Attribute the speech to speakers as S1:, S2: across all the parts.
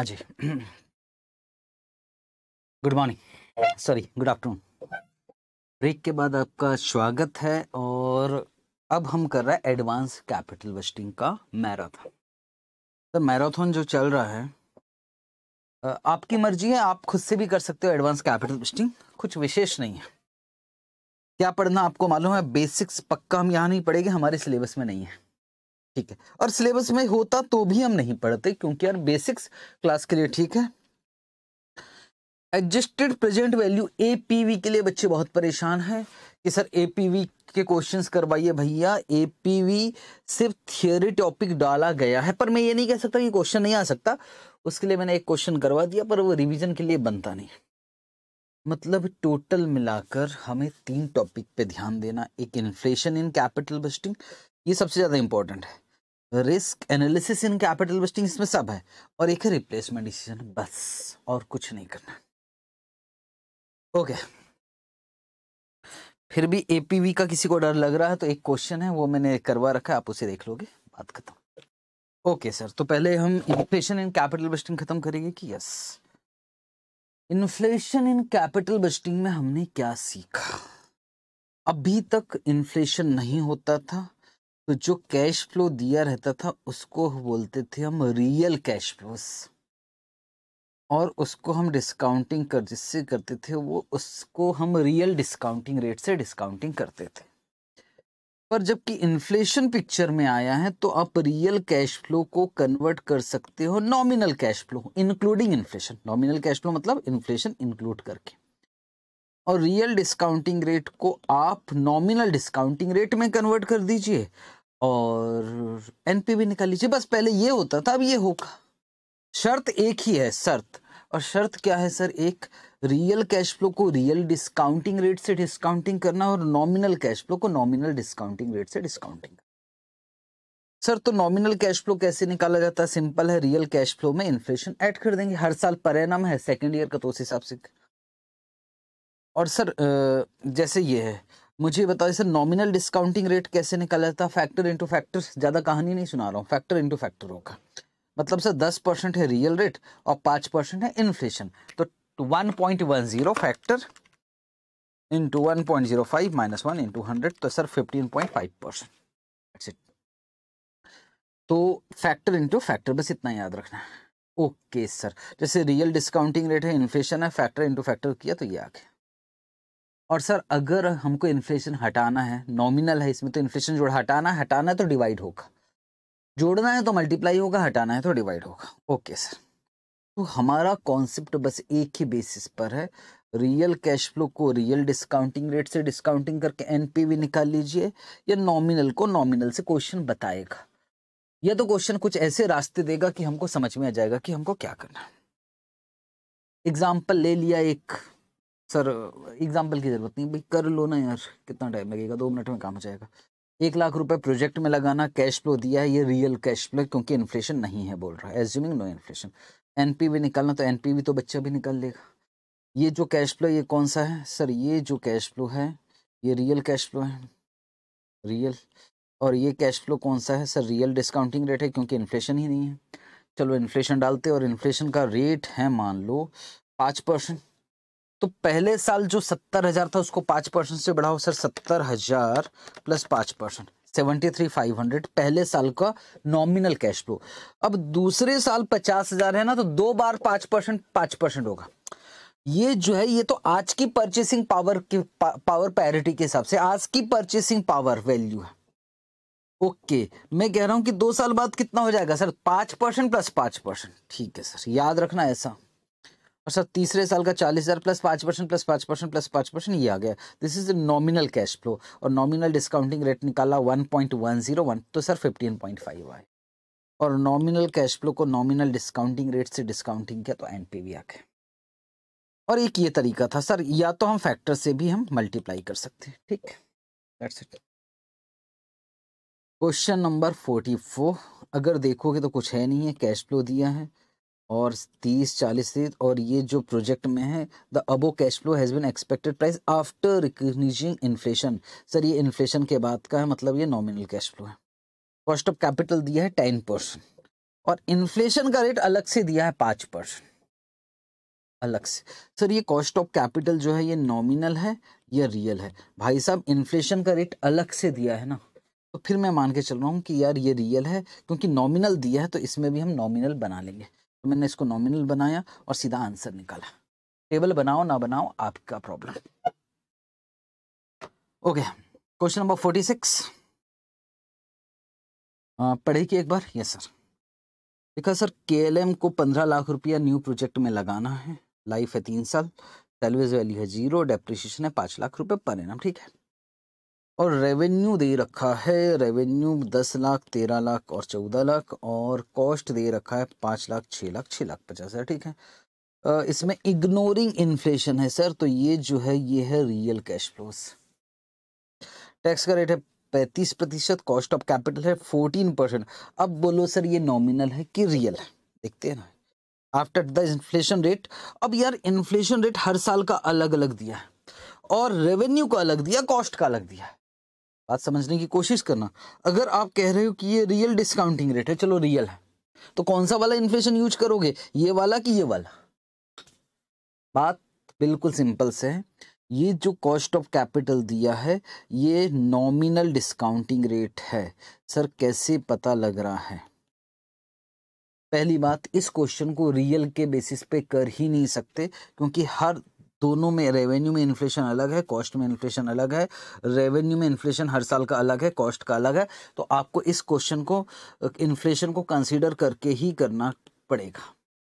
S1: हाँ जी good
S2: morning sorry good afternoon break के बाद आपका स्वागत है और अब हम कर रहे हैं एडवांस कैपिटल वेस्टिंग का मैराथन तो मैराथन जो चल रहा है आपकी मर्जी है आप खुद से भी कर सकते हो एडवांस कैपिटल वेस्टिंग कुछ विशेष नहीं है क्या पढ़ना आपको मालूम है बेसिक्स पक्का हम यहाँ नहीं पढ़ेंगे हमारे सिलेबस में नहीं है ठीक है और सिलेबस में होता तो भी हम नहीं पढ़ते क्योंकि यार बेसिक्स क्लास के लिए ठीक है एडजस्टेड प्रेजेंट वैल्यू एपीवी के लिए बच्चे बहुत परेशान हैं कि सर एपीवी के क्वेश्चंस करवाइए भैया एपीवी सिर्फ थियोरी टॉपिक डाला गया है पर मैं ये नहीं कह सकता कि क्वेश्चन नहीं आ सकता उसके लिए मैंने एक क्वेश्चन करवा दिया पर वो रिवीजन के लिए बनता नहीं मतलब टोटल मिलाकर हमें तीन टॉपिक पे ध्यान देना एक इन्फ्लेशन इन कैपिटल बस्टिंग ये सबसे ज़्यादा इंपॉर्टेंट है risk analysis in capital investing इसमें सब है और एक है रिप्लेसमेंट डिसीजन बस और कुछ नहीं करना ओके okay. फिर भी एपीवी का किसी को डर लग रहा है तो एक क्वेश्चन है वो मैंने करवा रखा है आप उसे देख लोगे बात खत्म ओके okay, सर तो पहले हम इन्फ्लेशन इन कैपिटल बस्टिंग खत्म करेंगे कि yes inflation in capital budgeting में हमने क्या सीखा अभी तक इन्फ्लेशन नहीं होता था तो जो कैश फ्लो दिया रहता था उसको बोलते थे हम रियल कैश फ्लोस और उसको हम डिस्काउंटिंग कर जिससे करते थे वो उसको हम रियल डिस्काउंटिंग रेट से डिस्काउंटिंग करते थे पर जबकि इन्फ्लेशन पिक्चर में आया है तो आप रियल कैश फ्लो को कन्वर्ट कर सकते हो nominal cash flow including inflation nominal cash flow मतलब इन्फ्लेशन इंक्लूड करके और रियल डिस्काउंटिंग रेट को आप नॉमिनल डिस्काउंटिंग रेट में कन्वर्ट कर दीजिए और एनपीवी निकाल लीजिए बस पहले ये होता था अब ये होगा शर्त एक ही है शर्त और शर्त क्या है सर एक रियल कैश फ्लो को रियल डिस्काउंटिंग रेट से डिस्काउंटिंग करना और नॉमिनल कैश फ्लो को नॉमिनल डिस्काउंटिंग रेट से डिस्काउंटिंग सर तो नॉमिनल कैश फ्लो कैसे निकाला जाता है सिंपल है रियल कैश फ्लो में इन्फ्लेशन ऐड कर देंगे हर साल पर एनम है सेकेंड ईयर का तो उस हिसाब से और सर जैसे ये है मुझे बताओ सर नॉमिनल डिस्काउंटिंग रेट कैसे निकाला था फैक्टर इंटू फैक्टर ज़्यादा कहानी नहीं सुना रहा हूँ फैक्टर इंटू फैक्टर होगा मतलब सर दस परसेंट है रियल रेट और पाँच परसेंट है इन्फ्लेशन तो one point one zero factor into one point zero five minus one into hundred तो sir fifteen point five percent तो फैक्टर इंटू फैक्टर बस इतना याद रखना है ओके सर जैसे रियल डिस्काउंटिंग रेट है इन्फ्लेशन है फैक्टर इंटू फैक्टर किया तो ये आ गया और सर अगर हमको इन्फ्लेशन हटाना है नॉमिनल है इसमें तो इन्फ्लेशन जोड़ हटाना हटाना है तो डिवाइड होगा जोड़ना है तो मल्टीप्लाई होगा हटाना है तो डिवाइड होगा ओके सर तो हमारा कॉन्सेप्ट बस एक ही बेसिस पर है रियल कैश फ्लो को रियल डिस्काउंटिंग रेट से डिस्काउंटिंग करके एन निकाल लीजिए या नॉमिनल को नॉमिनल से क्वेश्चन बताएगा या तो क्वेश्चन कुछ ऐसे रास्ते देगा कि हमको समझ में आ जाएगा कि हमको क्या करना एग्जाम्पल ले लिया एक सर एग्जाम्पल की ज़रूरत नहीं भाई कर लो ना यार कितना टाइम लगेगा दो मिनट में काम हो जाएगा एक लाख रुपए प्रोजेक्ट में लगाना कैश फ्लो दिया है ये रियल कैश फ्लो क्योंकि इन्फ्लेशन नहीं है बोल रहा है एज्यूमिंग नो इन्फ्लेशन भी निकालना तो भी तो बच्चा भी निकाल लेगा ये जो कैश फ्लो ये कौन सा है सर ये जो कैश फ्लो है ये रियल कैश फ्लो है रियल और ये कैश फ्लो कौन सा है सर रियल डिस्काउंटिंग रेट है क्योंकि इन्फ्लेशन ही नहीं है चलो इन्फ्लेशन डालते और इन्फ्लेशन का रेट है मान लो पाँच परसेंट तो पहले साल जो सत्तर हजार था उसको पांच परसेंट से बढ़ाओ सर सत्तर हजार प्लस पांच percent seventy three five hundred पहले साल का नॉमिनल कैश फ्लो अब दूसरे साल पचास हजार है ना तो दो बार पांच परसेंट पांच परसेंट होगा ये जो है ये तो आज की परचेसिंग पावर की पावर पैरिटी के हिसाब से आज की परचेसिंग पावर वैल्यू है ओके मैं कह रहा हूं कि दो साल बाद कितना हो जाएगा सर पांच परसेंट प्लस पांच परसेंट ठीक है सर याद रखना ऐसा और सर तीसरे साल का चालीस हज़ार प्लस पाँच परसेंट प्लस पाँच परसेंट प्लस पाँच परसेंट ये आ गया this is nominal cash flow और नॉमिनल डिस्काउंटिंग रेट निकाला one point one zero one तो सर फिफ्टीन पॉइंट फाइव आए और नॉमिनल कैश फ्लो को नॉमिनल डिस्काउंटिंग रेट से डिस्काउंटिंग किया तो एन पी वी आ गया और एक ये तरीका था सर या तो हम फैक्टर से भी हम मल्टीप्लाई कर सकते हैं ठीक that's it question number forty four अगर देखोगे तो कुछ है नहीं है कैश फ्लो दिया है और तीस चालीस तीस और ये जो प्रोजेक्ट में है the above cash flow has been expected price after recognizing inflation sir ये इन्फ्लेशन के बाद का है मतलब ये नॉमिनल कैश फ्लो है कॉस्ट ऑफ कैपिटल दिया है टेन परसेंट और इन्फ्लेशन का रेट अलग से दिया है पाँच परसेंट अलग से सर ये कॉस्ट ऑफ कैपिटल जो है ये नॉमिनल है या रियल है भाई साहब इन्फ्लेशन का रेट अलग से दिया है ना तो फिर मैं मान के चल रहा हूँ कि यार ये रियल है क्योंकि नॉमिनल दिया है तो इसमें भी हम नॉमिनल बना लेंगे तो मैंने इसको नॉमिनल बनाया और सीधा आंसर निकाला टेबल बनाओ ना बनाओ आपका problem okay question number forty six पढ़े कि एक बार यस सर देखा सर केएलएम को पंद्रह लाख रुपया न्यू प्रोजेक्ट में लगाना है लाइफ है तीन साल सेलवेज वैल्यू है जीरो डेप्रिशिएशन है पाँच लाख रुपये पर एनम ठीक है और रेवेन्यू दे रखा है रेवेन्यू दस लाख तेरह लाख और चौदह लाख और कॉस्ट दे रखा है पाँच लाख छः लाख छः लाख पचास हज़ार ठीक है इसमें इग्नोरिंग इन्फ्लेशन है सर तो ये जो है ये है रियल कैश फ्लोस टैक्स का रेट है पैंतीस प्रतिशत कॉस्ट ऑफ कैपिटल है फोर्टीन परसेंट अब बोलो सर ये नॉमिनल है कि रियल है देखते हैं ना आफ्टर द इन्फ्लेशन रेट अब यार इन्फ्लेशन रेट हर साल का अलग अलग दिया है और रेवेन्यू का अलग दिया कॉस्ट का अलग दिया है बात समझने की कोशिश करना अगर आप कह रहे हो कि ये रियल डिस्काउंटिंग रेट है चलो रियल है तो कौन सा वाला इन्फ्लेशन यूज करोगे ये वाला कि ये वाला बात बिल्कुल सिंपल से है ये जो कॉस्ट ऑफ कैपिटल दिया है ये नॉमिनल डिस्काउंटिंग रेट है सर कैसे पता लग रहा है पहली बात इस क्वेश्चन को रियल के बेसिस पे कर ही नहीं सकते क्योंकि हर दोनों में रेवेन्यू में इन्फ्लेशन अलग है कॉस्ट में इन्फ्लेशन अलग है रेवेन्यू में इन्फ्लेशन हर साल का अलग है कॉस्ट का अलग है तो आपको इस क्वेश्चन को इन्फ्लेशन को कंसीडर करके ही करना पड़ेगा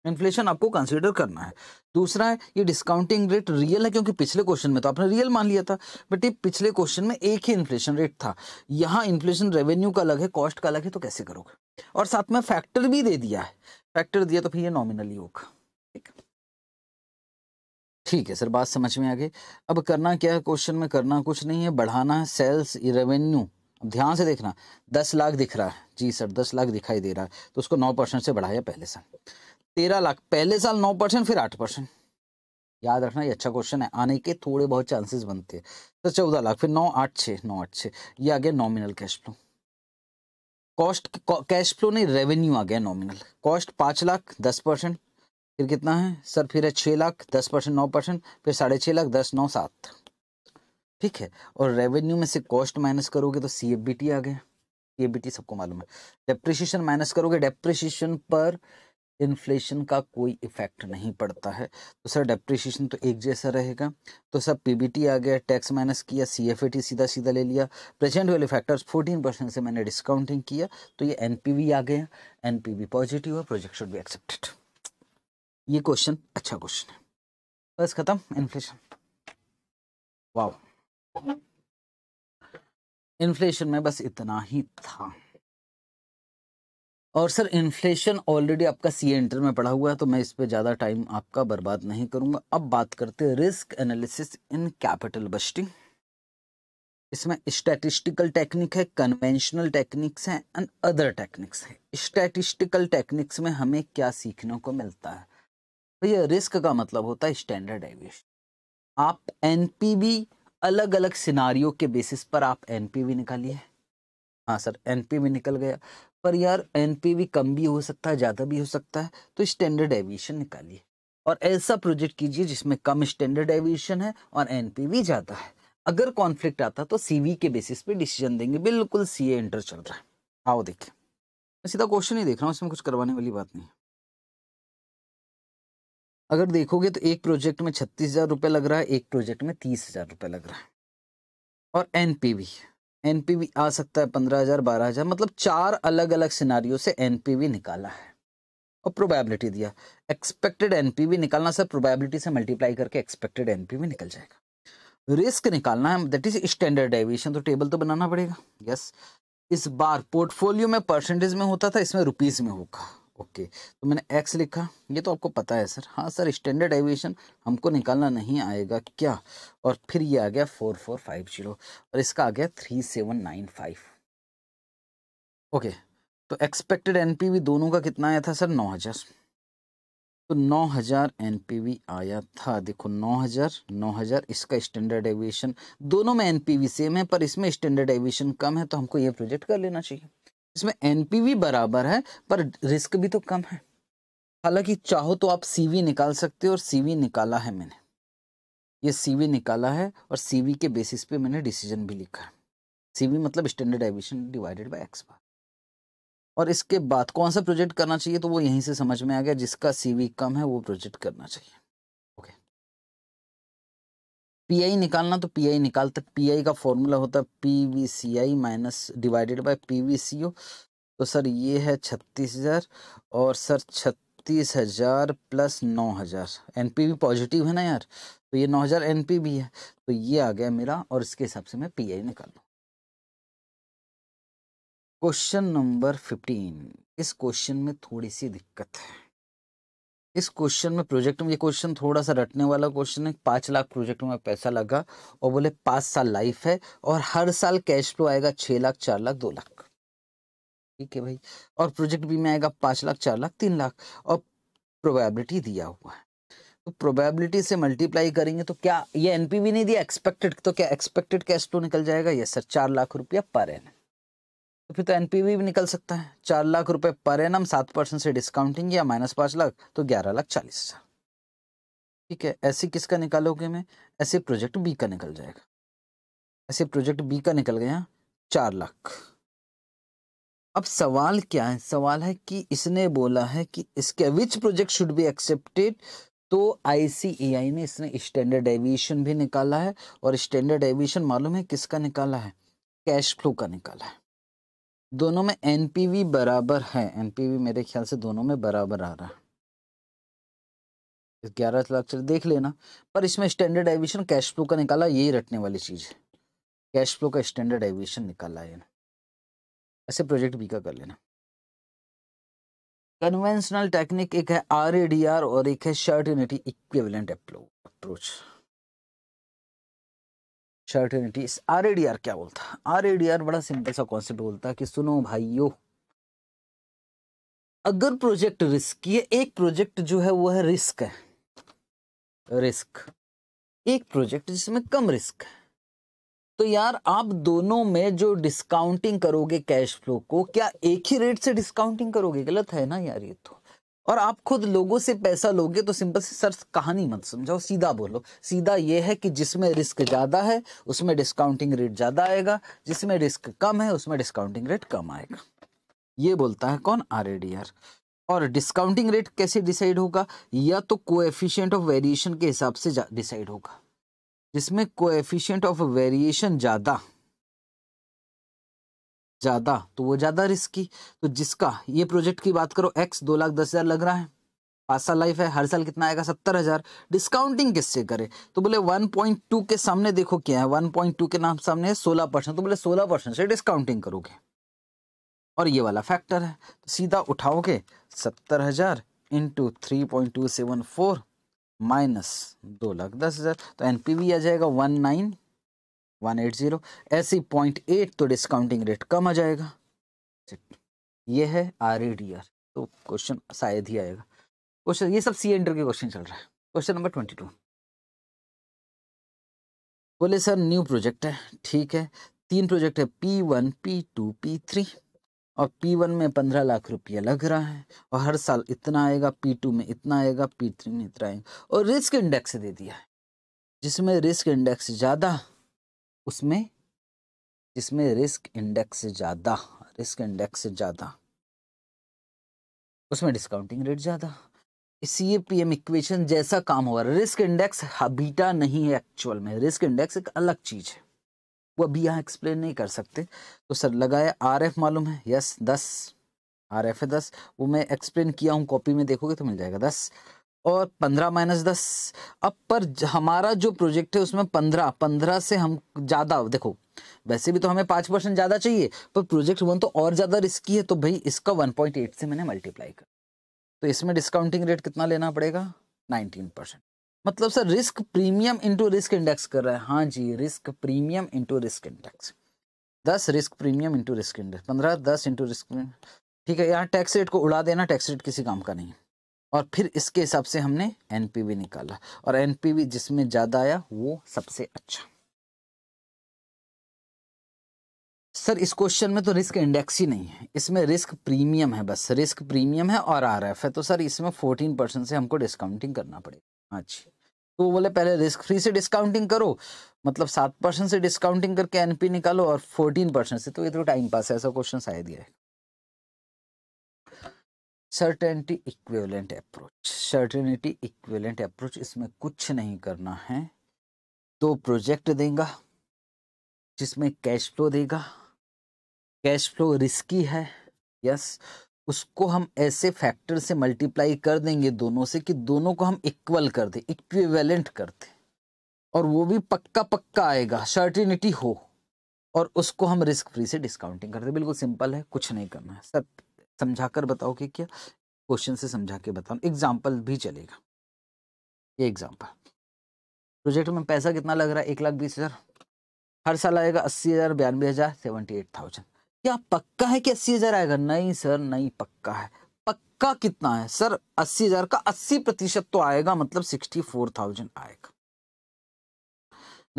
S2: इन्फ्लेशन आपको कंसीडर करना है दूसरा है ये डिस्काउंटिंग रेट रियल है क्योंकि पिछले क्वेश्चन में तो आपने रियल मान लिया था बट ये पिछले क्वेश्चन में एक ही इन्फ्लेशन रेट था यहाँ इन्फ्लेशन रेवेन्यू का अलग है कॉस्ट का अलग है तो कैसे करोगे और साथ में फैक्टर भी दे दिया है फैक्टर दिया तो फिर ये नॉमिनली होगा ठीक है सर बात समझ में आ गई अब करना क्या है क्वेश्चन में करना कुछ नहीं है बढ़ाना है सेल्स रेवेन्यू अब ध्यान से देखना दस लाख दिख रहा है जी सर दस लाख दिखाई दे रहा है तो उसको नौ परसेंट से बढ़ाया पहले साल तेरह लाख पहले साल नौ परसेंट फिर आठ परसेंट याद रखना ये अच्छा क्वेश्चन है आने के थोड़े बहुत चांसेस बनते हैं तो चौदह लाख फिर नौ आठ छः नौ आठ छः ये आ गया nominal cash flow cost cash flow नहीं रेवेन्यू आ गया नॉमिनल कॉस्ट पाँच लाख दस परसेंट फिर कितना है सर फिर है छः लाख दस परसेंट नौ परसेंट फिर साढ़े छः लाख दस नौ सात ठीक है और रेवेन्यू में से कॉस्ट माइनस करोगे तो सी आ गया सी एफ सबको मालूम है डेप्रिशिएशन माइनस करोगे डेप्रिशिएशन पर इन्फ्लेशन का कोई इफेक्ट नहीं पड़ता है तो सर डेप्रिशिएशन तो एक जैसा रहेगा तो सर पीबीटी आ गया टैक्स माइनस किया सीएफएटी सीधा सीधा ले लिया प्रेजेंट वैल्यू फैक्टर्स 14 परसेंट से मैंने डिस्काउंटिंग किया तो ये एनपीवी आ गया एनपीवी पॉजिटिव है प्रोजेक्ट शुड बी एक्सेप्टेड ये क्वेश्चन अच्छा क्वेश्चन है बस खत्म इन्फ्लेशन वाह इन्फ्लेशन में बस इतना ही था और सर इन्फ्लेशन ऑलरेडी आपका सी इंटर में पढ़ा हुआ है तो मैं इस पर ज़्यादा टाइम आपका बर्बाद नहीं करूँगा अब बात करते हैं risk analysis in capital budgeting इसमें स्टैटिस्टिकल टेक्निक है कन्वेंशनल टेक्निक्स हैं एंड अदर टेक्निक्स हैं स्टैटिस्टिकल टेक्निक्स में हमें क्या सीखने को मिलता है भैया तो रिस्क का मतलब होता है स्टैंडर्ड एविएशन आप एनपीवी अलग अलग सिनारियों के बेसिस पर आप एनपीवी निकालिए हाँ सर एनपीवी निकल गया पर यार एनपीवी कम भी हो सकता है ज़्यादा भी हो सकता है तो स्टैंडर्ड एविएशन निकालिए और ऐसा प्रोजेक्ट कीजिए जिसमें कम स्टैंडर्ड एविएशन है और एन ज़्यादा है अगर कॉन्फ्लिक्ट आता तो सी के बेसिस पर डिसीजन देंगे बिल्कुल सी इंटर चल रहा है आओ देखिए मैं सीधा क्वेश्चन ही देख रहा हूँ इसमें कुछ करवाने वाली बात नहीं है अगर देखोगे तो एक प्रोजेक्ट में छत्तीस हज़ार रुपये लग रहा है एक प्रोजेक्ट में तीस हज़ार रुपये लग रहा है और N P V N P V आ सकता है पंद्रह हज़ार बारह हज़ार मतलब चार अलग अलग सिनारियों से एन पी वी निकाला है और प्रोबेबिलिटी दिया एक्सपेक्टेड एन पी वी निकालना सर प्रोबेबिलिटी से मल्टीप्लाई करके एक्सपेक्टेड एन पी वी निकल जाएगा रिस्क निकालना है दैट इज स्टैंडर्ड डेविएशन तो टेबल तो बनाना पड़ेगा यस yes. इस बार पोर्टफोलियो में परसेंटेज में होता था इसमें रुपीज़ में होगा ओके तो मैंने एक्स लिखा ये तो आपको पता है सर हाँ सर स्टैंडर्ड एविएशन हमको निकालना नहीं आएगा क्या और फिर ये आ गया फोर फोर फाइव जीरो और इसका आ गया three seven nine five okay तो एक्सपेक्टेड एनपीवी दोनों का कितना आया था सर नौ हज़ार तो नौ हज़ार एन आया था देखो नौ हज़ार नौ हज़ार इसका स्टैंडर्ड एविएशन दोनों में एन सेम है पर इसमें स्टैंडर्ड एविएशन कम है तो हमको ये प्रोजेक्ट कर लेना चाहिए इसमें एनपीवी बराबर है पर रिस्क भी तो कम है हालांकि चाहो तो आप सीवी निकाल सकते हो और सीवी निकाला है मैंने ये सीवी निकाला है और सीवी के बेसिस पे मैंने डिसीजन भी लिखा है सीवी मतलब standard deviation divided by X bar और इसके बाद कौन सा प्रोजेक्ट करना चाहिए तो वो यहीं से समझ में आ गया जिसका सीवी कम है वो प्रोजेक्ट करना चाहिए पीआई निकालना तो पीआई निकालते पीआई का फॉर्मूला होता है P V C I minus divided by P V C O तो सर ये है छत्तीस हज़ार और सर छत्तीस हज़ार प्लस नौ हज़ार एन पी भी पॉजिटिव है ना यार तो ये नौ हज़ार एन पी भी है तो ये आ गया मेरा और इसके हिसाब से मैं पी आई निकाल लूँ क्वेश्चन नंबर फिफ्टीन इस क्वेश्चन में थोड़ी सी दिक्कत है इस क्वेश्चन में प्रोजेक्ट में ये क्वेश्चन थोड़ा सा रटने वाला क्वेश्चन है पाँच लाख प्रोजेक्ट में पैसा लगा और बोले पाँच साल लाइफ है और हर साल कैश फ्लो आएगा छः लाख चार लाख दो लाख ठीक है भाई और प्रोजेक्ट बी में आएगा पाँच लाख चार लाख तीन लाख और प्रोबेबिलिटी दिया हुआ है तो प्रोबेबिलिटी से मल्टीप्लाई करेंगे तो क्या ये एनपीवी नहीं दिया एक्सपेक्टेड तो क्या एक्सपेक्टेड कैश फ्लो निकल जाएगा यस सर चार लाख रुपया पर एन तो फिर तो एनपीवी भी निकल सकता है चार लाख रुपए पर एन एम सात परसेंट से डिस्काउंटिंग या माइनस पांच लाख तो ग्यारह लाख चालीस हजार ठीक है ऐसे किसका निकालोगे मैं ऐसे प्रोजेक्ट बी का निकल जाएगा ऐसे प्रोजेक्ट बी का निकल गया चार लाख अब सवाल क्या है सवाल है कि इसने बोला है कि इसके which project should be accepted तो आईसीएआई e ने इसने स्टैंडर्ड एविएशन भी निकाला है और स्टैंडर्ड एविएशन मालूम है किसका निकाला है कैश फ्लो का निकाला है दोनों में वी बराबर है एनपीवी मेरे ख्याल से दोनों में बराबर आ रहा है ग्यारह लेक्चर देख लेना पर इसमें स्टैंडर्ड एविशन कैश फ्लो का निकाला यही रटने वाली चीज़ है कैश फ्लो का स्टैंडर्ड एविशन निकाला है ना ऐसे प्रोजेक्ट बी का कर लेना कन्वेंशनल टेक्निक एक है आर और एक है certainty equivalent approach certainty R A R क्या बोलता आर एडीआर आर बड़ा सिंपल सा कॉन्सेप्ट बोलता कि सुनो भाइयों अगर प्रोजेक्ट रिस्क ये एक प्रोजेक्ट जो है वो है रिस्क है रिस्क एक प्रोजेक्ट जिसमें कम रिस्क है तो यार आप दोनों में जो डिस्काउंटिंग करोगे कैश फ्लो को क्या एक ही रेट से डिस्काउंटिंग करोगे गलत है ना यार ये तो और आप खुद लोगों से पैसा लोगे तो सिंपल से सर कहानी मत समझाओ सीधा बोलो सीधा ये है कि जिसमें रिस्क ज़्यादा है उसमें डिस्काउंटिंग रेट ज़्यादा आएगा जिसमें रिस्क कम है उसमें डिस्काउंटिंग रेट कम आएगा ये बोलता है कौन आर और डिस्काउंटिंग रेट कैसे डिसाइड होगा या तो कोएफिशिएंट ऑफ वेरिएशन के हिसाब से डिसाइड होगा जिसमें कोएफिशिएंट ऑफ वेरिएशन ज़्यादा ज़्यादा तो वो ज़्यादा रिस्की तो जिसका ये प्रोजेक्ट की बात करो एक्स दो लाख दस हज़ार लग रहा है पाँच साल लाइफ है हर साल कितना आएगा सत्तर हज़ार डिस्काउंटिंग किससे करे तो बोले वन पॉइंट टू के सामने देखो क्या है वन पॉइंट टू के नाम सामने सोलह परसेंट तो बोले सोलह परसेंट से डिस्काउंटिंग करोगे और ये वाला फैक्टर है तो सीधा उठाओगे सत्तर हज़ार into three point two seven four minus दो लाख दस हज़ार तो एन आ जाएगा one nine one eight zero ऐसी पॉइंट एट तो डिस्काउंटिंग रेट कम आ जाएगा ये है आर ई डी आर तो क्वेश्चन शायद ही आएगा क्वेश्चन ये सब सी एंटर के क्वेश्चन चल रहा है क्वेश्चन नंबर ट्वेंटी टू बोले सर न्यू प्रोजेक्ट है ठीक है तीन प्रोजेक्ट है P one P two P three और पी वन में पंद्रह लाख रुपया लग रहा है और हर साल इतना आएगा पी टू में इतना आएगा पी थ्री में इतना आएगा और रिस्क इंडेक्स दे दिया है जिसमें रिस्क इंडेक्स ज़्यादा उसमें जिसमें रिस्क इंडेक्स ज़्यादा रिस्क इंडेक्स ज़्यादा उसमें डिस्काउंटिंग रेट ज़्यादा इसी पीएम पी इक्वेशन जैसा काम है रिस्क इंडेक्स हबीटा नहीं है एक्चुअल में रिस्क इंडेक्स एक अलग चीज़ है वो अभी यहाँ एक्सप्लेन नहीं कर सकते तो सर लगाया आर एफ मालूम है यस दस आर एफ है दस वो मैं एक्सप्लेन किया हूँ कॉपी में देखोगे तो मिल जाएगा दस और पंद्रह माइनस दस अब पर हमारा जो प्रोजेक्ट है उसमें पंद्रह पंद्रह से हम ज़्यादा देखो वैसे भी तो हमें पाँच परसेंट ज़्यादा चाहिए पर प्रोजेक्ट वन तो और ज़्यादा रिस्की है तो भाई इसका वन पॉइंट एट से मैंने मल्टीप्लाई कर तो इसमें डिस्काउंटिंग रेट कितना लेना पड़ेगा नाइनटीन परसेंट मतलब sir risk premium into risk index कर रहा है हाँ जी risk premium into risk index दस risk premium into risk index पंद्रह दस इंटू रिस्क ठीक है यहाँ टैक्स रेट को उड़ा देना टैक्स रेट किसी काम का नहीं और फिर इसके हिसाब से हमने एनपीवी निकाला और एनपीवी जिसमें ज़्यादा आया वो सबसे अच्छा सर इस क्वेश्चन में तो रिस्क इंडेक्स ही नहीं है इसमें रिस्क प्रीमियम है बस रिस्क प्रीमियम है और आर एफ है तो सर इसमें फोर्टीन परसेंट से हमको डिस्काउंटिंग करना पड़ेगा अच्छा तो बोले पहले रिस्क फ्री से डिस्काउंटिंग करो मतलब सात परसेंट से डिस्काउंटिंग करके एनपी निकालो और फोर्टीन परसेंट से तो ये तो टाइम पास है ऐसा क्वेश्चन शायद ही है certainty equivalent approach certainty equivalent approach इसमें कुछ नहीं करना है तो प्रोजेक्ट देगा जिसमें कैश फ्लो देगा कैश फ्लो रिस्की है यस उसको हम ऐसे फैक्टर से मल्टीप्लाई कर देंगे दोनों से कि दोनों को हम इक्वल कर दें इक्विवेलेंट कर दें और वो भी पक्का पक्का आएगा सर्टिनिटी हो और उसको हम रिस्क फ्री से डिस्काउंटिंग कर दें बिल्कुल सिंपल है कुछ नहीं करना है सब समझा कर बताओ कि क्या क्वेश्चन से समझा के बताओ एग्जाम्पल भी चलेगा ये एग्जाम्पल प्रोजेक्ट में पैसा कितना लग रहा है एक लाख बीस हज़ार हर साल आएगा अस्सी हज़ार बयानवे हज़ार सेवेंटी एट थाउजेंड क्या पक्का है कि अस्सी हज़ार आएगा नहीं सर नहीं पक्का है पक्का कितना है सर अस्सी हज़ार का अस्सी प्रतिशत तो आएगा मतलब सिक्सटी फोर थाउजेंड आएगा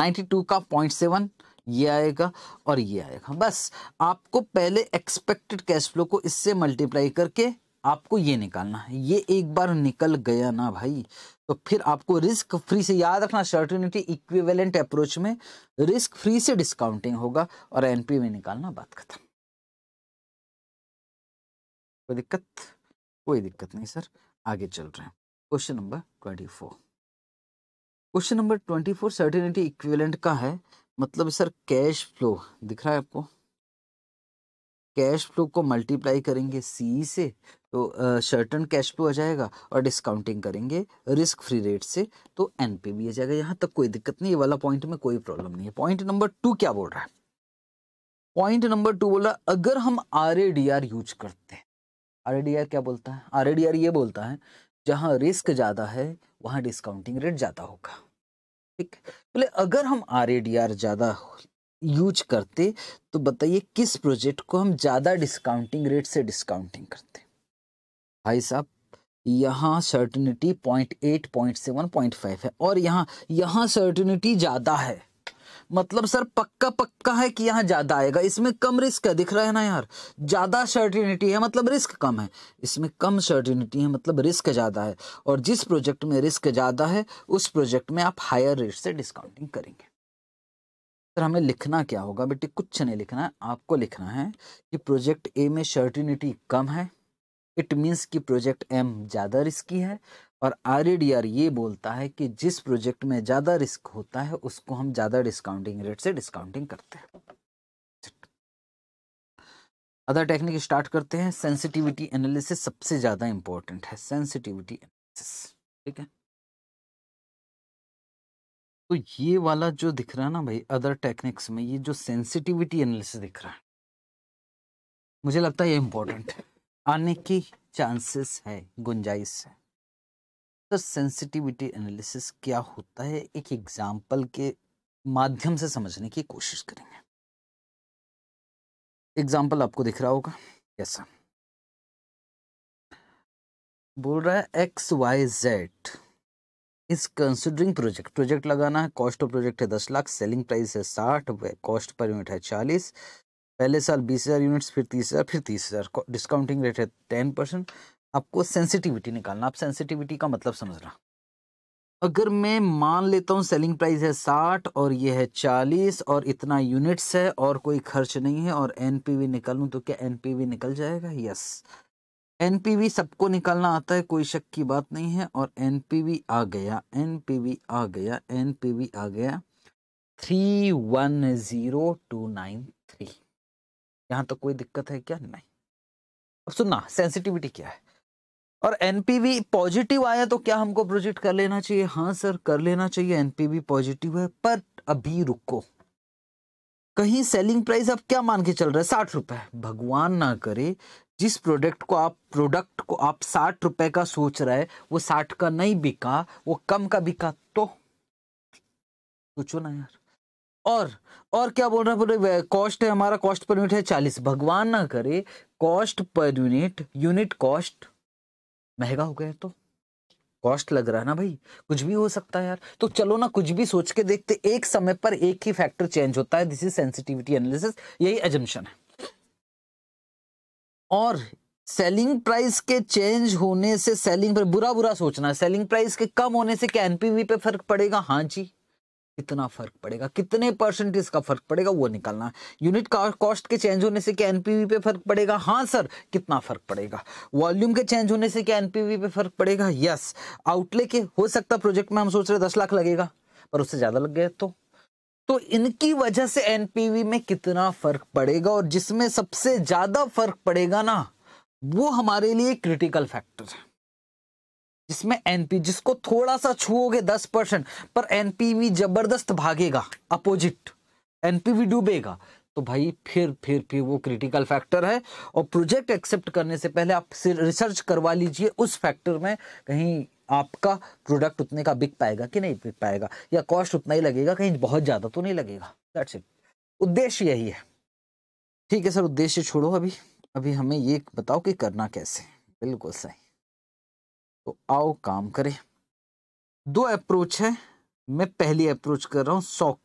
S2: नाइन्टी टू का पॉइंट सेवन ये आएगा और ये आएगा बस आपको पहले एक्सपेक्टेड कैश फ्लो को इससे मल्टीप्लाई करके आपको ये निकालना है ये एक बार निकल गया ना भाई तो फिर आपको रिस्क फ्री से याद रखना सर्टिनिटी इक्विवेलेंट अप्रोच में रिस्क फ्री से डिस्काउंटिंग होगा और एनपी में निकालना बात खत्म कोई दिक्कत कोई दिक्कत नहीं सर आगे चल रहे हैं question number twenty four question number twenty four certainty equivalent का है मतलब सर कैश फ्लो दिख रहा है आपको कैश फ्लो को मल्टीप्लाई करेंगे सी से तो शर्टन कैश फ्लो आ जाएगा और डिस्काउंटिंग करेंगे रिस्क फ्री रेट से तो एन भी आ जाएगा यहाँ तक कोई दिक्कत नहीं ये वाला पॉइंट में कोई प्रॉब्लम नहीं है पॉइंट नंबर टू क्या बोल रहा है पॉइंट नंबर टू बोल रहा है अगर हम R A D R use करते हैं आर ए डी आर क्या बोलता है आर ए डी आर ये बोलता है जहाँ रिस्क ज़्यादा है वहाँ डिस्काउंटिंग रेट ज़्यादा होगा ठीक बोले अगर हम आर ज़्यादा यूज करते तो बताइए किस प्रोजेक्ट को हम ज़्यादा डिस्काउंटिंग रेट से डिस्काउंटिंग करते भाई साहब यहाँ certainty point eight point seven point five है और यहाँ यहाँ सर्टिनिटी ज़्यादा है मतलब सर पक्का पक्का है कि यहाँ ज़्यादा आएगा इसमें कम रिस्क है दिख रहा है ना यार ज़्यादा सर्टिनिटी है मतलब रिस्क कम है इसमें कम सर्टिनिटी है मतलब रिस्क ज़्यादा है और जिस प्रोजेक्ट में रिस्क ज़्यादा है उस प्रोजेक्ट में आप हायर रेट से डिस्काउंटिंग करेंगे सर हमें लिखना क्या होगा बेटे कुछ नहीं लिखना है आपको लिखना है कि प्रोजेक्ट ए में सर्टिनिटी कम है इट मीन्स कि प्रोजेक्ट एम ज़्यादा रिस्की है और आर ये बोलता है कि जिस प्रोजेक्ट में ज़्यादा रिस्क होता है उसको हम ज़्यादा डिस्काउंटिंग रेट से डिस्काउंटिंग करते हैं अदर टेक्निक स्टार्ट करते हैं सेंसिटिविटी एनालिसिस सबसे ज़्यादा इम्पोर्टेंट है सेंसिटिविटी एनालिसिस ठीक है तो ये वाला जो दिख रहा है ना भाई अदर टेक्निक्स में ये जो सेंसिटिविटी एनालिसिस दिख रहा है मुझे लगता है ये इम्पोर्टेंट है आने की चांसेस है गुंजाइश है तो सेंसिटिविटी एनालिसिस क्या होता है एक एग्जाम्पल के माध्यम से समझने की कोशिश करेंगे एग्जाम्पल आपको दिख रहा होगा कैसा बोल रहा है X Y Z is considering project project लगाना है कॉस्ट ऑफ प्रोजेक्ट है दस लाख सेलिंग प्राइस है साठ कॉस्ट पर यूनिट है चालीस पहले साल बीस हज़ार यूनिट्स फिर तीस हज़ार फिर तीस हज़ार डिस्काउंटिंग रेट है टेन परसेंट आपको सेंसिटिविटी निकालना आप सेंसिटिविटी का मतलब समझना अगर मैं मान लेता हूँ सेलिंग प्राइस है साठ और ये है चालीस और इतना यूनिट्स है और कोई खर्च नहीं है और एन पी वी निकालू तो क्या एन पी वी निकल जाएगा यस एन पी वी सबको निकालना आता है कोई शक की बात नहीं है और एन पी वी आ गया एन पी वी आ गया एन पी वी आ गया three one zero two nine three यहाँ तक तो कोई दिक्कत है क्या नहीं अब सुनना सेंसिटिविटी क्या है और एनपीवी पॉजिटिव आया तो क्या हमको प्रोजेक्ट कर लेना चाहिए हाँ सर कर लेना चाहिए एनपीवी पॉजिटिव है पर अभी रुको कहीं सेलिंग प्राइस अब क्या मान के चल रहा है साठ रुपए भगवान ना करे जिस प्रोडक्ट को आप प्रोडक्ट को आप साठ रुपए का सोच रहे हैं वो साठ का नहीं बिका वो कम का बिका तो सोचो ना यार और और क्या बोल रहा बोले कॉस्ट है हमारा कॉस्ट पर यूनिट है चालीस भगवान ना करे cost per unit unit cost महंगा हो गया तो कॉस्ट लग रहा है ना भाई कुछ भी हो सकता है यार तो चलो ना कुछ भी सोच के देखते एक समय पर एक ही फैक्टर चेंज होता है दिस इज सेंसिटिविटी एनालिसिस यही एजम्पन है और सेलिंग प्राइस के चेंज होने से सेलिंग पर बुरा बुरा सोचना है सेलिंग प्राइस के कम होने से क्या एनपीवी पे फर्क पड़ेगा हाँ जी कितना फर्क पड़ेगा कितने परसेंटेज का फर्क पड़ेगा वो निकालना यूनिट कॉस्ट के चेंज होने से क्या एनपीवी पे फर्क पड़ेगा हाँ सर कितना फर्क पड़ेगा वॉल्यूम के चेंज होने से क्या एनपीवी पे फर्क पड़ेगा यस आउटले के हो सकता प्रोजेक्ट में हम सोच रहे दस लाख लगेगा पर उससे ज्यादा लग गया तो तो इनकी वजह से एनपीवी में कितना फर्क पड़ेगा और जिसमें सबसे ज्यादा फर्क पड़ेगा ना वो हमारे लिए क्रिटिकल फैक्टर है जिसमें एनपी जिसको थोड़ा सा छुओगे दस परसेंट पर एनपीवी जबरदस्त भागेगा अपोजिट एनपीवी डूबेगा तो भाई फिर फिर फिर वो क्रिटिकल फैक्टर है और प्रोजेक्ट एक्सेप्ट करने से पहले आप रिसर्च करवा लीजिए उस फैक्टर में कहीं आपका प्रोडक्ट उतने का बिक पाएगा कि नहीं बिक पाएगा या कॉस्ट उतना ही लगेगा कहीं बहुत ज़्यादा तो नहीं लगेगा दैट्स इट उद्देश्य यही है ठीक है सर उद्देश्य छोड़ो अभी अभी हमें ये बताओ कि करना कैसे बिल्कुल सही तो आओ काम करें दो अप्रोच है मैं पहली अप्रोच कर रहा हूं सौ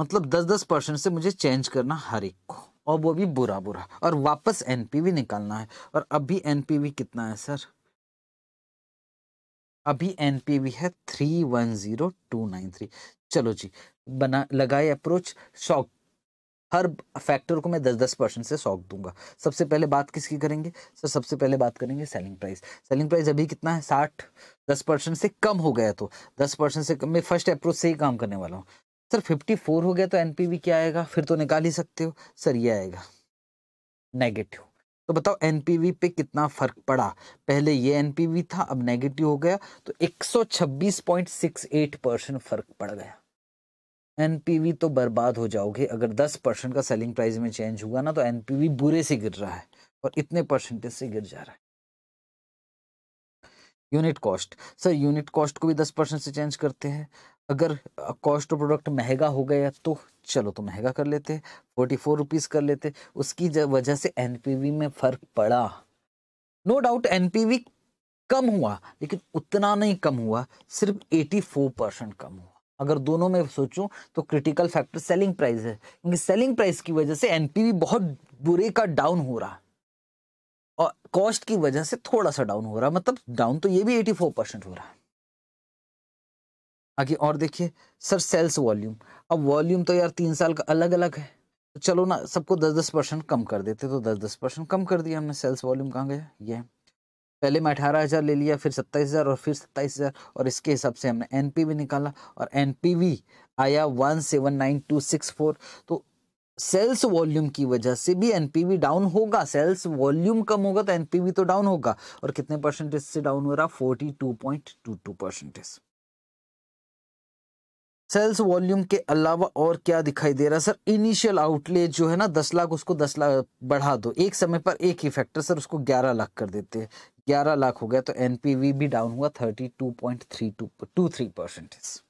S2: मतलब दस दस परसेंट से मुझे चेंज करना हर एक को और वो भी बुरा बुरा और वापस एनपीवी निकालना है और अभी एनपीवी कितना है सर अभी एनपीवी है three one zero two nine three चलो जी बना लगाए अप्रोच शॉक हर फैक्टर को मैं दस दस परसेंट से सौंप दूंगा सबसे पहले बात किसकी करेंगे सर सबसे पहले बात करेंगे सेलिंग प्राइस सेलिंग प्राइस अभी कितना है साठ दस परसेंट से कम हो गया तो दस परसेंट से कम मैं फर्स्ट अप्रोच से ही काम करने वाला हूँ सर फिफ्टी फोर हो गया तो एनपीवी क्या आएगा फिर तो निकाल ही सकते हो सर ये आएगा नेगेटिव तो बताओ वी पे कितना फर्क पड़ा पहले ये वी था अब नेगेटिव हो गया तो एट परसेंट फर्क पड़ गया एनपीवी तो बर्बाद हो जाओगे अगर 10 परसेंट का सेलिंग प्राइस में चेंज हुआ ना तो एनपीवी बुरे से गिर रहा है और इतने परसेंटेज से गिर जा रहा है unit cost sir unit cost को भी दस परसेंट से चेंज करते हैं अगर कॉस्ट ऑफ प्रोडक्ट महंगा हो गया तो चलो तो महंगा कर लेते फोर्टी फोर रुपीज़ कर लेते उसकी वजह से एनपीवी में फ़र्क पड़ा नो डाउट एनपीवी कम हुआ लेकिन उतना नहीं कम हुआ सिर्फ एटी फोर परसेंट कम हुआ अगर दोनों में सोचूं तो क्रिटिकल फैक्टर सेलिंग प्राइस है क्योंकि सेलिंग प्राइस की वजह से एनपीवी बहुत बुरे का डाउन हो रहा और कॉस्ट की वजह से थोड़ा सा डाउन हो रहा मतलब डाउन तो ये भी फोर परसेंट हो रहा है आगे और देखिए सर सेल्स वॉल्यूम अब वॉल्यूम तो यार तीन साल का अलग अलग है तो चलो ना सबको दस दस परसेंट कम कर देते तो दस दस परसेंट कम कर दिया हमने सेल्स वॉल्यूम कहाँ गया ये पहले मैं अठारह हज़ार ले लिया फिर सत्ताईस हज़ार और फिर सत्ताईस हज़ार और इसके हिसाब से हमने एन पी वी निकाला और एन पी वी आया one seven nine two six four तो सेल्स वॉल्यूम की वजह से भी एनपीवी डाउन होगा सेल्स वॉल्यूम कम होगा तो एनपीवी तो डाउन होगा और कितने परसेंटेज से डाउन हो रहा forty two point two two percentage sales volume के अलावा और क्या दिखाई दे रहा सर इनिशियल आउटले जो है ना दस लाख उसको दस लाख बढ़ा दो एक समय पर एक ही फैक्टर सर उसको ग्यारह लाख कर देते हैं ग्यारह लाख हो गया तो एनपीवी भी डाउन हुआ thirty two point three two two three percentage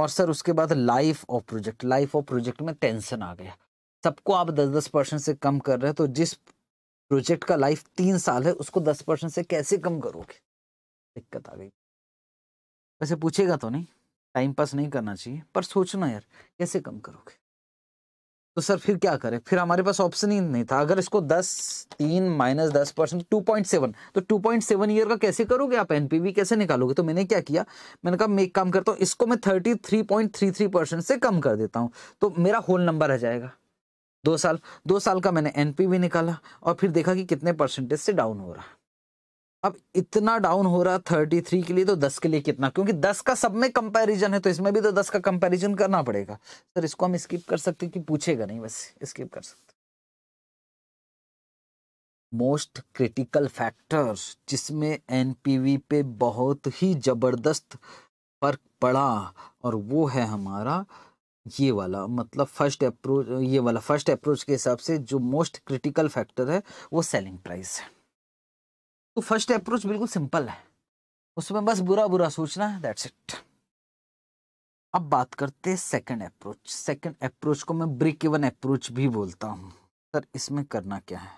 S2: और सर उसके बाद life of project life of project में टेंशन आ गया सबको आप दस दस परसेंट से कम कर रहे हैं तो जिस प्रोजेक्ट का लाइफ तीन साल है उसको दस परसेंट से कैसे कम करोगे दिक्कत आ गई वैसे पूछेगा तो नहीं टाइम पास नहीं करना चाहिए पर सोचना यार कैसे कम करोगे तो सर फिर क्या करें फिर हमारे पास ऑप्शन ही नहीं था अगर इसको 10 तीन माइनस दस परसेंट टू पॉइंट सेवन तो टू पॉइंट सेवन ईयर का कैसे करोगे आप एनपीवी कैसे निकालोगे तो मैंने क्या किया मैंने कहा मैं एक काम करता हूँ इसको मैं thirty three point three three percent से कम कर देता हूँ तो मेरा होल नंबर आ जाएगा दो साल दो साल का मैंने एनपीवी निकाला और फिर देखा कि कितने परसेंटेज से डाउन हो रहा है अब इतना डाउन हो रहा थर्टी थ्री के लिए तो दस के लिए कितना क्योंकि दस का सब में कंपैरिजन है तो इसमें भी तो दस का कंपैरिजन करना पड़ेगा सर इसको हम स्किप कर सकते कि पूछेगा नहीं बस स्किप कर सकते मोस्ट क्रिटिकल फैक्टर जिसमें एनपीवी पे बहुत ही जबरदस्त फर्क पड़ा और वो है हमारा ये वाला मतलब फर्स्ट अप्रोच ये वाला फर्स्ट अप्रोच के हिसाब से जो मोस्ट क्रिटिकल फैक्टर है वो सेलिंग प्राइस है तो फर्स्ट अप्रोच बिल्कुल सिंपल है उसमें बस बुरा बुरा सोचना है दैट्स इट अब बात करते हैं सेकंड अप्रोच सेकंड अप्रोच को मैं ब्रेक इवन अप्रोच भी बोलता हूँ सर इसमें करना क्या है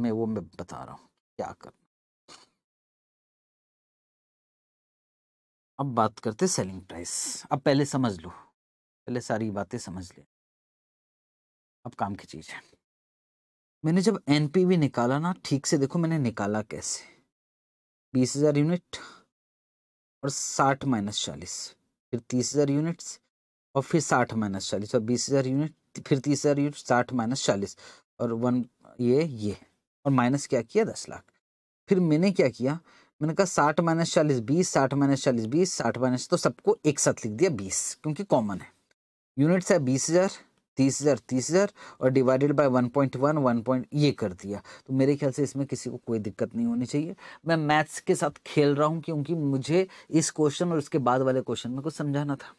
S2: मैं वो मैं बता रहा हूँ क्या करना
S1: अब बात करते सेलिंग प्राइस अब पहले
S2: समझ लो पहले सारी बातें समझ लें अब काम की चीज़ है मैंने जब वी निकाला ना ठीक से देखो मैंने निकाला कैसे बीस हज़ार यूनिट और साठ माइनस चालीस फिर तीस हज़ार यूनिट्स और फिर साठ माइनस चालीस और बीस हज़ार यूनिट फिर तीस हज़ार यूनिट साठ माइनस चालीस और वन ये ये और माइनस क्या किया दस लाख फिर मैंने क्या किया मैंने कहा साठ माइनस चालीस बीस साठ माइनस चालीस बीस साठ माइनस तो सबको एक साथ लिख दिया बीस क्योंकि कॉमन है यूनिट्स है बीस हज़ार तीस हज़ार तीस हज़ार और divided by one point one one point ये कर दिया तो मेरे ख्याल से इसमें किसी को कोई दिक्कत नहीं होनी चाहिए मैं मैथ्स के साथ खेल रहा हूँ क्योंकि मुझे इस क्वेश्चन और उसके बाद वाले क्वेश्चन में कुछ समझाना था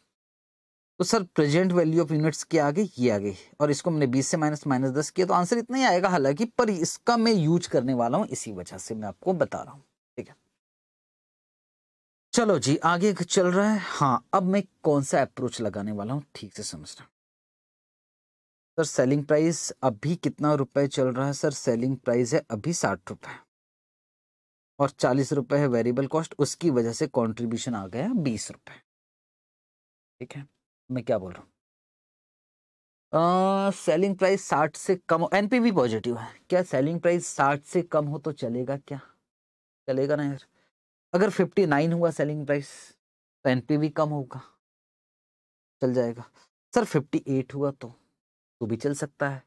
S2: तो sir present value of units की आ गई ये आ गई और इसको मैंने 20 से माइनस माइनस दस किया तो आंसर इतना ही आएगा हालांकि पर इसका मैं यूज करने वाला हूँ इसी वजह से मैं आपको बता रहा हूँ ठीक है चलो जी आगे चल रहा है हाँ अब मैं कौन सा अप्रोच लगाने वाला हूँ ठीक से समझना सर सेलिंग प्राइस अभी कितना रुपए चल रहा है सर सेलिंग प्राइस है अभी साठ रुपये और चालीस रुपये है वेरिएबल कॉस्ट उसकी वजह से कंट्रीब्यूशन आ गया बीस रुपये ठीक है मैं क्या बोल रहा हूँ सेलिंग प्राइस साठ से कम एन भी पॉजिटिव है क्या सेलिंग प्राइस साठ से कम हो तो चलेगा क्या चलेगा ना यार अगर फिफ्टी नाइन हुआ सेलिंग प्राइस तो एन कम होगा चल जाएगा सर फिफ्टी एट हुआ तो तो भी चल सकता है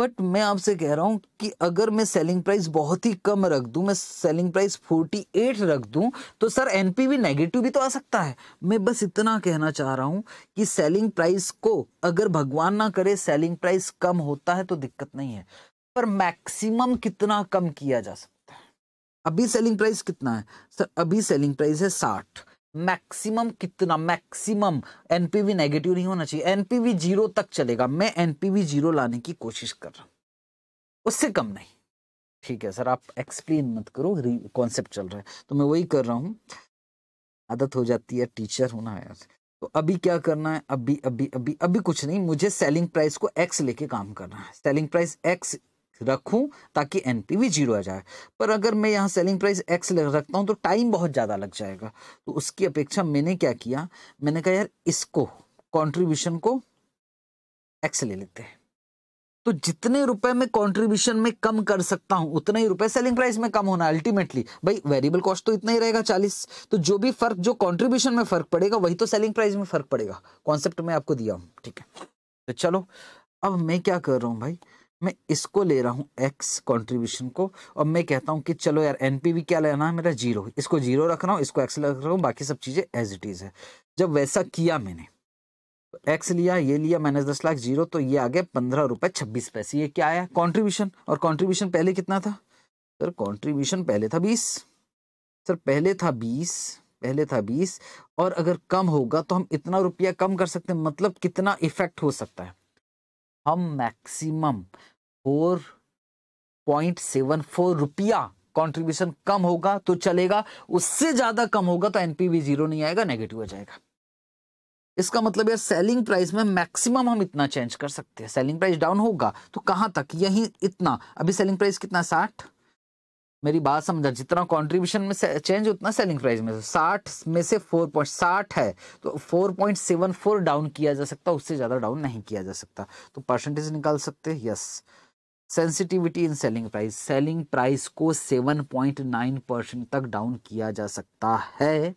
S2: बट मैं आपसे कह रहा हूँ कि अगर मैं सेलिंग प्राइस बहुत ही कम रख दूँ मैं सेलिंग प्राइस 48 रख दूँ तो सर एनपीवी नेगेटिव भी तो आ सकता है मैं बस इतना कहना चाह रहा हूँ कि सेलिंग प्राइस को अगर भगवान ना करे सेलिंग प्राइस कम होता है तो दिक्कत नहीं है पर मैक्सिमम कितना कम किया जा सकता है अभी सेलिंग प्राइस कितना है सर अभी सेलिंग प्राइस है साठ मैक्सिमम कितना मैक्सिमम एनपीवी नेगेटिव नहीं होना चाहिए एनपीवी जीरो तक चलेगा मैं एनपीवी जीरो लाने की कोशिश कर रहा हूँ उससे कम नहीं ठीक है सर आप एक्सप्लेन मत करो कॉन्सेप्ट चल रहा है तो मैं वही कर रहा हूँ आदत हो जाती है टीचर होना यार तो अभी क्या करना है अभी अभी अभी अभी कुछ नहीं मुझे सेलिंग प्राइस को एक्स लेके काम करना है सेलिंग प्राइस एक्स रखूं ताकि एन पी जीरो आ जाए पर अगर मैं यहाँ सेलिंग प्राइस एक्स रखता हूँ तो टाइम बहुत ज़्यादा लग जाएगा तो उसकी अपेक्षा मैंने क्या किया मैंने कहा यार इसको कंट्रीब्यूशन को एक्स ले लेते हैं तो जितने रुपए में कंट्रीब्यूशन में कम कर सकता हूं उतने ही रुपए सेलिंग प्राइस में कम होना अल्टीमेटली भाई वेरिएबल कॉस्ट तो इतना ही रहेगा चालीस तो जो भी फर्क जो कंट्रीब्यूशन में फर्क पड़ेगा वही तो सेलिंग प्राइस में फर्क पड़ेगा कॉन्सेप्ट में आपको दिया हूं ठीक है तो चलो अब मैं क्या कर रहा हूं भाई मैं इसको ले रहा हूँ एक्स कंट्रीब्यूशन को और मैं कहता हूँ कि चलो यार एनपीवी क्या लेना है मेरा जीरो इसको जीरो रख रहा हूँ इसको एक्स रख रहा हूँ बाकी सब चीज़ें एज इट इज़ है जब वैसा किया मैंने एक्स लिया ये लिया मैंने दस लाख जीरो तो ये आ गया पंद्रह रुपये छब्बीस पैसे ये क्या आया कॉन्ट्रीब्यूशन और कॉन्ट्रीब्यूशन पहले कितना था सर कॉन्ट्रीब्यूशन पहले था बीस सर पहले था बीस पहले था बीस और अगर कम होगा तो हम इतना रुपया कम कर सकते हैं मतलब कितना इफेक्ट हो सकता है हम maximum four point seven four रुपया कॉन्ट्रीब्यूशन कम होगा तो चलेगा उससे ज्यादा कम होगा तो एनपीवी जीरो नहीं आएगा नेगेटिव हो जाएगा इसका मतलब यार सेलिंग प्राइस में मैक्सिमम हम इतना चेंज कर सकते हैं सेलिंग प्राइस डाउन होगा तो कहां तक यही इतना अभी सेलिंग प्राइस कितना साठ मेरी बात समझा जितना कंट्रीब्यूशन में चेंज उतना सेलिंग प्राइस में साठ में से फोर पॉइंट साठ है तो four point seven four down किया जा सकता उससे ज़्यादा डाउन नहीं किया जा सकता तो परसेंटेज निकाल सकते yes sensitivity in selling price selling price को 7.9 परसेंट तक डाउन किया जा सकता है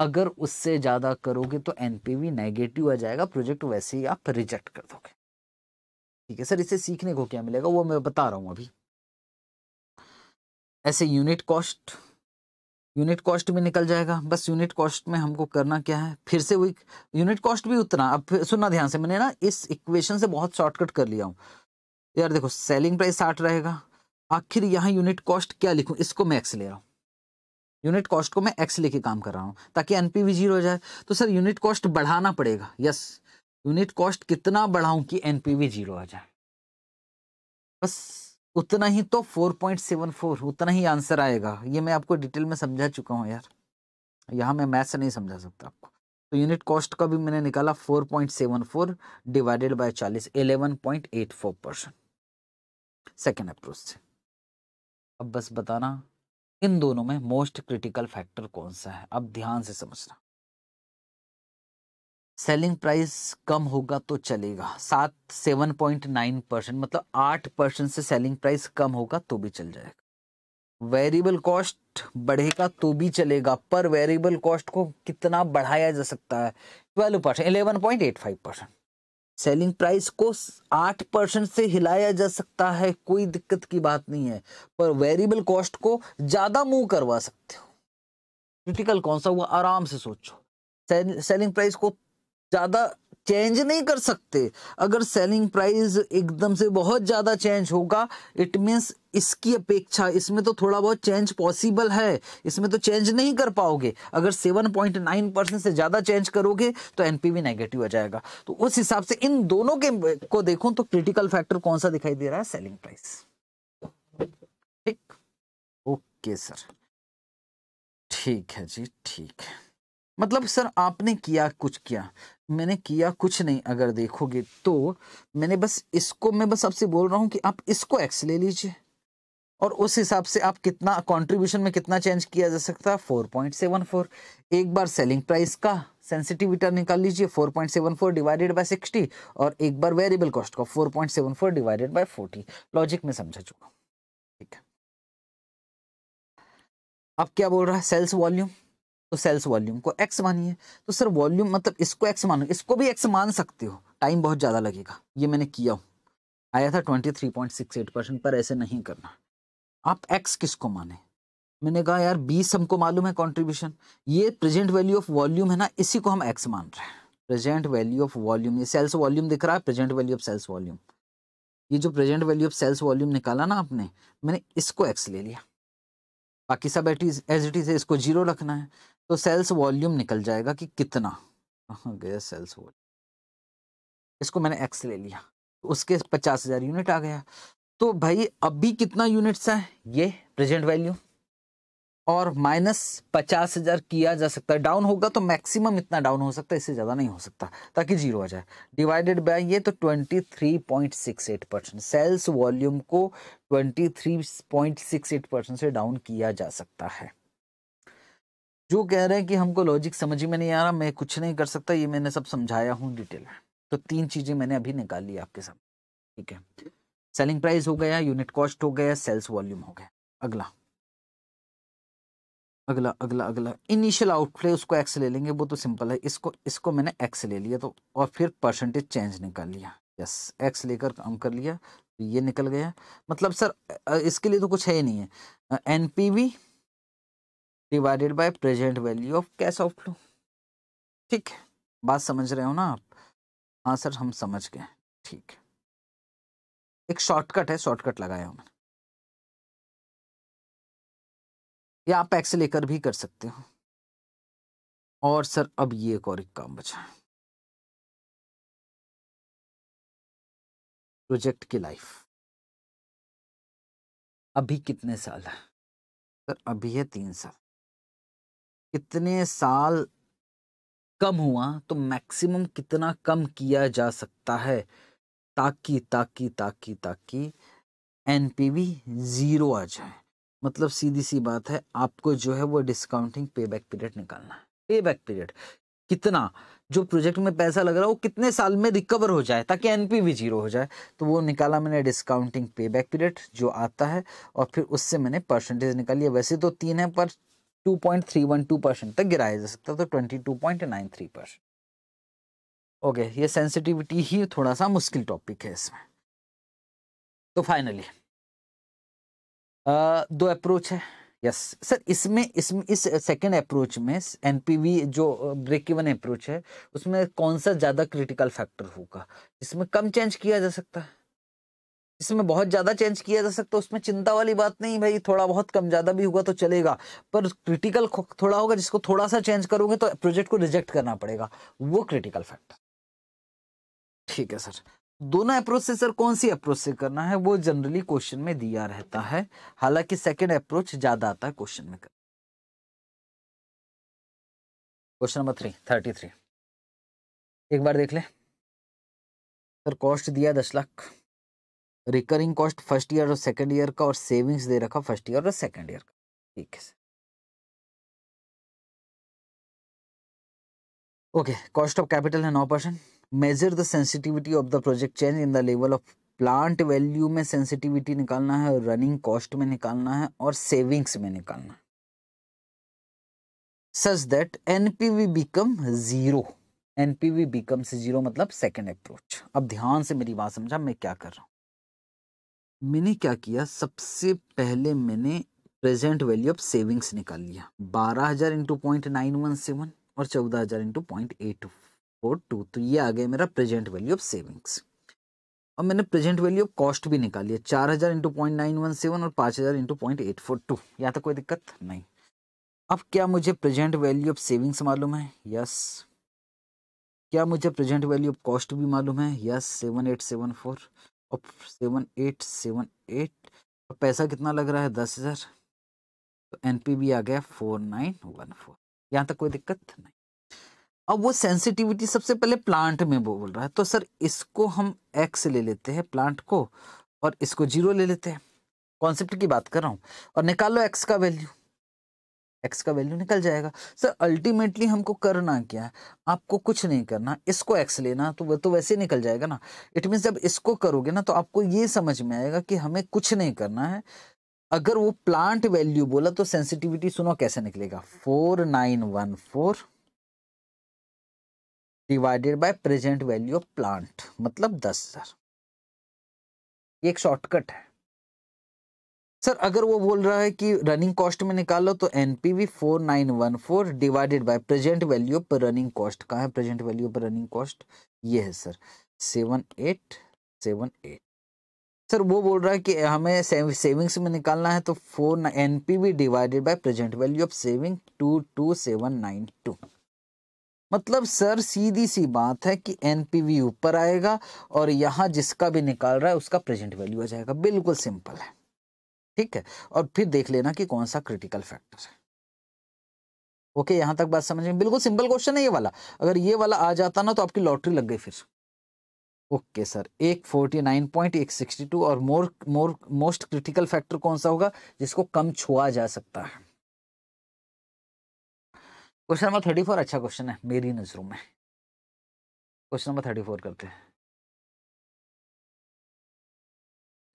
S2: अगर उससे ज़्यादा करोगे तो एनपीवी नेगेटिव आ जाएगा प्रोजेक्ट वैसे ही आप रिजेक्ट कर दोगे ठीक है सर इसे सीखने को क्या मिलेगा वो मैं बता रहा हूं अभी ऐसे यूनिट कॉस्ट यूनिट कॉस्ट भी निकल जाएगा बस यूनिट कॉस्ट में हमको करना क्या है फिर से वही यूनिट कॉस्ट भी उतना अब सुनना ध्यान से मैंने ना इस इक्वेशन से बहुत शॉर्टकट कर लिया हूं यार देखो सेलिंग प्राइस साठ रहेगा आखिर यहाँ यूनिट कॉस्ट क्या लिखूँ इसको मैं एक्स ले रहा हूँ यूनिट कॉस्ट को मैं एक्स लेके काम कर रहा हूँ ताकि एनपीवी जीरो हो जाए तो सर यूनिट कॉस्ट बढ़ाना पड़ेगा यस यूनिट कॉस्ट कितना बढ़ाऊँ कि एन पी जीरो आ जाए बस उतना ही तो 4.74 उतना ही आंसर आएगा ये मैं आपको डिटेल में समझा चुका हूँ यार यहाँ मैं मैथ से नहीं समझा सकता आपको तो यूनिट कॉस्ट का भी मैंने निकाला 4.74 divided by 40 11.84 percent second approach से अब बस बताना इन दोनों में मोस्ट क्रिटिकल फैक्टर कौन सा है अब ध्यान से समझना सेलिंग प्राइस कम होगा तो चलेगा सात सेवन पॉइंट नाइन परसेंट मतलब आठ परसेंट से सेलिंग प्राइस कम होगा तो भी चल जाएगा वेरिएबल कॉस्ट बढ़ेगा तो भी चलेगा पर वेरिएबल कॉस्ट को कितना बढ़ाया जा सकता है twelve percent eleven point eight five percent selling price को आठ परसेंट से हिलाया जा सकता है कोई दिक्कत की बात नहीं है पर वेरिएबल कॉस्ट को ज़्यादा मूव करवा सकते हो क्रिटिकल कौन सा हुआ आराम से सोचो सेलिंग प्राइस को ज़्यादा चेंज नहीं कर सकते अगर सेलिंग प्राइस एकदम से बहुत ज़्यादा चेंज होगा इट मीन्स इसकी अपेक्षा इसमें तो थोड़ा बहुत चेंज पॉसिबल है इसमें तो चेंज नहीं कर पाओगे अगर 7.9 परसेंट से ज़्यादा चेंज करोगे तो एनपीवी नेगेटिव आ जाएगा तो उस हिसाब से इन दोनों के को देखो तो क्रिटिकल फैक्टर कौन सा दिखाई दे रहा है सेलिंग प्राइस ठीक ओके सर ठीक है जी ठीक है मतलब सर आपने किया कुछ किया मैंने किया कुछ नहीं अगर देखोगे तो मैंने बस इसको मैं बस आपसे बोल रहा हूँ कि आप इसको एक्स ले लीजिए और उस हिसाब से आप कितना कंट्रीब्यूशन में कितना चेंज किया जा सकता है फोर पॉइंट सेवन फोर एक बार सेलिंग प्राइस का सेंसिटिविटर निकाल लीजिए four point seven four divided by sixty और एक बार वेरिएबल कॉस्ट का four point seven four divided by forty logic में समझा चुका ठीक है अब क्या बोल रहा है सेल्स वॉल्यूम तो सेल्स वॉल्यूम को एक्स मानिए तो सर वॉल्यूम मतलब इसको एक्स मानो इसको भी एक्स मान सकते हो टाइम बहुत ज़्यादा लगेगा ये मैंने किया हूँ आया था twenty three point six eight percent पर ऐसे नहीं करना आप एक्स किसको माने मैंने कहा यार बीस हमको मालूम है कॉन्ट्रीब्यूशन ये प्रेजेंट वैल्यू ऑफ वॉल्यूम है ना इसी को हम एक्स मान रहे हैं प्रेजेंट वैल्यू ऑफ वॉल्यूम ये सेल्स वॉल्यूम दिख रहा है present value of sales volume ये जो present value of sales volume निकाला ना आपने मैंने इसको एक्स ले लिया बाकी सब it is as it is है इसको जीरो रखना है तो सेल्स वॉल्यूम निकल जाएगा कि कितना हाँ, गया सेल्स वॉल्यूम इसको मैंने एक्स ले लिया तो उसके पचास हज़ार यूनिट आ गया तो भाई अभी कितना यूनिट्स है ये प्रेजेंट वैल्यू और माइनस पचास हज़ार किया जा सकता है डाउन होगा तो मैक्सिमम इतना डाउन हो सकता है इससे ज़्यादा नहीं हो सकता ताकि जीरो आ जाए डिवाइडेड बाय ये तो twenty three point six eight percent sales volume को twenty three point six eight percent से डाउन किया जा सकता है जो कह रहे हैं कि हमको लॉजिक समझ में नहीं आ रहा मैं कुछ नहीं कर सकता ये मैंने सब समझाया हूँ डिटेल में तो तीन चीज़ें मैंने अभी निकाल ली आपके सामने ठीक है सेलिंग प्राइस हो गया यूनिट कॉस्ट हो गया सेल्स वॉल्यूम हो गया अगला अगला अगला अगला इनिशियल आउटफ्ले उसको एक्स ले लेंगे वो तो सिंपल है इसको इसको मैंने एक्स ले लिया तो और फिर परसेंटेज चेंज निकाल लिया यस एक्स लेकर काम कर लिया तो ये निकल गया मतलब सर इसके लिए तो कुछ है ही नहीं है NPV divided by present value of cash of flow ठीक है बात समझ रहे हो ना आप हाँ सर हम समझ गए ठीक एक
S1: शॉर्टकट है शॉर्टकट लगाया हमने या आप एक्स लेकर भी कर सकते हो और सर अब ये एक और एक काम बचा है प्रोजेक्ट की लाइफ अभी कितने साल है सर अभी है
S2: तीन साल कितने साल कम हुआ तो मैक्सिमम कितना कम किया जा सकता है ताकि ताकि ताकि ताकि एन एनपीवी ज़ीरो आ जाए मतलब सीधी सी बात है आपको जो है वो डिस्काउंटिंग पे बैक पीरियड निकालना है पे बैक पीरियड कितना जो प्रोजेक्ट में पैसा लग रहा है वो कितने साल में रिकवर हो जाए ताकि एन एनपीवी जीरो हो जाए तो वो निकाला मैंने डिस्काउंटिंग पे बैक पीरियड जो आता है और फिर उससे मैंने परसेंटेज निकाली है वैसे तो तीन है पर 2.312 परसेंट तक गिराया जा सकता तो 22.93 परसेंट ओके ये सेंसिटिविटी ही थोड़ा सा मुश्किल टॉपिक है इसमें तो फाइनली दो अप्रोच है यस सर इसमें इसमें इस सेकंड अप्रोच में एनपीवी जो ब्रेक इवन अप्रोच है उसमें कौन सा ज़्यादा क्रिटिकल फैक्टर होगा इसमें कम चेंज किया जा सकता है इसमें बहुत ज़्यादा चेंज किया जा सकता है उसमें चिंता वाली बात नहीं भाई थोड़ा बहुत कम ज़्यादा भी होगा तो चलेगा पर क्रिटिकल थोड़ा होगा जिसको थोड़ा सा चेंज करोगे तो प्रोजेक्ट को रिजेक्ट करना पड़ेगा वो क्रिटिकल फैक्टर ठीक है सर दोनों अप्रोच से सर कौन सी अप्रोच से करना है वो जनरली क्वेश्चन में दिया रहता है हालांकि सेकेंड अप्रोच ज़्यादा आता है क्वेश्चन में question number three thirty three एक बार देख ले सर कॉस्ट दिया दस lakh recurring cost first year और सेकेंड ईयर का और सेविंग्स दे रखा फर्स्ट ईयर और सेकेंड ईयर का ठीक है ओके कॉस्ट ऑफ कैपिटल है नौ percent measure the sensitivity of the project change in the level of plant value में सेंसिटिविटी निकालना है और रनिंग कॉस्ट में निकालना है और सेविंग्स में निकालना है such that NPV become zero NPV becomes zero मतलब सेकेंड अप्रोच अब ध्यान से मेरी बात समझा मैं क्या कर रहा हूँ मैंने क्या किया सबसे पहले मैंने प्रेजेंट वैल्यू ऑफ सेविंग्स निकाल लिया बारह हजार into point nine one seven और चौदह हजार into point eight four two तो ये आ गया मेरा प्रेजेंट वैल्यू ऑफ सेविंग्स और मैंने प्रेजेंट वैल्यू ऑफ कॉस्ट भी निकाल लिया चार हज़ार into point nine one seven और पाँच हज़ार into point eight four two यहाँ तक कोई दिक्कत नहीं अब क्या मुझे प्रेजेंट वैल्यू ऑफ सेविंग्स मालूम है यस क्या मुझे प्रेजेंट वैल्यू ऑफ कॉस्ट भी मालूम है yes seven eight seven four और सेवन एट सेवन एट और पैसा कितना लग रहा है दस हज़ार तो एन पी भी आ गया फोर नाइन वन फोर यहाँ तक कोई दिक्कत नहीं अब वो सेंसिटिविटी सबसे पहले प्लांट में बोल रहा है तो सर इसको हम एक्स ले लेते हैं प्लांट को और इसको जीरो ले लेते हैं कॉन्सेप्ट की बात कर रहा हूँ और निकालो एक्स का वैल्यू एक्स का वैल्यू निकल जाएगा सर अल्टीमेटली हमको करना क्या है आपको कुछ नहीं करना इसको एक्स लेना तो वह तो वैसे निकल जाएगा ना इट मीन्स जब इसको करोगे ना तो आपको ये समझ में आएगा कि हमें कुछ नहीं करना है अगर वो प्लांट वैल्यू बोला तो सेंसिटिविटी सुनो कैसे निकलेगा four nine one four divided by present value of plant मतलब दस सर ये एक शॉर्टकट है सर अगर वो बोल रहा है कि रनिंग कॉस्ट में निकालो तो N P V four nine one four divided by present value पर रनिंग कॉस्ट कहाँ है प्रेजेंट वैल्यू पर रनिंग कॉस्ट ये है sir seven eight seven eight sir वो बोल रहा है कि हमें सेविंग्स में निकालना है तो four N P V divided by present value of saving two two seven nine two मतलब सर सीधी सी बात है कि एन पी वी ऊपर आएगा और यहाँ जिसका भी निकाल रहा है उसका प्रेजेंट वैल्यू आ जाएगा बिल्कुल सिंपल है ठीक है और फिर देख लेना कि कौन सा क्रिटिकल फैक्टर है ओके यहां तक बात समझ में बिल्कुल सिंपल क्वेश्चन है ये वाला अगर ये वाला आ जाता ना तो आपकी लॉटरी लग गई फिर ओके सर एक फोर्टी नाइन पॉइंट एक सिक्सटी टू और more more most critical factor कौन सा होगा जिसको कम छुआ जा सकता है क्वेश्चन नंबर थर्टी फोर अच्छा क्वेश्चन है मेरी नजरों में क्वेश्चन नंबर थर्टी फोर करते हैं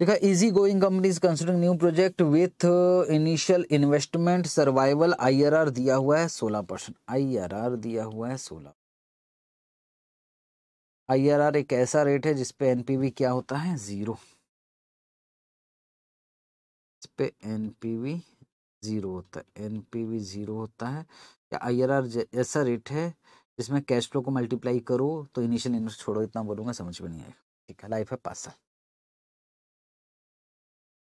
S2: देखा easy going companies considering new project with initial investment survival IRR दिया हुआ है सोलह परसेंट आई दिया हुआ है सोलह आईआरआर एक ऐसा रेट है जिसपे एनपीवी क्या होता है जीरो पे एनपीवी जीरो होता है एनपीवी जीरो होता है या आईआरआर ऐसा रेट है जिसमें कैश फ्लो को मल्टीप्लाई करो तो इनिशियल इन्वेस्ट छोड़ो इतना बोलूंगा समझ में नहीं आएगा ठीक है लाइफ है पाँच साल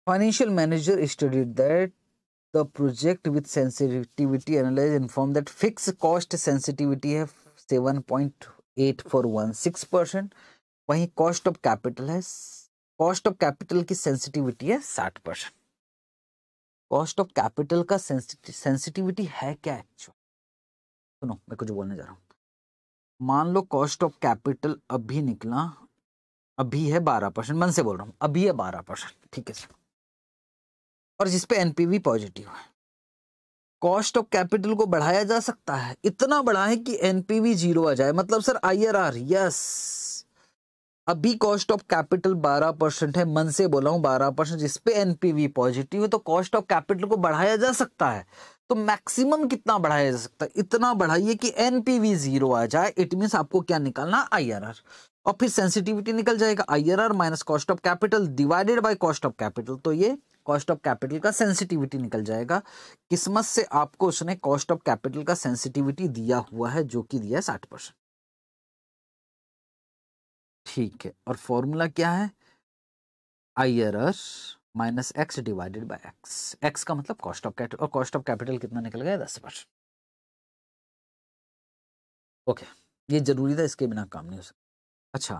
S2: Financial manager studied that the project with sensitivity analysis informed that fixed cost sensitivity है 7.8416 परसेंट वहीं कॉस्ट ऑफ कैपिटल है कॉस्ट ऑफ कैपिटल की सेंसिटिविटी है 60 परसेंट कॉस्ट ऑफ कैपिटल का सेंसिटिविटी है क्या एक्चुअल सुनो मैं कुछ बोलने जा रहा हूँ मान लो कॉस्ट ऑफ कैपिटल अभी निकला अभी है बारह परसेंट मन से बोल रहा हूँ अभी है बारह परसेंट ठीक है सर और जिसपे एनपीवी पॉजिटिव है कॉस्ट ऑफ कैपिटल को बढ़ाया जा सकता है इतना बढ़ाए कि एनपीवी जीरो आ जाए मतलब सर आईआरआर यस अभी कॉस्ट ऑफ कैपिटल 12 परसेंट है मन से बोला हूं 12 परसेंट जिसपे एनपीवी पॉजिटिव है तो कॉस्ट ऑफ कैपिटल को बढ़ाया जा सकता है तो मैक्सिमम कितना बढ़ाया जा सकता है इतना बढ़ाइए कि एनपीवी जीरो आ जाए इट मीन आपको क्या निकालना आईआरआर और फिर सेंसिटिविटी निकल जाएगा IRR minus cost of capital divided by cost of capital तो ये कॉस्ट ऑफ कैपिटल का सेंसिटिविटी निकल जाएगा किस्मत से आपको उसने कॉस्ट ऑफ कैपिटल का सेंसिटिविटी दिया हुआ है जो कि दिया है साठ परसेंट ठीक है और फॉर्मूला क्या है I R minus X divided by X X का मतलब कॉस्ट ऑफ कैपिटल और कॉस्ट ऑफ कैपिटल कितना निकल गया दस परसेंट ओके ये जरूरी था इसके बिना काम नहीं हो सकता अच्छा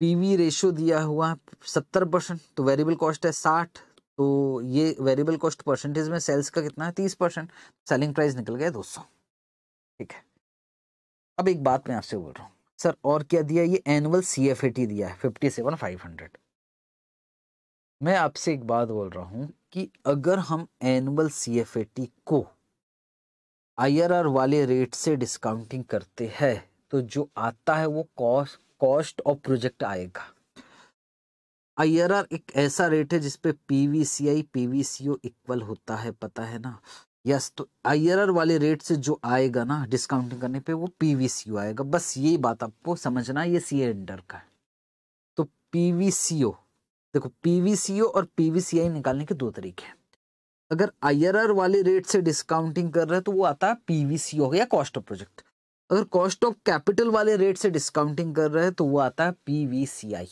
S2: पीवी रेशियो दिया हुआ है सत्तर परसेंट तो वेरिएबल कॉस्ट है साठ तो ये वेरिएबल कॉस्ट परसेंटेज में सेल्स का कितना है तीस परसेंट सेलिंग प्राइस निकल गया दो सौ ठीक है अब एक बात मैं आपसे बोल रहा हूँ सर और क्या दिया ये annual C F A T दिया है फिफ्टी सेवन फाइव हंड्रेड मैं आपसे एक बात बोल रहा हूँ कि अगर हम annual C F A T को आई आर आर वाले रेट से डिस्काउंटिंग करते हैं तो जो आता है वो कॉस्ट कॉस्ट ऑफ प्रोजेक्ट आएगा आई एक ऐसा रेट है जिसपे P V C I P V C O equal होता है पता है ना यस तो आई वाले रेट से जो आएगा ना डिस्काउंटिंग करने पे वो पी वी सी ओ आएगा बस यही बात आपको समझना ये सी एंडर का है तो पी वी सी ओ देखो पी वी सी ओ और पी वी सी आई निकालने के दो तरीके हैं अगर आई वाले रेट से डिस्काउंटिंग कर रहे हैं तो वो आता है पी वी सी ओ या कॉस्ट ऑफ प्रोजेक्ट अगर कॉस्ट ऑफ कैपिटल वाले रेट से डिस्काउंटिंग कर रहे हैं तो वो आता है पी वी सी आई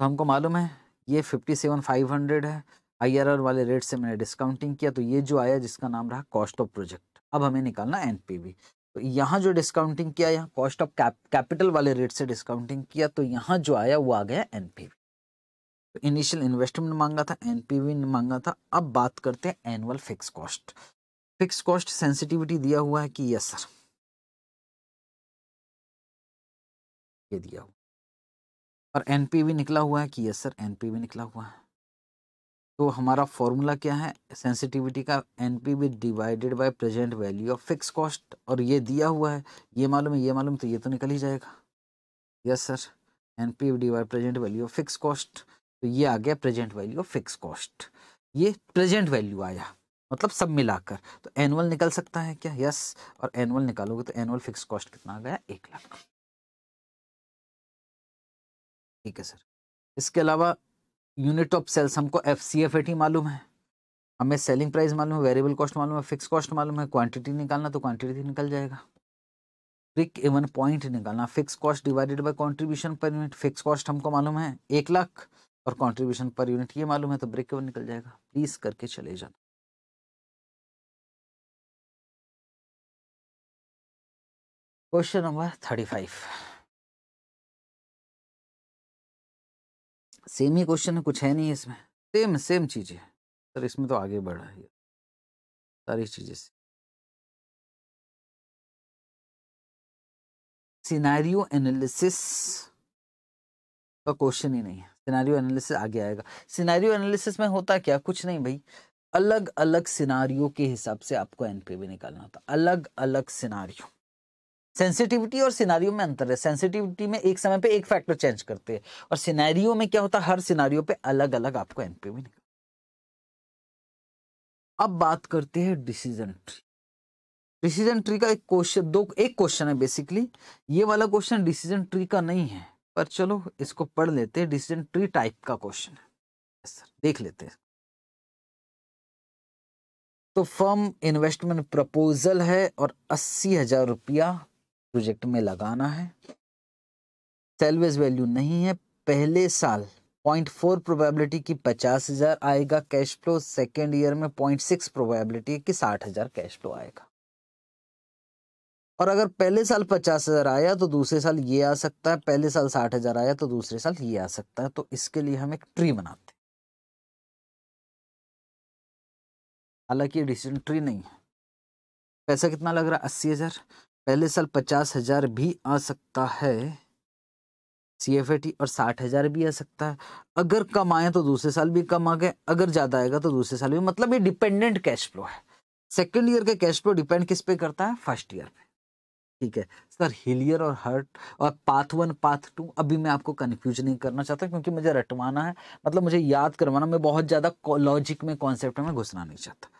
S2: तो हमको मालूम है ये फिफ्टी सेवन फाइव हंड्रेड है आई आर आर वाले रेट से मैंने डिस्काउंटिंग किया तो ये जो आया जिसका नाम रहा कॉस्ट ऑफ प्रोजेक्ट अब हमें निकालना एन पी वी तो यहाँ जो डिस्काउंटिंग किया यहाँ कॉस्ट ऑफ कैपिटल वाले रेट से डिस्काउंटिंग किया तो यहाँ जो आया वो आ गया एन वी तो इनिशियल इन्वेस्टमेंट मांगा था एन पी वी मांगा था अब बात करते हैं annual fix cost fix cost sensitivity दिया हुआ है कि यस सर
S1: ये दिया हुआ और
S2: एन पी भी निकला हुआ है कि यस सर एन पी भी निकला हुआ है तो हमारा फॉर्मूला क्या है सेंसिटिविटी का एन पी भी divided by present value of fix cost और ये दिया हुआ है ये मालूम है ये मालूम तो ये तो निकल ही जाएगा yes sir N P divide present value of fix cost तो ये आ गया present value of fix cost ये प्रेजेंट वैल्यू आया मतलब सब मिलाकर तो एनुअल निकल सकता है क्या यस और एनुअल निकालोगे तो एनुअल फिक्स कॉस्ट कितना आ गया एक लाख ठीक है सर इसके अलावा यूनिट ऑफ सेल्स हमको एफ सी एफ एट ही मालूम है हमें सेलिंग प्राइस मालूम है वेरिएबल कॉस्ट मालूम है फिक्स कॉस्ट मालूम है क्वांटिटी निकालना तो क्वांटिटी निकल जाएगा ब्रिक एवन पॉइंट निकालना fix cost divided by contribution per unit fix cost हमको मालूम है एक लाख और कंट्रीब्यूशन पर यूनिट ये मालूम है तो ब्रिक एवन निकल जाएगा प्लीज़ करके
S1: चले जाना question number thirty five same ही क्वेश्चन है कुछ है नहीं इसमें सेम सेम चीज़ें सर इसमें तो आगे बढ़ रहा है सारी चीज़ें
S2: सिनारियो एनालिसिस का क्वेश्चन ही नहीं है सिनारियो एनालिसिस आगे आएगा सिनारियो एनालिसिस में होता क्या कुछ नहीं भाई अलग अलग सिनारियों के हिसाब से आपको एनपीवी निकालना होता अलग अलग सिनारियो सेंसिटिविटी और सिनारियो में अंतर है सेंसिटिविटी में एक समय पे एक फैक्टर चेंज करते हैं और सिनेरियो में क्या होता है हर सिनारियो पे अलग अलग आपको एनपीवी निकल अब बात करते हैं डिसीजन ट्री डिसीजन ट्री का एक क्वेश्चन दो एक क्वेश्चन है बेसिकली ये वाला क्वेश्चन डिसीजन ट्री का नहीं है पर चलो इसको पढ़ लेते हैं डिसीजन ट्री टाइप का क्वेश्चन है सर देख लेते हैं तो फर्म इन्वेस्टमेंट प्रपोजल है और अस्सी हजार रुपया प्रोजेक्ट में लगाना है सेलवेज वैल्यू नहीं है पहले साल पॉइंट फोर प्रोबेबिलिटी की पचास हज़ार आएगा कैश फ्लो सेकेंड ईयर में पॉइंट सिक्स प्रोबेबिलिटी की साठ हज़ार कैश फ्लो आएगा और अगर पहले साल पचास हज़ार आया तो दूसरे साल ये आ सकता है पहले साल साठ हज़ार आया तो दूसरे साल ये आ सकता है तो इसके लिए हम एक ट्री बनाते हैं हालांकि ये डिसीजन ट्री नहीं है पैसा कितना लग रहा है अस्सी हज़ार पहले साल पचास हज़ार भी आ सकता है सी एफ ए टी और साठ हज़ार भी आ सकता है अगर कम आए तो दूसरे साल भी कम आ गए अगर ज़्यादा आएगा तो दूसरे साल भी मतलब ये डिपेंडेंट कैश फ्लो है सेकेंड ईयर का कैश फ्लो डिपेंड किस पे करता है फर्स्ट ईयर पे ठीक है सर हिलियर और हर्ट और पाथ वन पाथ टू अभी मैं आपको कन्फ्यूज नहीं करना चाहता क्योंकि मुझे रटवाना है मतलब मुझे याद करवाना मैं बहुत ज़्यादा लॉजिक में कॉन्सेप्ट में घुसना नहीं चाहता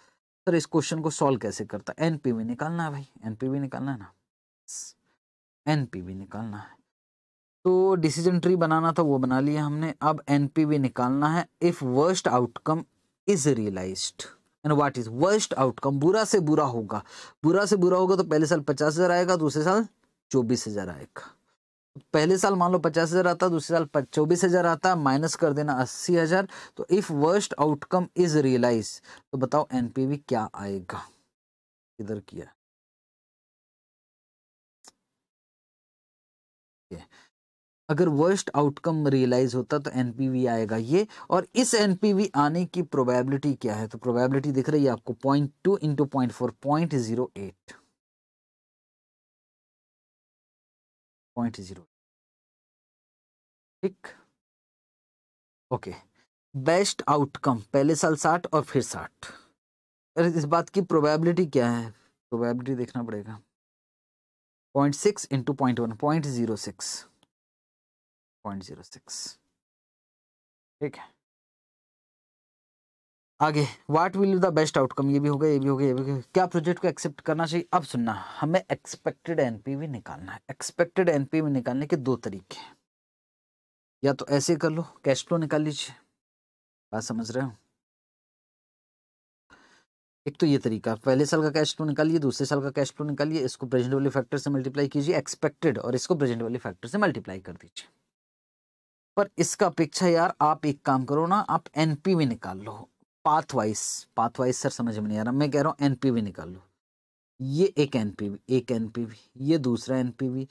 S2: सर इस क्वेश्चन को सॉल्व कैसे करता है एनपीवी निकालना है भाई एनपीवी निकालना है ना एनपीवी निकालना है तो डिसीजन ट्री बनाना था वो बना लिया हमने अब एनपीवी निकालना है if worst outcome is realise and what is worst outcome बुरा से बुरा होगा बुरा से बुरा होगा तो पहले साल पचास हजार आएगा दूसरे साल चौबीस हजार आएगा पहले साल मान लो पचास हज़ार आता दूसरे साल चौबीस हज़ार आता माइनस कर देना अस्सी हज़ार तो if worst outcome is realise तो बताओ एनपीवी क्या आएगा किधर किया अगर वर्स्ट आउटकम रियलाइज होता तो एनपीवी आएगा ये और इस एनपीवी आने की प्रोबेबिलिटी क्या है तो प्रोबेबिलिटी दिख रही है आपको point two into point four point zero eight
S1: point zero ठीक
S2: ओके बेस्ट आउटकम पहले साल साठ और फिर साठ अरे इस बात की प्रोबेबिलिटी क्या है प्रोबेबिलिटी देखना पड़ेगा point six into point one point zero six point zero six ठीक है आगे what will the best outcome ये भी होगा ये भी होगा ये भी होगा क्या प्रोजेक्ट को एक्सेप्ट करना चाहिए अब सुनना हमें एक्सपेक्टेड एनपीवी निकालना है एक्सपेक्टेड एनपीवी निकालने के दो तरीके हैं या तो ऐसे कर लो कैश फ्लो निकाल लीजिए बात समझ रहे हो एक तो ये तरीका पहले साल का कैश फ्लो निकालिए दूसरे साल का कैश फ्लो निकालिए इसको प्रेजेंट वाले फैक्टर से मल्टीप्लाई कीजिए एक्सपेक्टेड और इसको प्रेजेंट वाले फैक्टर से मल्टीप्लाई कर दीजिए पर इसका अपेक्षा यार आप एक काम करो ना आप एनपीवी निकाल लो पाथवाइज पाथवाइज सर समझ में नहीं आ रहा मैं कह रहा हूँ एनपीवी निकाल लो ये एक एनपीवी एक एनपीवी ये दूसरा एनपीवी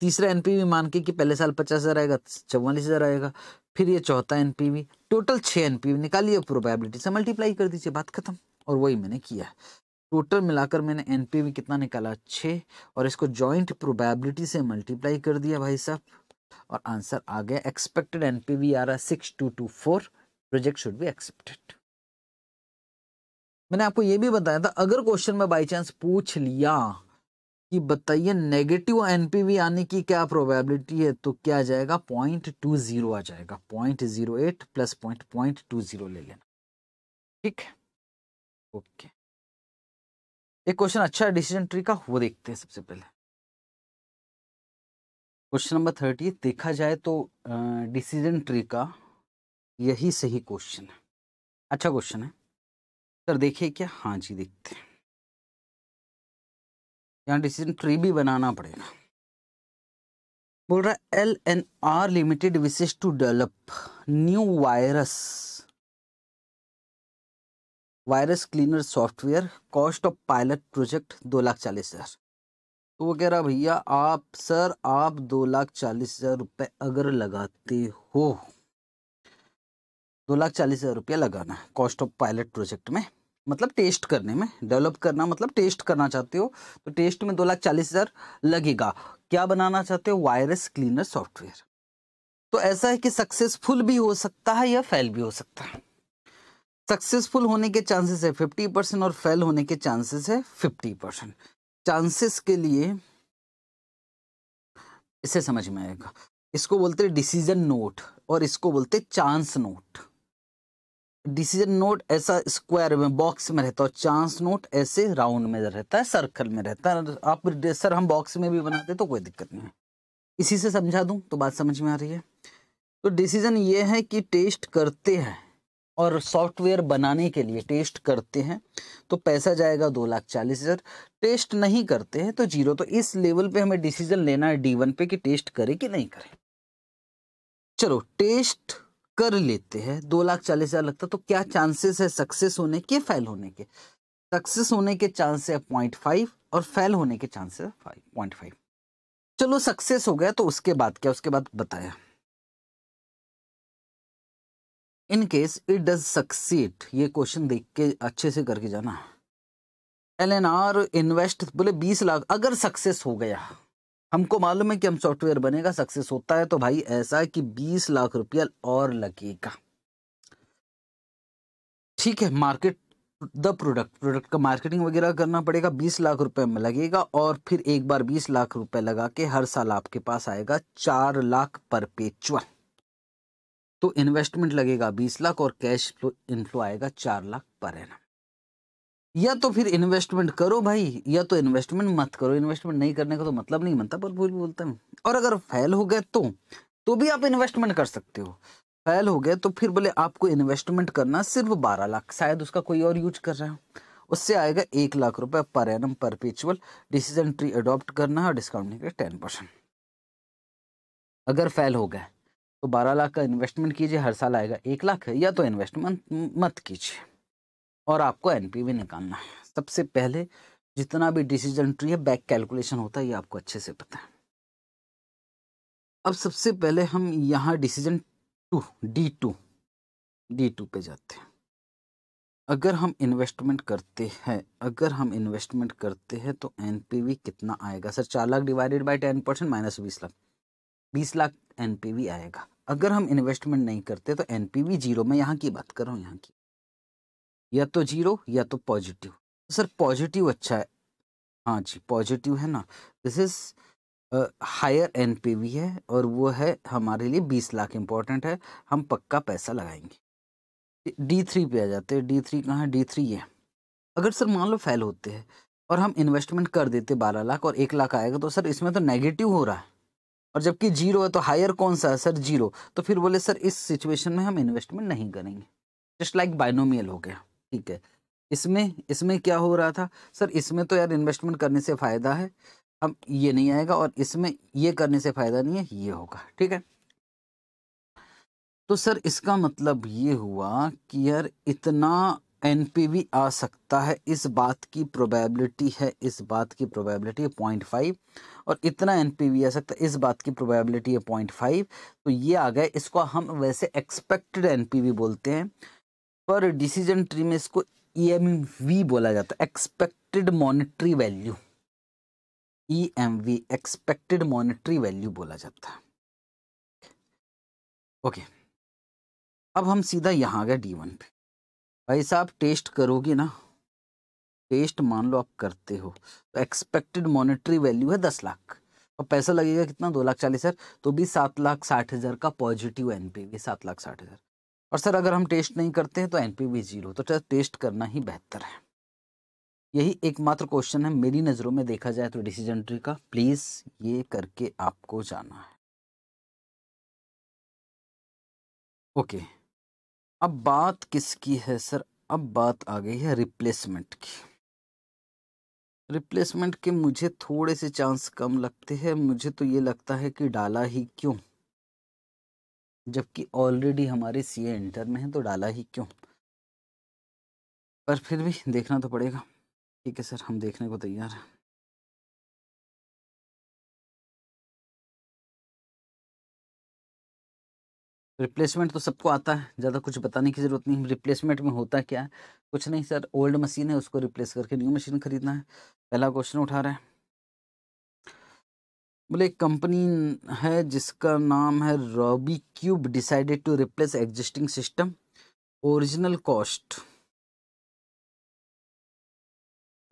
S2: तीसरा एनपीवी मान के कि पहले साल पचास हज़ार आएगा चौवालीस हज़ार आएगा फिर ये चौथा एनपीवी टोटल छः एनपीवी निकालिए प्रोबेबिलिटी से मल्टीप्लाई कर दीजिए बात खत्म और वही मैंने किया है टोटल मिलाकर मैंने एनपीवी कितना निकाला छः और इसको जॉइंट प्रोबेबिलिटी से मल्टीप्लाई कर दिया भाई साहब और आंसर आ गया एक्सपेक्टेड एनपीवी आ रहा है six two two four project should be accepted मैंने आपको ये भी बताया था अगर क्वेश्चन में बाई चांस पूछ लिया कि बताइए नेगेटिव एनपीवी आने की क्या प्रोबेबिलिटी है तो क्या आ जाएगा पॉइंट टू जीरो आ जाएगा point zero eight plus point point two zero ले लेना ठीक है ओके एक क्वेश्चन अच्छा डिसीजन ट्री का वो देखते हैं सबसे पहले क्वेश्चन नंबर थर्टी देखा जाए तो डिसीजन ट्री का यही सही क्वेश्चन है अच्छा क्वेश्चन है सर देखिए क्या हाँ जी देखते हैं यहाँ डिसीजन ट्री भी बनाना पड़ेगा बोल रहा है L N R limited wishes to develop new virus virus cleaner software cost of pilot project दो लाख चालीस हज़ार तो वो कह रहा भैया आप सर आप दो लाख चालीस हज़ार रुपये अगर लगाते हो दो लाख चालीस हज़ार रुपया लगाना है कॉस्ट ऑफ पायलट प्रोजेक्ट में मतलब टेस्ट करने में डेवलप करना मतलब टेस्ट करना चाहते हो तो टेस्ट में दो लाख चालीस हज़ार लगेगा क्या बनाना चाहते हो वायरस क्लीनर सॉफ्टवेयर तो ऐसा है कि सक्सेसफुल भी हो सकता है या फेल भी हो सकता है सक्सेसफुल होने के चांसेस है फिफ्टी परसेंट और फेल होने के चांसेस है फिफ्टी परसेंट चांसेस के लिए इसे समझ में आएगा इसको बोलते डिसीजन नोट और इसको बोलते चांस नोट डिसीजन नोट ऐसा स्क्वायर में बॉक्स में रहता है और चांस नोट ऐसे राउंड में रहता है सर्कल में रहता है आप सर हम बॉक्स में भी बनाते तो कोई दिक्कत नहीं है इसी से समझा दूं तो बात समझ में आ रही है तो डिसीजन ये है कि टेस्ट करते हैं और सॉफ्टवेयर बनाने के लिए टेस्ट करते हैं तो पैसा जाएगा दो लाख चालीस हज़ार टेस्ट नहीं करते हैं तो जीरो तो इस लेवल पे हमें डिसीजन लेना है डी वन पे कि टेस्ट करे कि नहीं करे चलो टेस्ट कर लेते हैं दो लाख चालीस हजार लगता तो क्या चांसेस है सक्सेस होने के फेल होने के सक्सेस होने के चांस है पॉइंट फाइव और फेल होने के चांस है पॉइंट फाइव चलो सक्सेस हो गया तो उसके बाद क्या उसके बाद बताया in case it does succeed ये क्वेश्चन देख के अच्छे से करके जाना एल एन आर इन्वेस्ट बोले बीस लाख अगर सक्सेस हो गया हमको मालूम है कि हम सॉफ्टवेयर बनेगा सक्सेस होता है तो भाई ऐसा है कि बीस लाख रुपया और लगेगा ठीक है मार्केट द प्रोडक्ट प्रोडक्ट का मार्केटिंग वगैरह करना पड़ेगा बीस लाख रुपए में लगेगा और फिर एक बार बीस लाख रुपए लगा के हर साल आपके पास आएगा चार लाख पर पेचुअल तो इन्वेस्टमेंट लगेगा बीस लाख और कैश फ्लो इनफ्लो आएगा चार लाख पर एनम या तो फिर इन्वेस्टमेंट करो भाई या तो इन्वेस्टमेंट मत करो इन्वेस्टमेंट नहीं करने का तो मतलब नहीं बनता पर भूल बोलता हूँ और अगर फेल हो गए तो तो भी आप इन्वेस्टमेंट कर सकते हो फेल हो गए तो फिर बोले आपको इन्वेस्टमेंट करना सिर्फ बारह लाख शायद उसका कोई और यूज कर रहा है उससे आएगा एक लाख रुपए per annum perpetual decision tree adopt करना है और डिस्काउंट निकले टेन परसेंट अगर फेल हो गए तो बारह लाख का इन्वेस्टमेंट कीजिए हर साल आएगा एक लाख या तो इन्वेस्टमेंट मत कीजिए और आपको एनपीवी निकालना है सबसे पहले जितना भी डिसीजन ट्री है बैक कैलकुलेशन होता है ये आपको अच्छे से पता है अब सबसे पहले हम यहाँ decision two D two D two पे जाते हैं अगर हम इन्वेस्टमेंट करते हैं अगर हम इन्वेस्टमेंट करते हैं तो एनपीवी कितना आएगा सर चार lakh divided by ten percent minus बीस लाख बीस लाख एनपीवी आएगा अगर हम इन्वेस्टमेंट नहीं करते तो एनपीवी जीरो मैं यहाँ की बात कर रहा हूँ यहाँ की या तो जीरो या तो पॉजिटिव सर पॉजिटिव अच्छा है हाँ जी पॉजिटिव है ना दिस इज़ हायर एन है और वो है हमारे लिए बीस लाख इम्पोर्टेंट है हम पक्का पैसा लगाएंगे डी थ्री पे आ जाते हैं डी थ्री कहाँ है डी थ्री ये अगर सर मान लो फेल होते हैं और हम इन्वेस्टमेंट कर देते बारह लाख और एक लाख आएगा तो सर इसमें तो नेगेटिव हो रहा है और जबकि जीरो है तो हायर कौन सा है सर जीरो तो फिर बोले सर इस सिचुएशन में हम इन्वेस्टमेंट नहीं करेंगे जस्ट लाइक बाइनोमियल हो गया ठीक है इसमें इसमें क्या हो रहा था सर इसमें तो यार इन्वेस्टमेंट करने से फ़ायदा है अब ये नहीं आएगा और इसमें ये करने से फ़ायदा नहीं है ये होगा ठीक है तो सर इसका मतलब ये हुआ कि यार इतना एन आ सकता है इस बात की प्रोबेबिलिटी है इस बात की प्रोबेबिलिटी है पॉइंट फाइव और इतना एन आ सकता है इस बात की प्रोबेबिलिटी है पॉइंट फाइव तो ये आ गए इसको हम वैसे एक्सपेक्टेड एन बोलते हैं पर डिसीजन ट्री में इसको ई e बोला जाता है expected monetary value E M V expected monetary value बोला जाता है ओके okay. अब हम सीधा यहाँ गए डी वन पे भाई साहब टेस्ट करोगे ना टेस्ट मान लो आप करते हो तो एक्सपेक्टेड मॉनिटरी वैल्यू है दस लाख और पैसा लगेगा कितना दो लाख चालीस हज़ार तो भी सात लाख साठ हज़ार का पॉजिटिव एनपीवी सात लाख साठ हज़ार और सर अगर हम टेस्ट नहीं करते हैं तो एन पी जीरो तो सर टेस्ट करना ही बेहतर है यही एकमात्र क्वेश्चन है मेरी नज़रों में देखा जाए तो डिसीजन ट्री का प्लीज़ ये करके आपको जाना है ओके अब बात किसकी है सर अब बात आ गई है रिप्लेसमेंट की रिप्लेसमेंट के मुझे थोड़े से चांस कम लगते हैं मुझे तो ये लगता है कि डाला ही क्यों जबकि ऑलरेडी हमारे सी इंटर में है तो डाला ही क्यों पर फिर भी देखना तो पड़ेगा ठीक है सर हम देखने को तैयार हैं रिप्लेसमेंट तो सबको आता है ज़्यादा कुछ बताने की ज़रूरत नहीं रिप्लेसमेंट में होता क्या है कुछ नहीं सर ओल्ड मशीन है उसको रिप्लेस करके न्यू मशीन खरीदना है पहला क्वेश्चन उठा रहा है बोले एक कंपनी है जिसका नाम है Robbie Cube decided to replace existing system original cost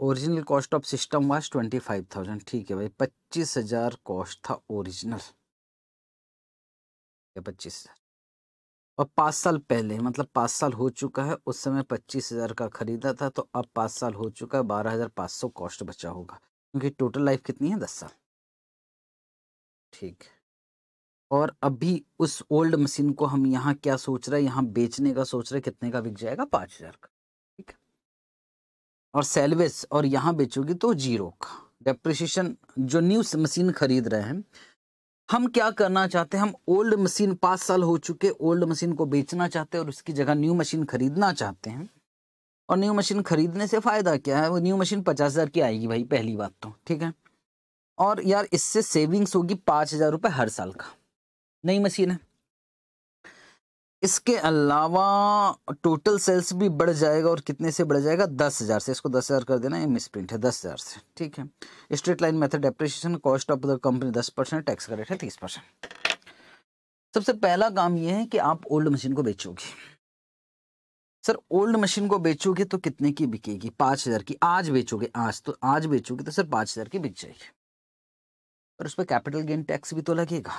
S2: original cost of system was twenty five thousand ठीक है भाई पच्चीस हजार कॉस्ट था ओरिजिनल पच्चीस हजार और पाँच साल पहले मतलब पाँच साल हो चुका है उस समय पच्चीस हजार का खरीदा था तो अब पाँच साल हो चुका है बारह हजार पाँच सौ कॉस्ट बचा होगा क्योंकि टोटल लाइफ कितनी है दस साल ठीक और अभी उस ओल्ड मशीन को हम यहाँ क्या सोच रहे हैं यहाँ बेचने का सोच रहे कितने का बिक जाएगा पाँच हज़ार का ठीक है और सेलवेज और यहाँ बेचोगी तो जीरो का डेप्रिशिएशन जो न्यू मशीन खरीद रहे हैं हम क्या करना चाहते हैं हम ओल्ड मशीन पाँच साल हो चुके ओल्ड मशीन को बेचना चाहते हैं और उसकी जगह न्यू मशीन खरीदना चाहते हैं और न्यू मशीन खरीदने से फ़ायदा क्या है वो न्यू मशीन पचास हज़ार की आएगी भाई पहली बात तो ठीक है और यार इससे सेविंग्स होगी पांच हज़ार रुपये हर साल का नई मशीन है इसके अलावा टोटल सेल्स भी बढ़ जाएगा और कितने से बढ़ जाएगा दस हज़ार से इसको दस हज़ार कर देना ये मिसप्रिंट है दस हज़ार से ठीक है straight line method depreciation cost of the company दस परसेंट टैक्स का रेट है तीस परसेंट सबसे पहला काम ये है कि आप ओल्ड मशीन को बेचोगे सर ओल्ड मशीन को बेचोगे तो कितने की बिकेगी पांच हज़ार की आज बेचोगे आज तो आज बेचोगे तो सर पांच हज़ार की बिक जाएगी पर उस पर कैपिटल गेन टैक्स भी तो लगेगा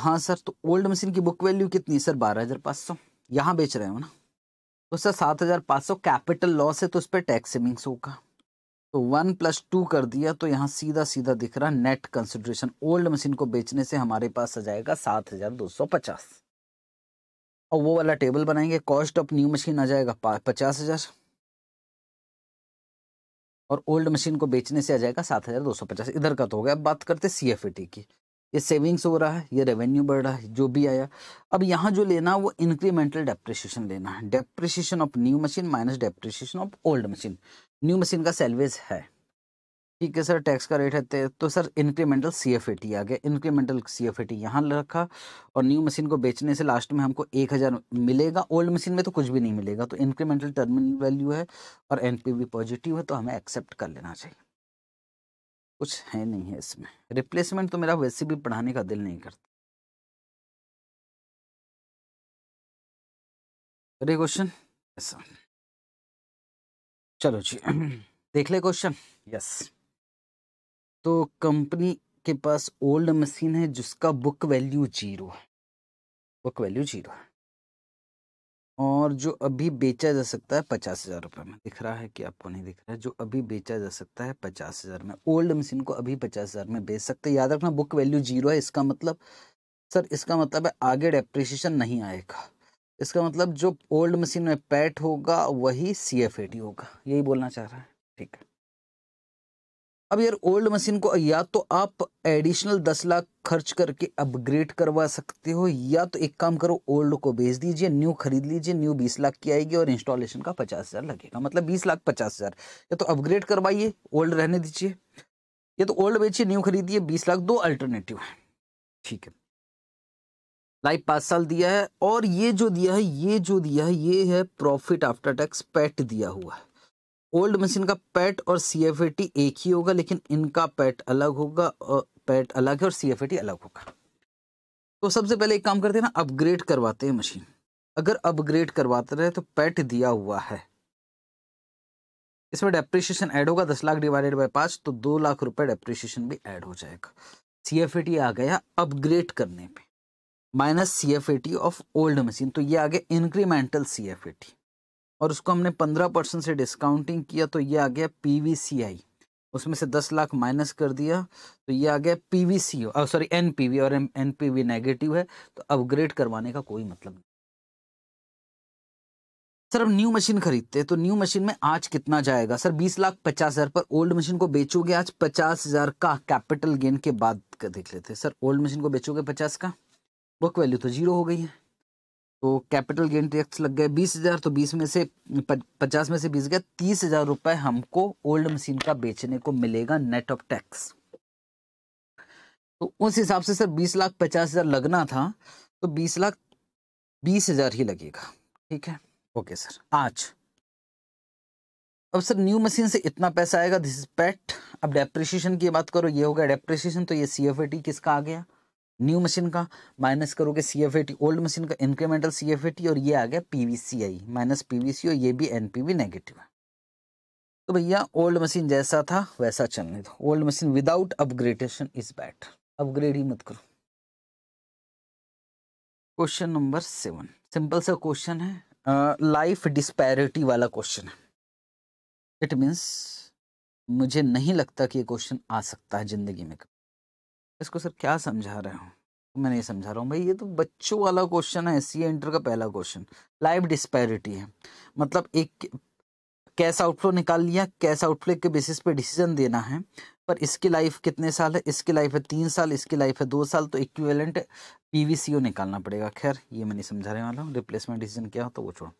S2: हाँ सर तो ओल्ड मशीन की बुक वैल्यू कितनी है सर बारह हज़ार पाँच सौ यहाँ बेच रहे हो ना तो सर सात हज़ार पाँच सौ कैपिटल लॉस है तो उस पर टैक्स सेविंग्स होगा तो वन प्लस टू कर दिया तो यहाँ सीधा सीधा दिख रहा नेट कंसिड्रेशन ओल्ड मशीन को बेचने से हमारे पास आ जाएगा सात हज़ार दो सौ पचास और वो वाला टेबल बनाएंगे कॉस्ट ऑफ न्यू मशीन आ जाएगा पचास हज़ार और ओल्ड मशीन को बेचने से आ जाएगा सात हज़ार दो सौ पचास इधर का तो हो गया अब बात करते सी एफ ए टी की ये सेविंग्स हो रहा है ये रेवेन्यू बढ़ रहा है जो भी आया अब यहाँ जो लेना है वो इंक्रीमेंटल डेप्रिशिएशन लेना है depreciation of new machine minus depreciation of old machine new machine का सेलवेज है ठीक है सर टैक्स का रेट है तो sir incremental C F A T आ गया incremental C F A T यहाँ रखा और न्यू मशीन को बेचने से लास्ट में हमको एक हज़ार मिलेगा ओल्ड मशीन में तो कुछ भी नहीं मिलेगा तो इंक्रीमेंटल टर्मिनल वैल्यू है और एन पी वी पॉजिटिव है तो हमें एक्सेप्ट कर लेना चाहिए कुछ है नहीं है इसमें रिप्लेसमेंट तो मेरा वैसे भी पढ़ाने का दिल नहीं करता
S1: अरे क्वेश्चन ऐसा
S2: चलो जी देख ले क्वेश्चन यस yes. तो कंपनी के पास ओल्ड मशीन है जिसका बुक वैल्यू जीरो है बुक वैल्यू जीरो है और जो अभी बेचा जा सकता है पचास हज़ार रुपये में दिख रहा है कि आपको नहीं दिख रहा है जो अभी बेचा जा सकता है पचास हज़ार में ओल्ड मशीन को अभी पचास हज़ार में बेच सकते हैं याद रखना बुक वैल्यू जीरो है इसका मतलब सर इसका मतलब है आगे डेप्रिसिएशन नहीं आएगा इसका मतलब जो ओल्ड मशीन में पैट होगा वही सी एफ ए डी होगा यही बोलना चाह रहा है ठीक है अब यार ओल्ड मशीन को या तो आप एडिशनल दस लाख खर्च करके अपग्रेड करवा सकते हो या तो एक काम करो ओल्ड को बेच दीजिए न्यू खरीद लीजिए न्यू बीस लाख की आएगी और इंस्टॉलेशन का पचास हज़ार लगेगा मतलब बीस लाख पचास हज़ार या तो अपग्रेड करवाइए ओल्ड रहने दीजिए या तो ओल्ड बेचिए न्यू खरीदिए बीस लाख दो अल्टरनेटिव है ठीक है लाइफ पाँच साल दिया है और ये जो दिया है ये जो दिया है ये है प्रॉफिट आफ्टर टैक्स पैट दिया हुआ है ओल्ड मशीन का पैट और सी एफ एक ही होगा लेकिन इनका पैट अलग होगा और पैट अलग है और सी एफ अलग होगा तो सबसे पहले एक काम करते हैं ना अपग्रेड करवाते हैं मशीन अगर अपग्रेड करवाते रहे तो पैट दिया हुआ है इसमें डेप्रिशिएशन ऐड होगा दस लाख डिवाइडेड बाय पाँच तो दो लाख रुपए डेप्रिशिएशन भी ऐड हो जाएगा सी एफ आ गया अपग्रेड करने पे minus C F of old machine तो ये आ गया इंक्रीमेंटल सी एफ और उसको हमने पंद्रह परसेंट से डिस्काउंटिंग किया तो ये आ गया पी उसमें से दस लाख माइनस कर दिया तो ये आ गया P V C sorry N P V और एन पी वी नेगेटिव है तो अपग्रेड करवाने का कोई मतलब नहीं सर अब न्यू मशीन खरीदते हैं तो न्यू मशीन में आज कितना जाएगा सर बीस लाख पचास हज़ार पर ओल्ड मशीन को बेचोगे आज पचास हज़ार का कैपिटल गेन के बाद का देख लेते हैं सर ओल्ड मशीन को बेचोगे पचास का बुक वैल्यू तो जीरो हो गई है तो कैपिटल गेन टैक्स लग गया बीस हज़ार तो बीस में से पचास में से बीस गया तीस हज़ार रुपए हमको ओल्ड मशीन का बेचने को मिलेगा नेट ऑफ टैक्स तो उस हिसाब से सर बीस लाख पचास हज़ार लगना था तो बीस लाख बीस हज़ार ही लगेगा ठीक है ओके सर आज अब सर न्यू मशीन से इतना पैसा आएगा दिस इज पैट अब डेप्रिशिएशन की बात करो ये हो गया डेप्रिशिएशन तो ये सी एफ ए टी किसका आ गया न्यू मशीन का माइनस करोगे C F A T old machine का incremental C F A T और ये आ गया P V C I minus P V C और ये भी एन पी वी नेगेटिव है तो भैया ओल्ड मशीन जैसा था वैसा चलने दो old machine without upgradation is better upgrade ही मत करो क्वेश्चन नंबर सेवन सिंपल सा क्वेश्चन है लाइफ uh, डिस्पैरिटी वाला क्वेश्चन है इट मीन्स मुझे नहीं लगता कि ये क्वेश्चन आ सकता है जिंदगी में इसको सर क्या समझा रहे हो मैं नहीं समझा रहा हूँ भाई ये तो बच्चों वाला क्वेश्चन है सी इंटर का पहला क्वेश्चन लाइव डिस्पैरिटी है मतलब एक कैश आउटफ्लो निकाल लिया कैश आउटफ्लो के बेसिस पे डिसीजन देना है पर इसकी लाइफ कितने साल है इसकी लाइफ है तीन साल इसकी लाइफ है दो साल तो इक्विवेलेंट पी निकालना पड़ेगा खैर ये मैं नहीं रहे वाला हूँ रिप्लेसमेंट डिसीजन क्या हो तो वो छोड़ो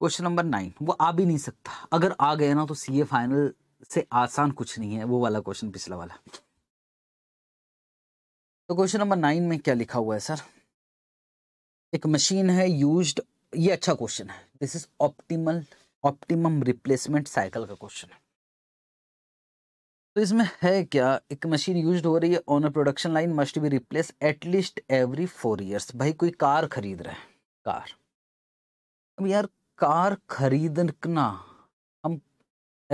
S2: क्वेश्चन नंबर नाइन वो आ भी नहीं सकता अगर आ गए ना तो सी फाइनल से आसान कुछ नहीं है वो वाला क्वेश्चन पिछला वाला तो क्वेश्चन नंबर नाइन में क्या लिखा हुआ है सर एक मशीन है यूज्ड ये अच्छा क्वेश्चन है this is optimal optimum replacement cycle का क्वेश्चन है तो इसमें है क्या एक मशीन यूज हो रही है on a production line must be replace at least every four years भाई कोई कार खरीद रहा है कार अब यार कार खरीदना हम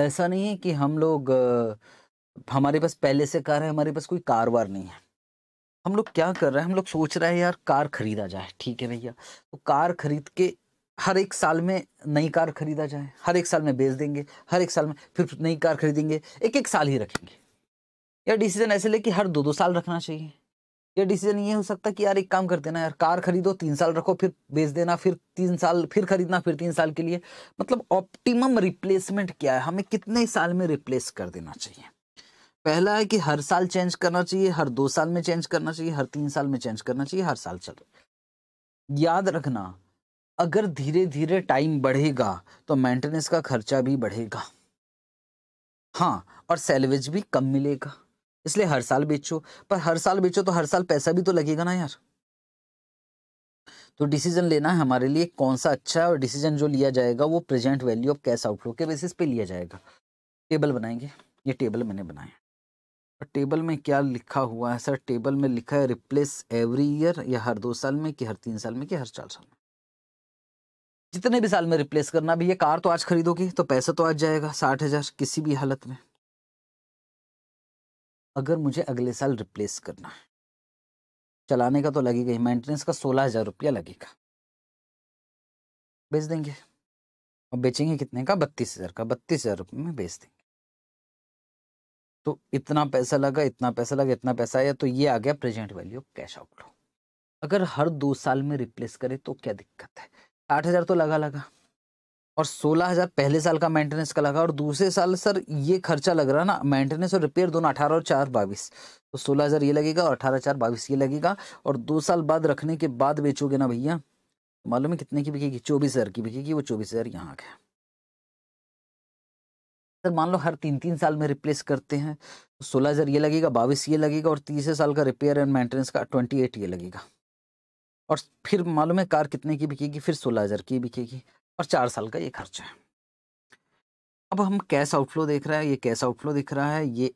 S2: ऐसा नहीं है कि हम लोग हमारे पास पहले से कार है हमारे पास कोई कार वार नहीं है हम लोग क्या कर रहे हैं हम लोग सोच रहे हैं यार कार खरीदा जाए ठीक है भैया तो कार खरीद के हर एक साल में नई कार खरीदा जाए हर एक साल में बेच देंगे हर एक साल में फिर नई कार खरीदेंगे एक एक साल ही रखेंगे या डिसीजन ऐसे ले कि हर दो दो साल रखना चाहिए यह डिसीजन ये हो सकता कि यार एक काम कर देना यार कार खरीदो तीन साल रखो फिर बेच देना फिर तीन साल फिर खरीदना फिर तीन साल के लिए मतलब ऑप्टिमम रिप्लेसमेंट क्या है हमें कितने साल में रिप्लेस कर देना चाहिए पहला है कि हर साल चेंज करना चाहिए हर दो साल में चेंज करना चाहिए हर तीन साल में चेंज करना चाहिए हर साल चल याद रखना अगर धीरे धीरे टाइम बढ़ेगा तो मेंटेनेंस का खर्चा भी बढ़ेगा हाँ और सैलवेज भी कम मिलेगा इसलिए हर साल बेचो पर हर साल बेचो तो हर साल पैसा भी तो लगेगा ना यार तो डिसीजन लेना है हमारे लिए कौन सा अच्छा और डिसीजन जो लिया जाएगा वो present value of cash outflow के बेसिस पे लिया जाएगा टेबल बनाएंगे ये टेबल मैंने बनाया टेबल में क्या लिखा हुआ है सर टेबल में लिखा है रिप्लेस एवरी ईयर या हर दो साल में कि हर तीन साल में कि हर चार साल में जितने भी साल में रिप्लेस करना भी ये कार तो आज खरीदोगी तो पैसा तो आज जाएगा साठ हजार किसी भी हालत में अगर मुझे अगले साल रिप्लेस करना है चलाने का तो लगेगा ही मेंटेनेंस का सोलह हजार रुपया लगेगा बेच देंगे और बेचेंगे कितने का बत्तीस हजार का बत्तीस हजार रुपये में बेच देंगे तो इतना पैसा लगा इतना पैसा लगा इतना पैसा आया तो ये आ गया present value of cash outflow अगर हर दो साल में रिप्लेस करें तो क्या दिक्कत है आठ हज़ार तो लगा लगा और सोलह हज़ार पहले साल का मेंटेनेंस का लगा और दूसरे साल सर ये खर्चा लग रहा ना मेंटेनेंस और रिपेयर दोनों अठारह और चार बाईस तो सोलह हज़ार ये लगेगा और अठारह चार बाईस ये लगेगा और दो साल बाद रखने के बाद बेचोगे ना भैया मालूम है कितने की बिकेगी चौबीस हज़ार की बिकेगी वो चौबीस हज़ार यहाँ आ गया अगर मान लो हर तीन तीन साल में रिप्लेस करते हैं तो सोलह हज़ार ये लगेगा बाईस ये लगेगा और तीसरे साल का रिपेयर एंड मेंटेनेंस का ट्वेंटी एट ये लगेगा और फिर मालूम है कार कितने की बिकेगी फिर सोलह हज़ार की बिकेगी और चार साल का ये खर्चा है अब हम कैश आउटफ्लो देख रहे हैं ये कैश आउटफ्लो दिख रहा है ये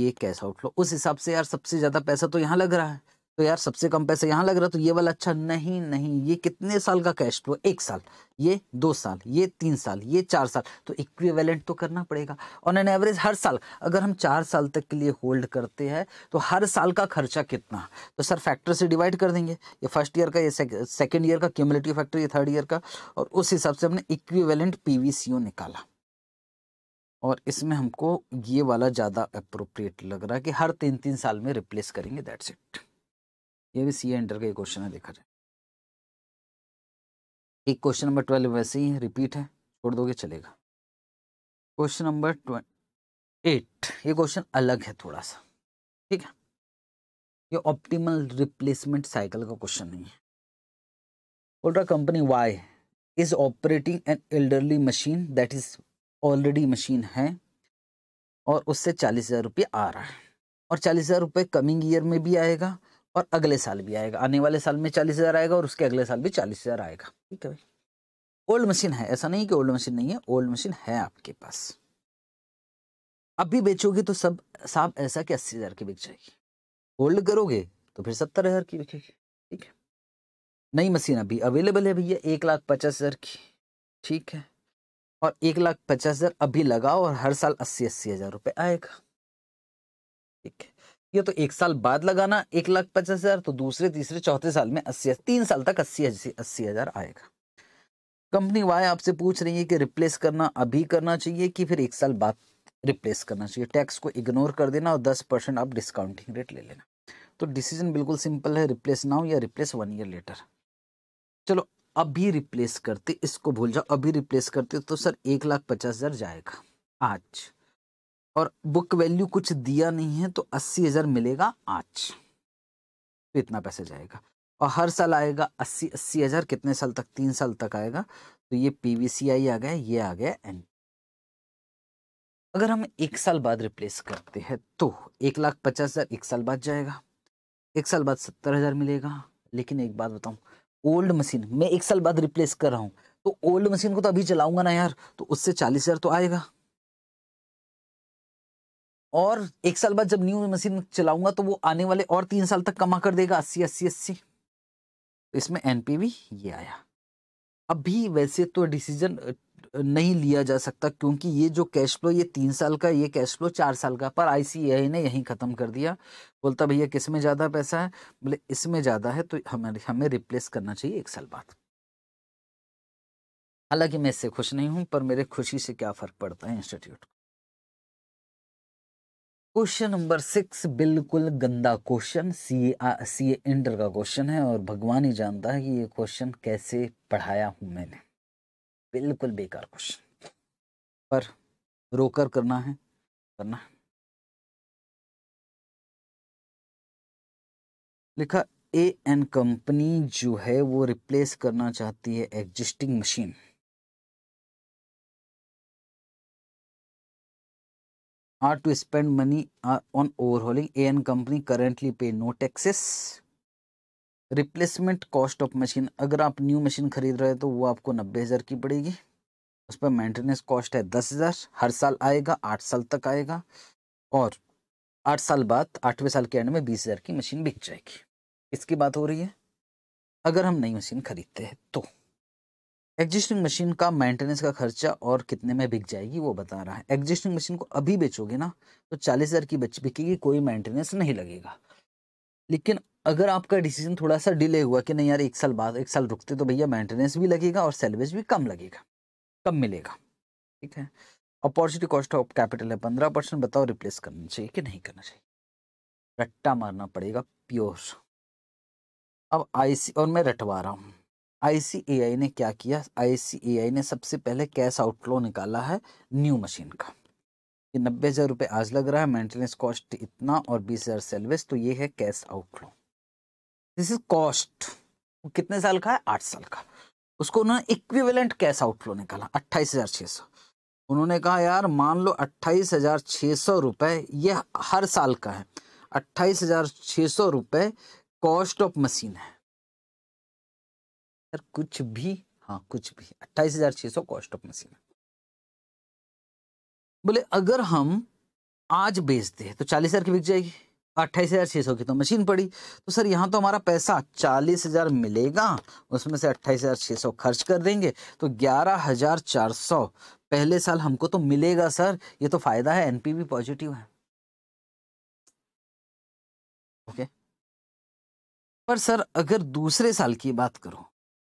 S2: ये कैश आउटफ्लो उस हिसाब से यार सबसे ज़्यादा पैसा तो यहाँ लग रहा है तो यार सबसे कम पैसे यहाँ लग रहा तो ये वाला अच्छा नहीं नहीं ये कितने साल का कैश फ्लो एक साल ये दो साल ये तीन साल ये चार साल तो इक्विवेलेंट तो करना पड़ेगा ऑन एन एवरेज हर साल अगर हम चार साल तक के लिए होल्ड करते हैं तो हर साल का खर्चा कितना तो सर फैक्टर से डिवाइड कर देंगे ये फर्स्ट ईयर का ये सेकेंड ईयर का क्यूमलेटिव फैक्टर ये थर्ड ईयर का और उस हिसाब से हमने इक्विवेलेंट पी निकाला और इसमें हमको ये वाला ज़्यादा अप्रोप्रिएट लग रहा है कि हर तीन तीन साल में रिप्लेस करेंगे दैट्स इट ये भी सी एंटर का क्वेश्चन है देखा जाए एक क्वेश्चन नंबर ट्वेल्व वैसे ही रिपीट है छोड़ दोगे चलेगा क्वेश्चन नंबर एट ये क्वेश्चन अलग है थोड़ा सा ठीक है ये ऑप्टिमल रिप्लेसमेंट साइकिल का क्वेश्चन नहीं है बोल रहा company Y is operating an elderly machine that is already machine है और उससे चालीस हज़ार रुपये आ रहा है और चालीस हज़ार रुपये कमिंग ईयर में भी आएगा और अगले साल भी आएगा आने वाले साल में चालीस हज़ार आएगा और उसके अगले साल भी चालीस हज़ार आएगा ठीक है भाई ओल्ड मशीन है ऐसा नहीं कि ओल्ड मशीन नहीं है ओल्ड मशीन है आपके पास अब भी बेचोगे तो सब साफ ऐसा कि अस्सी हज़ार की बिक जाएगी ओल्ड करोगे तो फिर सत्तर हज़ार की बिकेगी ठीक है नई मशीन अभी अवेलेबल है भैया एक लाख पचास हज़ार की ठीक है और एक लाख पचास हज़ार अभी लगाओ और हर साल अस्सी अस्सी हज़ार रुपये आएगा ठीक है ये तो एक साल बाद लगाना एक लाख पचास हजार तो दूसरे तीसरे चौथे साल में अस्सी तीन साल तक अस्सी अस्सी हजार आएगा कंपनी वाई आपसे पूछ रही है कि रिप्लेस करना अभी करना चाहिए कि फिर एक साल बाद रिप्लेस करना चाहिए टैक्स को इग्नोर कर देना और दस परसेंट आप डिस्काउंटिंग रेट ले लेना तो डिसीजन बिल्कुल सिंपल है रिप्लेस नाउ या रिप्लेस वन ईयर लेटर चलो अभी रिप्लेस करते इसको भूल जाओ अभी रिप्लेस करते तो सर एक लाख पचास हजार जाएगा आज और बुक वैल्यू कुछ दिया नहीं है तो अस्सी हज़ार मिलेगा आज तो इतना पैसा जाएगा और हर साल आएगा अस्सी अस्सी हज़ार कितने साल तक तीन साल तक आएगा तो ये पी वी सी आई आ गया ये आ गया एन अगर हम एक साल बाद रिप्लेस करते हैं तो एक लाख पचास हज़ार एक साल बाद जाएगा एक साल बाद सत्तर हज़ार मिलेगा लेकिन एक बात बताऊं ओल्ड मशीन मैं एक साल बाद रिप्लेस कर रहा हूँ तो ओल्ड मशीन को तो अभी चलाऊंगा ना यार तो उससे चालीस हज़ार तो आएगा और एक साल बाद जब न्यू मशीन चलाऊंगा तो वो आने वाले और तीन साल तक कमा कर देगा अस्सी अस्सी अस्सी तो इसमें एनपीवी ये आया अब भी वैसे तो डिसीजन नहीं लिया जा सकता क्योंकि ये जो कैश फ्लो ये तीन साल का ये कैश फ्लो चार साल का पर आईसीआई ने यहीं ख़त्म कर दिया बोलता भैया किस में ज़्यादा पैसा है बोले इसमें ज़्यादा है तो हमें हमें रिप्लेस करना चाहिए एक साल बाद हालांकि मैं इससे खुश नहीं हूँ पर मेरे खुशी से क्या फ़र्क पड़ता है इंस्टीट्यूट को क्वेश्चन नंबर सिक्स बिल्कुल गंदा question C A C inter का क्वेश्चन है और भगवान ही जानता है कि ये क्वेश्चन कैसे पढ़ाया हूं मैंने बिल्कुल बेकार क्वेश्चन पर रोकर करना है करना है
S1: लिखा ए एंड कंपनी जो है वो रिप्लेस करना चाहती है existing machine
S2: are to spend money uh, on overhauling an company currently pay no taxes replacement cost of machine अगर आप न्यू मशीन खरीद रहे हो तो वो आपको नब्बे हज़ार की पड़ेगी उस पर मैंटेनेंस कॉस्ट है दस हज़ार हर साल आएगा आठ साल तक आएगा और आठ साल बाद आठवें साल के एंड में बीस हज़ार की मशीन बिक जाएगी इसकी बात हो रही है अगर हम नई मशीन खरीदते हैं तो एग्जिस्टिंग मशीन का मेंटेनेंस का खर्चा और कितने में बिक जाएगी वो बता रहा है एग्जिस्टिंग मशीन को अभी बेचोगे ना तो चालीस हज़ार की बच बिकेगी कोई मेंटेनेंस नहीं लगेगा लेकिन अगर आपका डिसीजन थोड़ा सा डिले हुआ कि नहीं यार एक साल बाद एक साल रुकते तो भैया मेंटेनेंस भी लगेगा और सेलवेज भी कम लगेगा कम मिलेगा ठीक है अपॉर्चुनिटी कॉस्ट ऑफ कैपिटल है पंद्रह परसेंट बताओ रिप्लेस करना चाहिए कि नहीं करना चाहिए रट्टा मारना पड़ेगा प्योर अब आईसी और मैं रटवा रहा हूँ आई ने क्या किया आई ने सबसे पहले कैश आउटफ्लो निकाला है न्यू मशीन का ये नब्बे हज़ार रुपये आज लग रहा है मेंटेनेंस कॉस्ट इतना और बीस हज़ार सेलवेज तो ये है cash outflow this is cost कितने साल का है आठ साल का उसको उन्होंने इक्विवेलेंट कैश आउटफ्लो निकाला अट्ठाईस हज़ार छः सौ उन्होंने कहा यार मान लो अट्ठाईस हज़ार छः सौ रुपये हर साल का है अट्ठाईस हज़ार छः सौ रुपये कॉस्ट ऑफ मशीन है यार कुछ भी हाँ कुछ भी अट्ठाईस हजार छह सौ कॉस्ट ऑफ मशीन बोले अगर हम आज बेचते हैं तो चालीस हजार की बिक जाएगी अट्ठाईस हजार छः सौ की तो मशीन पड़ी तो सर यहाँ तो हमारा पैसा चालीस हजार मिलेगा उसमें से अट्ठाईस हजार छः सौ खर्च कर देंगे तो ग्यारह हजार चार सौ पहले साल हमको तो मिलेगा सर ये तो फायदा है एनपीवी पॉजिटिव है ओके पर सर अगर दूसरे साल की बात करो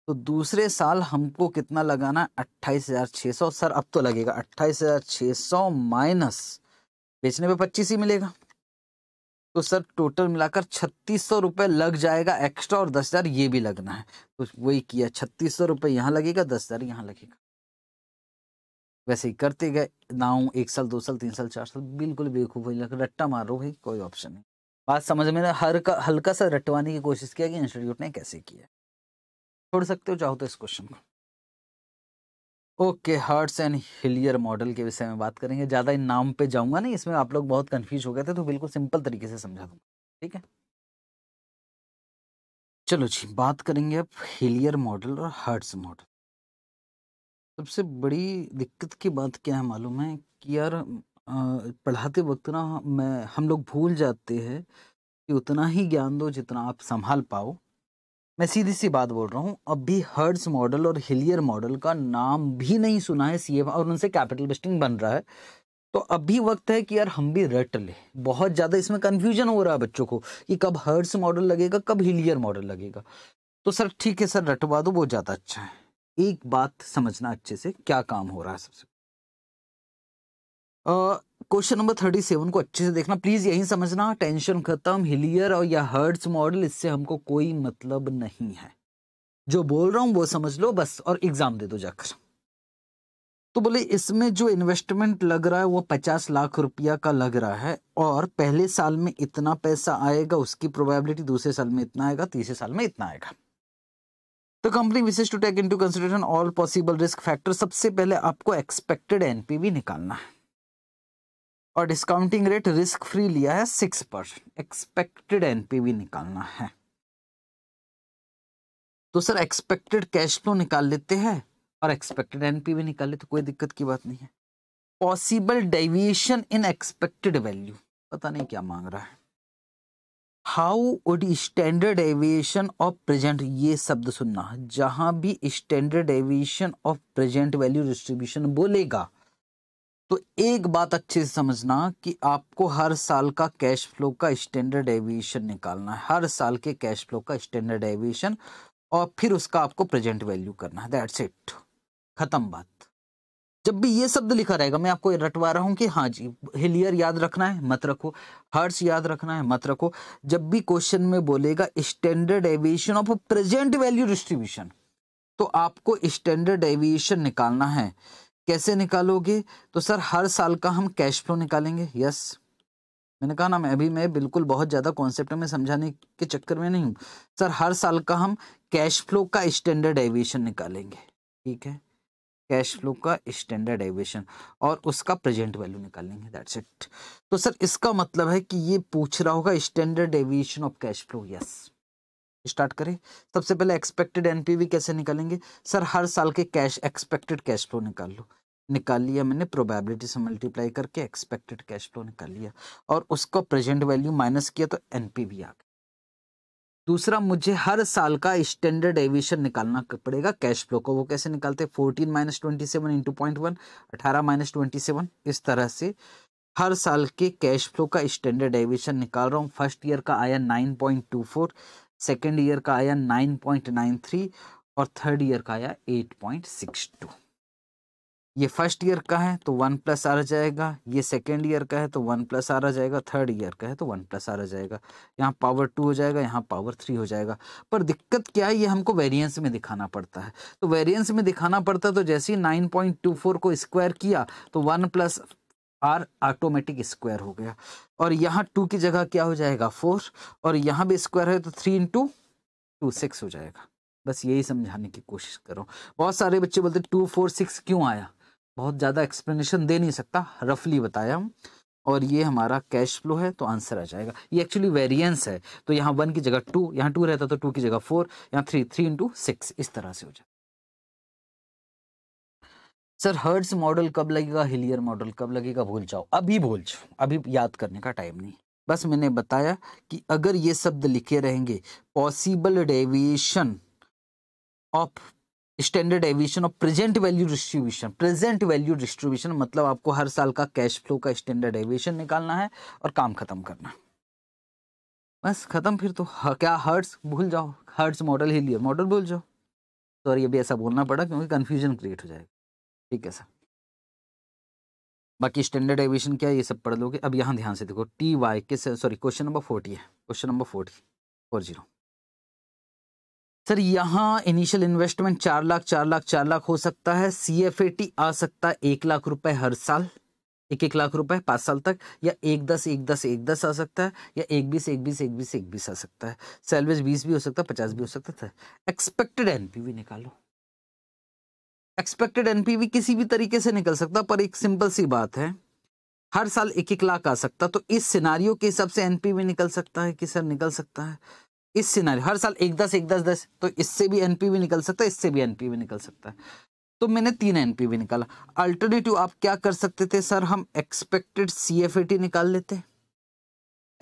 S2: तो दूसरे साल हमको कितना लगाना है अट्ठाईस हजार छः सौ सर अब तो लगेगा अट्ठाईस हजार छः सौ माइनस बेचने पे पच्चीस ही मिलेगा तो सर टोटल मिलाकर छत्तीस सौ रुपये लग जाएगा एक्स्ट्रा और दस हज़ार ये भी लगना है तो वही किया छत्तीस सौ रुपये यहाँ लगेगा दस हज़ार यहाँ लगेगा वैसे ही करते गए नाव एक साल दो साल तीन साल चार साल बिल्कुल बेवकूफ़ हो लग रट्टा मारो भाई कोई ऑप्शन नहीं बात समझ में ना हर का हल्का सा रटवाने की कोशिश किया कि इंस्टीट्यूट ने कैसे किया छोड़ सकते हो चाहो तो इस क्वेश्चन को okay Hertz and Hillier model के विषय में बात करेंगे ज़्यादा इन नाम पे जाऊंगा नहीं इसमें आप लोग बहुत कंफ्यूज हो गए थे तो बिल्कुल सिंपल तरीके से समझा दूंगा ठीक है चलो जी बात करेंगे अब हिलियर मॉडल और हर्ट्स मॉडल सबसे बड़ी दिक्कत की बात क्या है मालूम है कि यार पढ़ाते वक्त ना मैं हम लोग भूल जाते हैं कि उतना ही ज्ञान दो जितना आप संभाल पाओ मैं सीधी सी बात बोल रहा हूँ अब भी हर्ड्स मॉडल और हिलियर मॉडल का नाम भी नहीं सुना है सी और उनसे कैपिटल बेस्टिंग बन रहा है तो अभी वक्त है कि यार हम भी रट लें बहुत ज़्यादा इसमें कन्फ्यूजन हो रहा है बच्चों को कि कब हर्ड्स मॉडल लगेगा कब हिलियर मॉडल लगेगा तो सर ठीक है सर रटवा दो बहुत ज़्यादा अच्छा है एक बात समझना अच्छे से क्या काम हो रहा है सबसे क्वेश्चन नंबर थर्टी सेवन को अच्छे से देखना प्लीज यही समझना टेंशन खत्म हिलियर और या हर्ट्स मॉडल इससे हमको कोई मतलब नहीं है जो बोल रहा हूं वो समझ लो बस और एग्जाम दे दो जाकर तो बोले इसमें जो इन्वेस्टमेंट लग रहा है वो पचास लाख रुपया का लग रहा है और पहले साल में इतना पैसा आएगा उसकी प्रोबेबिलिटी दूसरे साल में इतना आएगा तीसरे साल में इतना आएगा तो company wishes to take into consideration all possible risk factor सबसे पहले आपको एक्सपेक्टेड एनपीवी निकालना है और डिस्काउंटिंग रेट रिस्क फ्री लिया है सिक्स परसेंट एक्सपेक्टेड एनपीवी निकालना है तो सर एक्सपेक्टेड कैश फ्लो निकाल लेते हैं और एक्सपेक्टेड एनपीवी निकाल लेते कोई दिक्कत की बात नहीं है possible deviation in expected value पता नहीं क्या मांग रहा है how would standard deviation of present ये शब्द सुनना जहां भी standard deviation of present value distribution बोलेगा तो एक बात अच्छे से समझना कि आपको हर साल का कैश फ्लो का स्टैंडर्ड एविएशन निकालना है हर साल के कैश फ्लो का स्टैंडर्ड एविएशन और फिर उसका आपको प्रेजेंट वैल्यू करना है दैट्स इट खत्म बात जब भी ये शब्द लिखा रहेगा मैं आपको रटवा रहा हूँ कि हाँ जी हिलियर याद रखना है मत रखो हर्ष याद रखना है मत रखो जब भी क्वेश्चन में बोलेगा standard deviation of present value distribution तो आपको स्टैंडर्ड एविएशन निकालना है कैसे निकालोगे तो सर हर साल का हम कैश फ्लो निकालेंगे यस मैंने कहा ना मैं अभी मैं बिल्कुल बहुत ज़्यादा कॉन्सेप्ट में समझाने के चक्कर में नहीं हूँ सर हर साल का हम कैश फ्लो का स्टैंडर्ड एविएशन निकालेंगे ठीक है कैश फ्लो का स्टैंडर्ड एविएशन और उसका प्रेजेंट वैल्यू निकालेंगे दैट्स इट तो सर इसका मतलब है कि ये पूछ रहा होगा standard deviation of cash flow yes start करें सबसे पहले एक्सपेक्टेड एनपीवी कैसे निकालेंगे सर हर साल के कैश एक्सपेक्टेड कैश फ्लो निकाल लो निकाल लिया मैंने प्रोबेबिलिटी से मल्टीप्लाई करके एक्सपेक्टेड कैश फ्लो निकाल लिया और उसका प्रेजेंट वैल्यू माइनस किया तो एनपीवी आ गया दूसरा मुझे हर साल का स्टैंडर्ड एविएशन निकालना पड़ेगा कैश फ्लो को वो कैसे निकालते हैं fourteen minus twenty seven into point one अठारह माइनस ट्वेंटी सेवन इस तरह से हर साल के कैश फ्लो का स्टैंडर्ड एविएशन निकाल रहा हूँ फर्स्ट ईयर का आया nine point two four second year का आया नाइन पॉइंट नाइन थ्री और थर्ड ईयर का आया एट पॉइंट सिक्स टू ये फर्स्ट ईयर का है तो वन प्लस आ जाएगा ये सेकेंड ईयर का है तो वन प्लस आ रहा जाएगा थर्ड ईयर का है तो वन प्लस आ रहा जाएगा यहाँ पावर टू हो जाएगा यहाँ पावर थ्री हो जाएगा पर दिक्कत क्या है ये हमको वेरिएंस में दिखाना पड़ता है तो वेरिएंस में दिखाना पड़ता तो जैसे ही नाइन पॉइंट टू फोर को स्क्वायर किया तो one plus R automatic square हो गया और यहाँ टू की जगह क्या हो जाएगा फोर और यहाँ भी स्क्वायर है तो थ्री इंटू टू सिक्स हो जाएगा बस यही समझाने की कोशिश करो बहुत सारे बच्चे बोलते टू फोर सिक्स क्यों आया बहुत ज़्यादा एक्सप्लेनेशन दे नहीं सकता रफली बताया हम और ये हमारा कैश फ्लो है तो आंसर आ जाएगा ये एक्चुअली वेरिएंस है तो यहाँ वन की जगह टू यहाँ टू रहता तो टू की जगह फोर यहाँ थ्री थ्री इंटू सिक्स इस तरह से हो जाए सर हर्ड्स मॉडल कब लगेगा हिलियर मॉडल कब लगेगा भूल जाओ अभी भूल जाओ अभी याद करने का टाइम नहीं बस मैंने बताया कि अगर ये शब्द लिखे रहेंगे possible deviation of standard deviation और present value distribution present value distribution मतलब आपको हर साल का कैश फ्लो का स्टैंडर्ड एविएशन निकालना है और काम खत्म करना बस खत्म फिर तो क्या हर्ट्स भूल जाओ हर्ट्स मॉडल ही लिया मॉडल भूल जाओ सॉरी अभी ऐसा बोलना पड़ा क्योंकि कन्फ्यूजन क्रिएट हो जाएगा ठीक है सर बाकी स्टैंडर्ड एविएशन क्या है ये सब पढ़ लोगे अब यहाँ ध्यान से देखो टी वाई के सॉरी क्वेश्चन नंबर फोर्टी है question number forty four zero sir यहाँ इनिशियल इन्वेस्टमेंट चार लाख चार लाख चार लाख हो सकता है सी एफ ए टी आ सकता है एक लाख रुपए हर साल एक एक लाख रुपए पाँच साल तक या एक दस एक दस एक दस आ सकता है या एक बीस एक बीस एक बीस एक बीस आ सकता है सैलवेज बीस भी हो सकता है पचास भी हो सकता था एक्सपेक्टेड एनपीवी निकालो एक्सपेक्टेड एनपीवी किसी भी तरीके से निकल सकता पर एक सिंपल सी बात है हर साल एक एक लाख आ सकता तो इस सिनारियों के हिसाब से एनपीवी निकल सकता है कि सर निकल सकता है इस सिनारी हर साल एक दस एक दस दस तो इससे भी एनपीवी निकल सकता है इससे भी एनपीवी निकल सकता है तो मैंने तीन एनपीवी निकाला अल्टरनेटिव आप क्या कर सकते थे सर हम एक्सपेक्टेड सीएफएटी निकाल लेते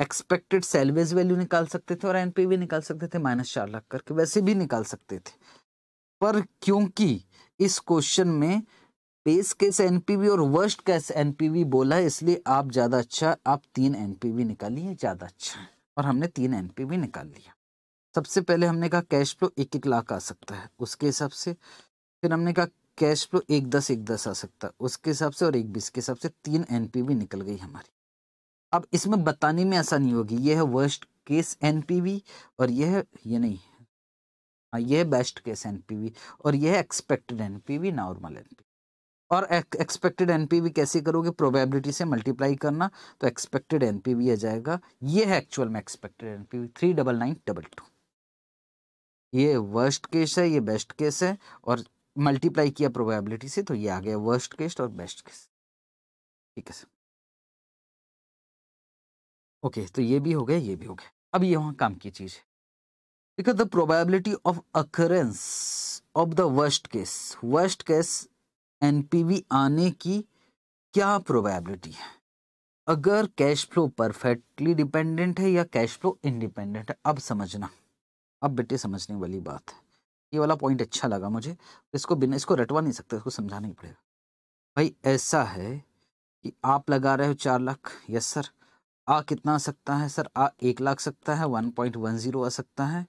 S2: एक्सपेक्टेड सेलवेज वैल्यू निकाल सकते थे और एनपीवी निकाल सकते थे माइनस चार लाख करके वैसे भी निकाल सकते थे पर क्योंकि इस क्वेश्चन में बेस केस एनपीवी और वर्स्ट केस एनपीवी बोला है इसलिए आप ज़्यादा अच्छा आप तीन एनपीवी निकालिए ज़्यादा अच्छा है और हमने तीन एनपीवी निकाल लिया सबसे पहले हमने कहा कैश फ्लो एक एक लाख आ सकता है उसके हिसाब से फिर हमने कहा कैश फ्लो एक दस एक दस आ सकता है उसके हिसाब से और एक बीस के हिसाब से तीन एन निकल गई हमारी अब इसमें बताने में आसानी होगी यह है वर्स्ट केस एन और यह है ये नहीं हाँ यह बेस्ट केस एन और यह एक्सपेक्टेड वी नॉर्मल एनपीवी और एक्सपेक्टेड एनपीवी कैसे करोगे प्रोबेबिलिटी से मल्टीप्लाई करना तो एक्सपेक्टेड एनपीवी आ जाएगा ये है एक्चुअल में expected NPV three double nine double two ये वर्स्ट केस है ये बेस्ट केस है और मल्टीप्लाई किया प्रोबेबिलिटी से तो ये आ गया वर्स्ट केस और बेस्ट केस ठीक है सर ओके तो ये भी हो गया ये भी हो गया अब ये वहां काम की चीज़ है देखो the probability of occurrence of the worst case worst case NPV आने की क्या प्रोबेबिलिटी है अगर कैश फ्लो परफेक्टली डिपेंडेंट है या कैश फ्लो इंडिपेंडेंट है अब समझना अब बेटे समझने वाली बात है ये वाला पॉइंट अच्छा लगा मुझे इसको बिना इसको रटवा नहीं सकते इसको समझाना ही पड़ेगा भाई ऐसा है कि आप लगा रहे हो चार लाख यस सर आ कितना आ सकता है सर आ एक लाख सकता है वन पॉइंट वन जीरो आ सकता है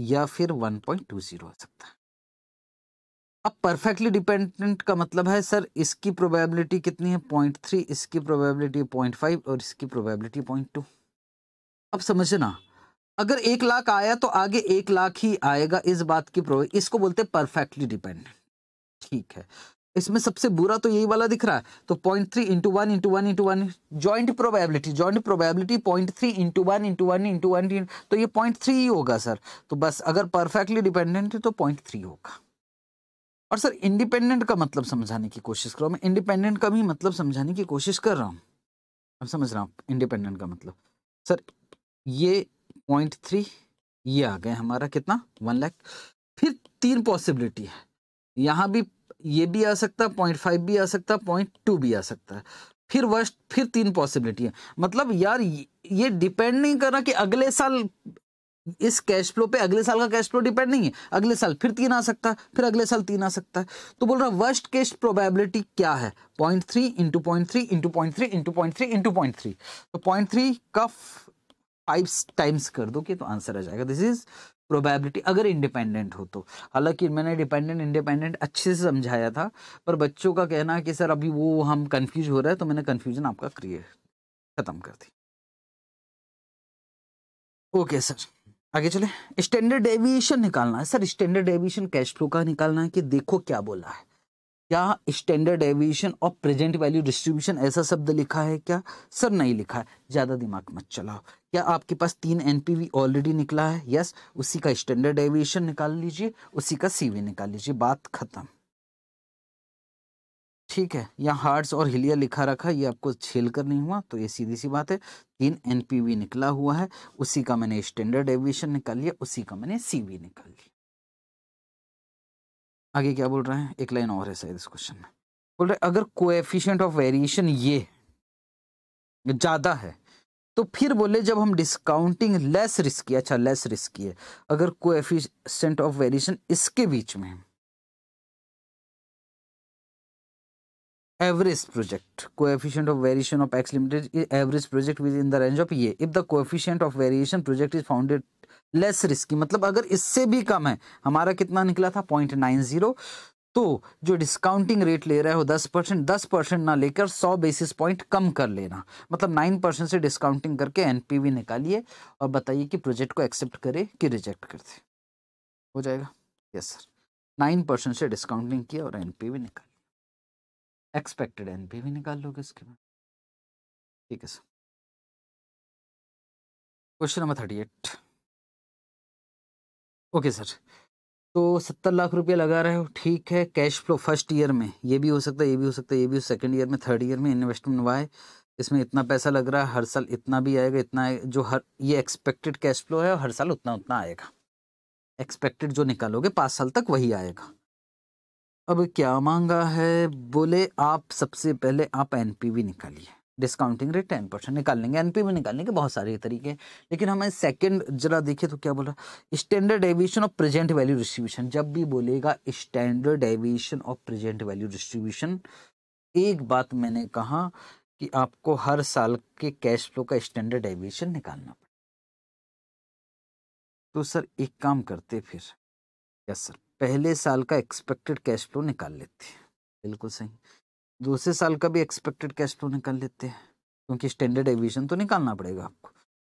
S2: या फिर वन पॉइंट टू जीरो आ सकता है अब परफेक्टली डिपेंडेंट का मतलब है सर इसकी प्रोबेबिलिटी कितनी है पॉइंट थ्री इसकी प्रोबेबिलिटी पॉइंट फाइव और इसकी प्रोबेबिलिटी पॉइंट टू अब समझना अगर एक लाख आया तो आगे एक लाख ही आएगा इस बात की प्रोब इसको बोलते हैं परफेक्टली डिपेंडेंट ठीक है इसमें सबसे बुरा तो यही वाला दिख रहा है तो point three into one into one into one joint probability joint probability point three into one into one into one तो ये पॉइंट थ्री ही होगा सर तो बस अगर परफेक्टली डिपेंडेंट है तो पॉइंट थ्री होगा और सर इंडिपेंडेंट का मतलब समझाने की कोशिश कर रहा हूँ मैं इंडिपेंडेंट का भी मतलब समझाने की कोशिश कर रहा हूँ अब समझ रहा हूँ इंडिपेंडेंट का मतलब सर ये पॉइंट थ्री ये आ गया हमारा कितना वन लैख फिर तीन पॉसिबिलिटी है यहाँ भी ये भी आ सकता है पॉइंट फाइव भी आ सकता है पॉइंट टू भी आ सकता है फिर वर्स्ट फिर तीन पॉसिबिलिटी है मतलब यार ये डिपेंड नहीं कर रहा कि अगले साल इस कैश फ्लो पे अगले साल का कैश फ्लो डिपेंड नहीं है अगले साल फिर तीन आ सकता है फिर अगले साल तीन आ सकता है तो बोल रहा वर्स्ट केस प्रोबेबिलिटी क्या है point three into point three into point three into point three into point three तो पॉइंट थ्री का फाइव टाइम्स कर दोगे तो आंसर आ जाएगा दिस इज प्रोबेबिलिटी अगर इंडिपेंडेंट हो तो हालांकि मैंने डिपेंडेंट इंडिपेंडेंट अच्छे से समझाया था पर बच्चों का कहना है कि सर अभी वो हम कंफ्यूज हो रहा है तो मैंने कंफ्यूजन आपका क्रिएट खत्म कर दी ओके okay, सर आगे चले स्टैंडर्ड डेविएशन निकालना है sir standard deviation cash flow का निकालना है कि देखो क्या बोला है क्या स्टैंडर्ड एविएशन और प्रेजेंट वैल्यू डिस्ट्रीब्यूशन ऐसा शब्द लिखा है क्या सर नहीं लिखा है ज़्यादा दिमाग मत चलाओ क्या आपके पास तीन एनपीवी ऑलरेडी निकला है यस उसी का स्टैंडर्ड एविएशन निकाल लीजिए उसी का सीवी निकाल लीजिए बात खत्म ठीक है यहाँ हार्ट्स और हिलिया लिखा रखा ये आपको छेल कर नहीं हुआ तो ये सीधी सी बात है तीन एनपीवी निकला हुआ है उसी का मैंने स्टैंडर्ड एविएशन निकाल लिया उसी का मैंने सीवी निकाल लिया आगे क्या बोल रहे हैं एक लाइन और है शायद इस क्वेश्चन में बोल रहे अगर कोएफिशिएंट ऑफ वेरिएशन ये ज़्यादा है तो फिर बोले जब हम डिस्काउंटिंग लेस रिस्की अच्छा लेस रिस्की है अगर कोएफिशिएंट ऑफ वेरिएशन इसके बीच में average project coefficient of variation of X limited average project within the range of ये if the coefficient of variation project is founded less risky मतलब अगर इससे भी कम है हमारा कितना निकला था पॉइंट नाइन जीरो तो जो डिस्काउंटिंग रेट ले रहे हो दस परसेंट दस परसेंट ना लेकर सौ बेसिस पॉइंट कम कर लेना मतलब नाइन परसेंट से डिस्काउंटिंग करके एनपीवी निकालिए और बताइए कि प्रोजेक्ट को एक्सेप्ट करे कि रिजेक्ट कर दे हो जाएगा यस सर नाइन परसेंट से डिस्काउंटिंग किया और एनपीवी निकाल
S1: एक्सपेक्टेड एनपीवी निकाल लोगे इसके बाद ठीक है sir
S2: question number thirty eight okay sir तो सत्तर लाख रुपया लगा रहे हो ठीक है कैश फ्लो फर्स्ट ईयर में ये भी हो सकता है ये भी हो सकता है ये भी सेकेंड ईयर में थर्ड ईयर में इन्वेस्टमेंट है इसमें इतना पैसा लग रहा है हर साल इतना भी आएगा इतना आएगा जो हर ये एक्सपेक्टेड कैश फ्लो है और हर साल उतना उतना आएगा एक्सपेक्टेड जो निकालोगे पाँच साल तक वही आएगा अब क्या मांगा है बोले आप सबसे पहले आप एन निकालिए डिस्काउंटिंग रेट टेन परसेंट निकाल लेंगे एनपी में निकालने के बहुत सारे तरीके हैं लेकिन हमें सेकंड जरा देखिए तो क्या बोल रहा है standard deviation of present value distribution जब भी बोलेगा standard deviation of present value distribution एक बात मैंने कहा कि आपको हर साल के कैश फ्लो का स्टैंडर्ड डेविएशन निकालना पड़े तो सर एक काम करते फिर यस सर पहले साल का एक्सपेक्टेड कैश फ्लो निकाल लेते हैं बिल्कुल सही दूसरे साल का भी एक्सपेक्टेड कैश फ्लो निकाल लेते हैं क्योंकि स्टैंडर्ड एविएशन तो निकालना पड़ेगा आपको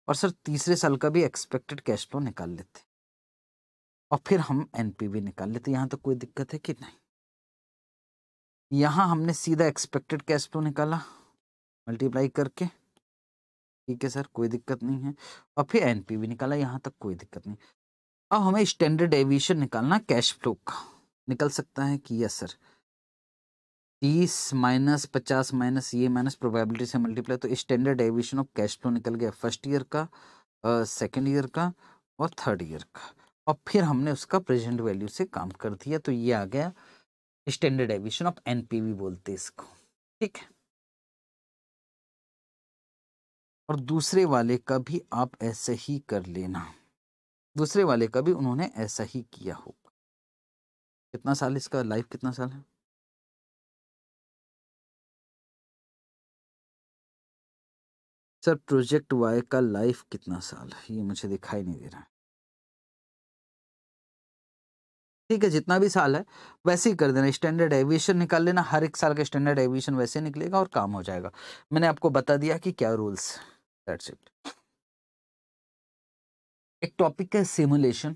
S2: और सर तीसरे साल का भी एक्सपेक्टेड कैश फ्लो निकाल लेते हैं और फिर हम एन निकाल लेते यहाँ तो कोई दिक्कत है कि नहीं यहाँ हमने सीधा एक्सपेक्टेड कैश फ्लो निकाला मल्टीप्लाई करके ठीक है सर कोई दिक्कत नहीं है और फिर एनपीवी निकाला यहाँ तक कोई दिक्कत नहीं अब हमें स्टैंडर्ड एविएशन निकालना कैश फ्लो का निकल सकता है कि यस सर तीस माइनस पचास माइनस ये माइनस प्रोबेबिलिटी से मल्टीप्लाई तो standard deviation of cash flow निकल गया फर्स्ट ईयर का सेकेंड ईयर का और थर्ड ईयर का और फिर हमने उसका प्रेजेंट वैल्यू से काम कर दिया तो ये आ गया स्टैंडर्ड डेविएशन ऑफ एनपीवी बोलते हैं इसको ठीक है और दूसरे वाले का भी आप ऐसे ही कर लेना दूसरे वाले का भी उन्होंने ऐसा ही किया होगा कितना साल इसका लाइफ कितना साल है
S1: सर प्रोजेक्ट वाई का लाइफ
S2: कितना साल है ये मुझे दिखाई नहीं दे रहा ठीक है जितना भी साल है वैसे ही कर देना स्टैंडर्ड एविएशन निकाल लेना हर एक साल का स्टैंडर्ड एविएशन वैसे निकलेगा और काम हो जाएगा मैंने आपको बता दिया कि क्या रूल्स दैट्स इट एक टॉपिक है सिमुलेशन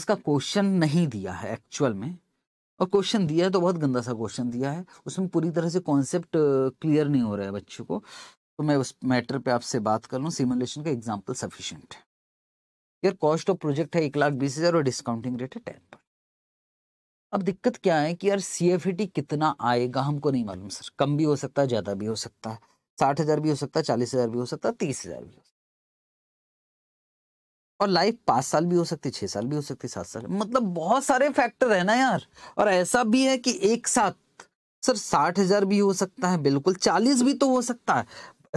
S2: उसका क्वेश्चन नहीं दिया है एक्चुअल में और क्वेश्चन दिया है तो बहुत गंदा सा क्वेश्चन दिया है उसमें पूरी तरह से कॉन्सेप्ट क्लियर नहीं हो रहा है बच्चों को तो मैं उस मैटर पे आपसे बात कर लूँ सिमुलेशन का एग्जाम्पल सफिशियंट है यार कॉस्ट ऑफ प्रोजेक्ट है एक लाख बीस हज़ार और डिस्काउंटिंग रेट है टेन अब दिक्कत क्या है कि यार सी कितना आएगा हमको नहीं मालूम सर कम भी हो सकता है ज़्यादा भी हो सकता है साठ हज़ार भी हो सकता है चालीस हज़ार भी हो सकता है तीस हज़ार भी हो सकता और लाइफ पाँच साल भी हो सकती है छः साल भी हो सकती है सात साल मतलब बहुत सारे फैक्टर है ना यार और ऐसा भी है कि एक साथ सर साठ हजार भी हो सकता है बिल्कुल चालीस भी तो हो सकता है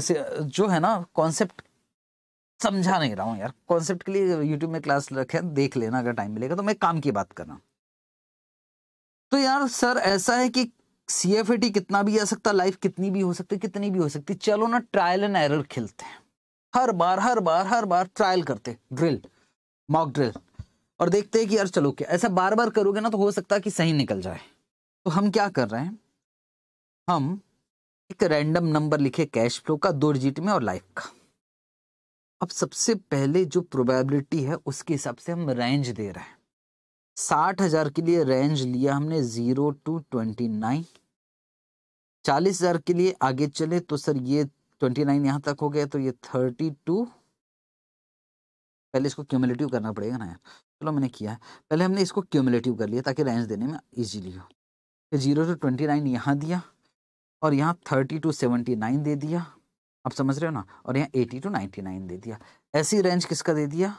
S2: जो है ना कॉन्सेप्ट समझा नहीं रहा हूँ यार कॉन्सेप्ट के लिए यूट्यूब में क्लास रखे देख लेना अगर टाइम मिलेगा तो मैं काम की बात कर रहा हूँ तो यार सर ऐसा है कि सी एफ टी कितना भी आ सकता लाइफ कितनी भी हो सकती कितनी भी हो सकती चलो ना ट्रायल एंड एरर खेलते हैं हर बार हर बार हर बार ट्रायल करते ड्रिल मॉक ड्रिल और देखते हैं कि यार चलो क्या ऐसा बार बार करोगे ना तो हो सकता है कि सही निकल जाए तो हम क्या कर रहे हैं हम एक रैंडम नंबर लिखे कैश फ्लो का दो डिजिट में और लाइफ का अब सबसे पहले जो प्रोबेबिलिटी है उसके हिसाब से हम रेंज दे रहे हैं साठ हजार के लिए रेंज लिया हमने जीरो टू ट्वेंटी नाइन चालीस हजार के लिए आगे चले तो सर ये ट्वेंटी नाइन यहां तक हो गया तो ये थर्टी टू पहले इसको क्यूमुलेटिव करना पड़ेगा ना यार चलो मैंने किया है पहले हमने इसको क्यूमुलेटिव कर लिया ताकि रेंज देने में इजीली हो जीरो टू ट्वेंटी नाइन यहाँ दिया और यहाँ थर्टी टू सेवेंटी नाइन दे दिया आप समझ रहे हो ना और यहाँ एटी टू नाइन्टी नाइन दे दिया ऐसी रेंज किसका दे दिया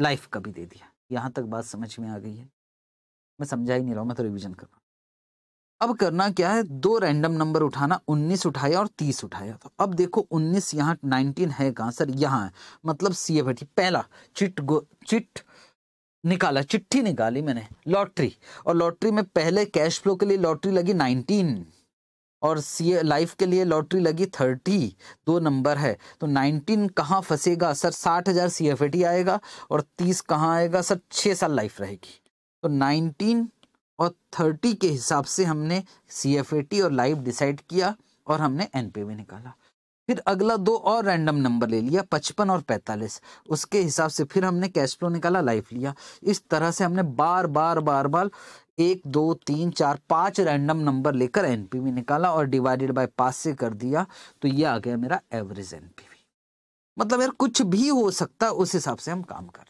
S2: लाइफ का भी दे दिया यहाँ तक बात समझ में आ गई है मैं समझा ही नहीं रहा हूँ मैं तो रिविजन कर रहा हूँ अब करना क्या है दो रैंडम नंबर उठाना 19 उठाया और 30 उठाया तो अब देखो 19 यहाँ 19 है कहाँ सर यहाँ है मतलब सी एफ पहला चिट गो चिट निकाला चिट्ठी निकाली मैंने लॉटरी और लॉटरी में पहले कैश फ्लो के लिए लॉटरी लगी नाइनटीन और सी लाइफ के लिए लॉटरी लगी थर्टी दो नंबर है तो नाइनटीन कहाँ फंसेगा सर साठ हज़ार सी एफ ए टी आएगा और तीस कहाँ आएगा सर छः साल लाइफ रहेगी तो नाइनटीन और थर्टी के हिसाब से हमने सी एफ ए टी और लाइफ डिसाइड किया और हमने एन पी भी निकाला फिर अगला दो और रैंडम नंबर ले लिया पचपन और पैंतालीस उसके हिसाब से फिर हमने कैश फ्लो निकाला लाइफ लिया इस तरह से हमने बार बार बार बार एक दो तीन चार पांच रैंडम नंबर लेकर एनपीवी निकाला और डिवाइडेड बाय पांच से कर दिया तो ये आ गया मेरा एवरेज एनपीवी मतलब यार कुछ भी हो सकता है उस हिसाब से हम काम कर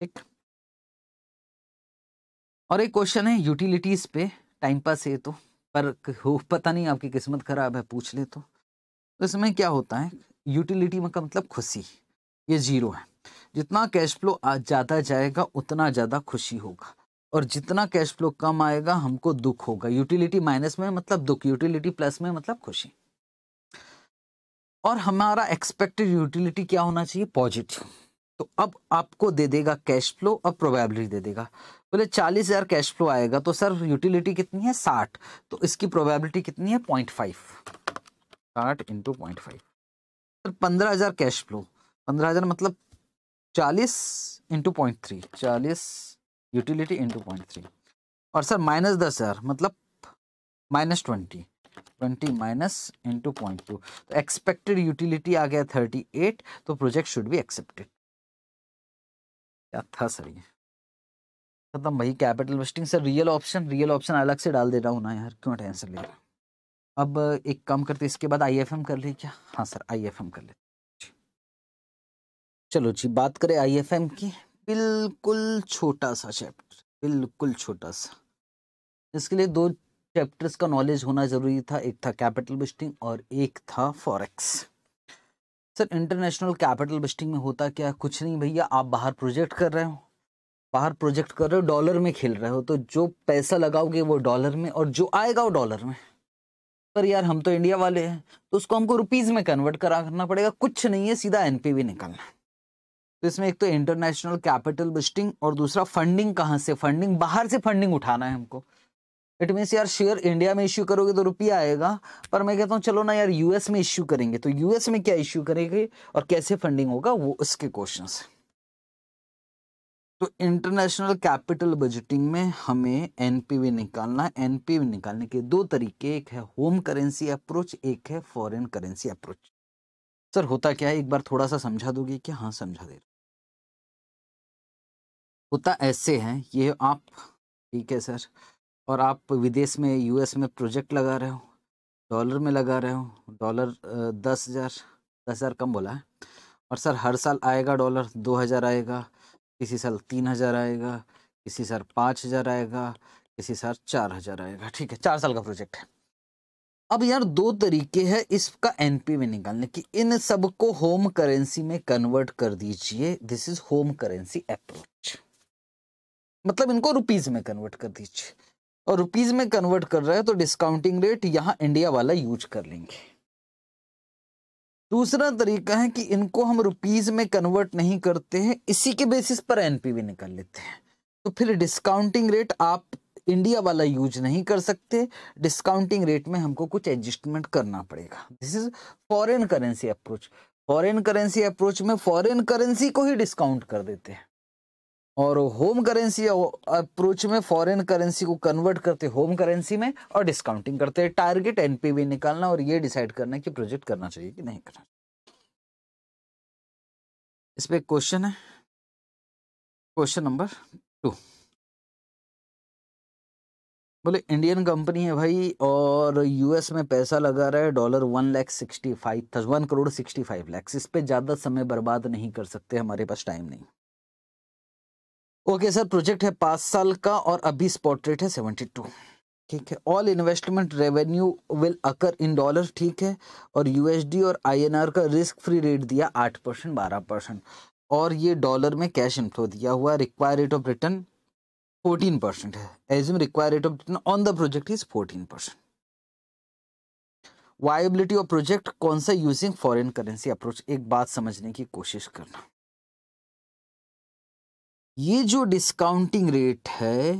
S2: ठीक और एक क्वेश्चन है यूटिलिटीज पे टाइम पास है तो पर हो पता नहीं आपकी किस्मत खराब है पूछ ले तो, तो इसमें क्या होता है यूटिलिटी का मतलब खुशी ये जीरो है जितना कैश फ्लो ज़्यादा जाएगा उतना ज़्यादा खुशी होगा और जितना कैश फ्लो कम आएगा हमको दुख होगा यूटिलिटी माइनस में मतलब दुख यूटिलिटी प्लस में मतलब खुशी और हमारा एक्सपेक्टेड यूटिलिटी क्या होना चाहिए पॉजिटिव तो अब आपको दे देगा कैश फ्लो और प्रोबेबिलिटी दे देगा बोले चालीस हजार कैश फ्लो आएगा तो सर यूटिलिटी कितनी है साठ तो इसकी प्रोबेबिलिटी कितनी है पॉइंट फाइव साठ इंटू पॉइंट फाइव सर तो पंद्रह हजार कैश फ्लो पंद्रह हजार मतलब चालीस इंटू पॉइंट थ्री चालीस यूटिलिटी इंटू पॉइंट थ्री और सर माइनस दस हज़ार मतलब minus twenty twenty minus into point two तो एक्सपेक्टेड यूटिलिटी आ गया थर्टी एट तो प्रोजेक्ट शुड बी एक्सेप्टेड क्या था सर ये खत्म भाई कैपिटल वेस्टिंग sir real option real option अलग से डाल दे रहा हूँ ना यार क्यों टेंशन ले रहा अब एक काम करते इसके बाद आईएफएम कर ली क्या हाँ सर आईएफएम कर ले चलो जी बात करें आईएफएम की बिल्कुल छोटा सा चैप्टर बिल्कुल छोटा सा इसके लिए दो चैप्टर्स का नॉलेज होना ज़रूरी था एक था कैपिटल बिस्टिंग और एक था फॉरेक्स सर इंटरनेशनल कैपिटल बिस्टिंग में होता क्या कुछ नहीं भैया आप बाहर प्रोजेक्ट कर रहे हो बाहर प्रोजेक्ट कर रहे हो डॉलर में खेल रहे हो तो जो पैसा लगाओगे वो डॉलर में और जो आएगा वो डॉलर में पर यार हम तो इंडिया वाले हैं तो उसको हमको रुपीज़ में कन्वर्ट करा करना पड़ेगा कुछ नहीं है सीधा एनपीवी निकालना तो इसमें एक तो इंटरनेशनल कैपिटल बिस्टिंग और दूसरा फंडिंग कहाँ से फंडिंग बाहर से फंडिंग उठाना है हमको इट मीन्स यार शेयर इंडिया में इश्यू करोगे तो रुपया आएगा पर मैं कहता हूँ चलो ना यार यूएस में इश्यू करेंगे तो यूएस में क्या इश्यू करेंगे और कैसे फंडिंग होगा वो उसके क्वेश्चन है तो इंटरनेशनल कैपिटल बजटिंग में हमें एनपीवी निकालना है एनपीवी निकालने के दो तरीके एक है होम करेंसी अप्रोच एक है फॉरेन करेंसी अप्रोच सर होता क्या है एक बार थोड़ा सा समझा दोगे कि हाँ समझा दे रहा होता ऐसे हैं ये आप ठीक है सर और आप विदेश में यूएस में प्रोजेक्ट लगा रहे हो डॉलर में लगा रहे हो डॉलर दस हज़ार दस हज़ार कम बोला है और सर हर साल आएगा डॉलर दो हज़ार आएगा किसी साल तीन हज़ार आएगा किसी साल पाँच हज़ार आएगा किसी साल चार हज़ार आएगा ठीक है चार साल का प्रोजेक्ट है अब यार दो तरीके हैं इसका एन में निकालने की इन सबको होम करेंसी में कन्वर्ट कर दीजिए this is home currency approach मतलब इनको रुपीज में कन्वर्ट कर दीजिए और रुपीज में कन्वर्ट कर रहे हैं तो डिस्काउंटिंग रेट यहाँ इंडिया वाला यूज कर लेंगे दूसरा तरीका है कि इनको हम रुपीज में कन्वर्ट नहीं करते हैं इसी के बेसिस पर एनपीवी निकाल लेते हैं तो फिर डिस्काउंटिंग रेट आप इंडिया वाला यूज नहीं कर सकते डिस्काउंटिंग रेट में हमको कुछ एडजस्टमेंट करना पड़ेगा this is foreign currency approach foreign currency approach में फॉरेन करेंसी को ही डिस्काउंट कर देते हैं और होम करेंसी अप्रोच में फॉरेन करेंसी को कन्वर्ट करते होम करेंसी में और डिस्काउंटिंग करते हैं टारगेट एनपीवी निकालना और ये डिसाइड करना कि प्रोजेक्ट करना चाहिए कि नहीं करना इस पर क्वेश्चन है क्वेश्चन नंबर टू बोले इंडियन कंपनी है भाई और यूएस में पैसा लगा रहा है dollar one lakh sixty five one crore sixty five lakhs इस पर ज़्यादा समय बर्बाद नहीं कर सकते हमारे पास टाइम नहीं ओके सर प्रोजेक्ट है पाँच साल का और अभी स्पॉट रेट है सेवेंटी टू ठीक है all investment revenue will occur in dollar ठीक है और यूएसडी और आईएनआर का रिस्क फ्री रेट दिया आठ परसेंट बारह परसेंट और ये डॉलर में कैश इनफ्लो दिया हुआ require rate of return fourteen percent है assume require rate of return on the project is fourteen percent viability of project कौन सा यूजिंग फॉरन करेंसी अप्रोच एक बात समझने की कोशिश करना ये जो डिस्काउंटिंग रेट है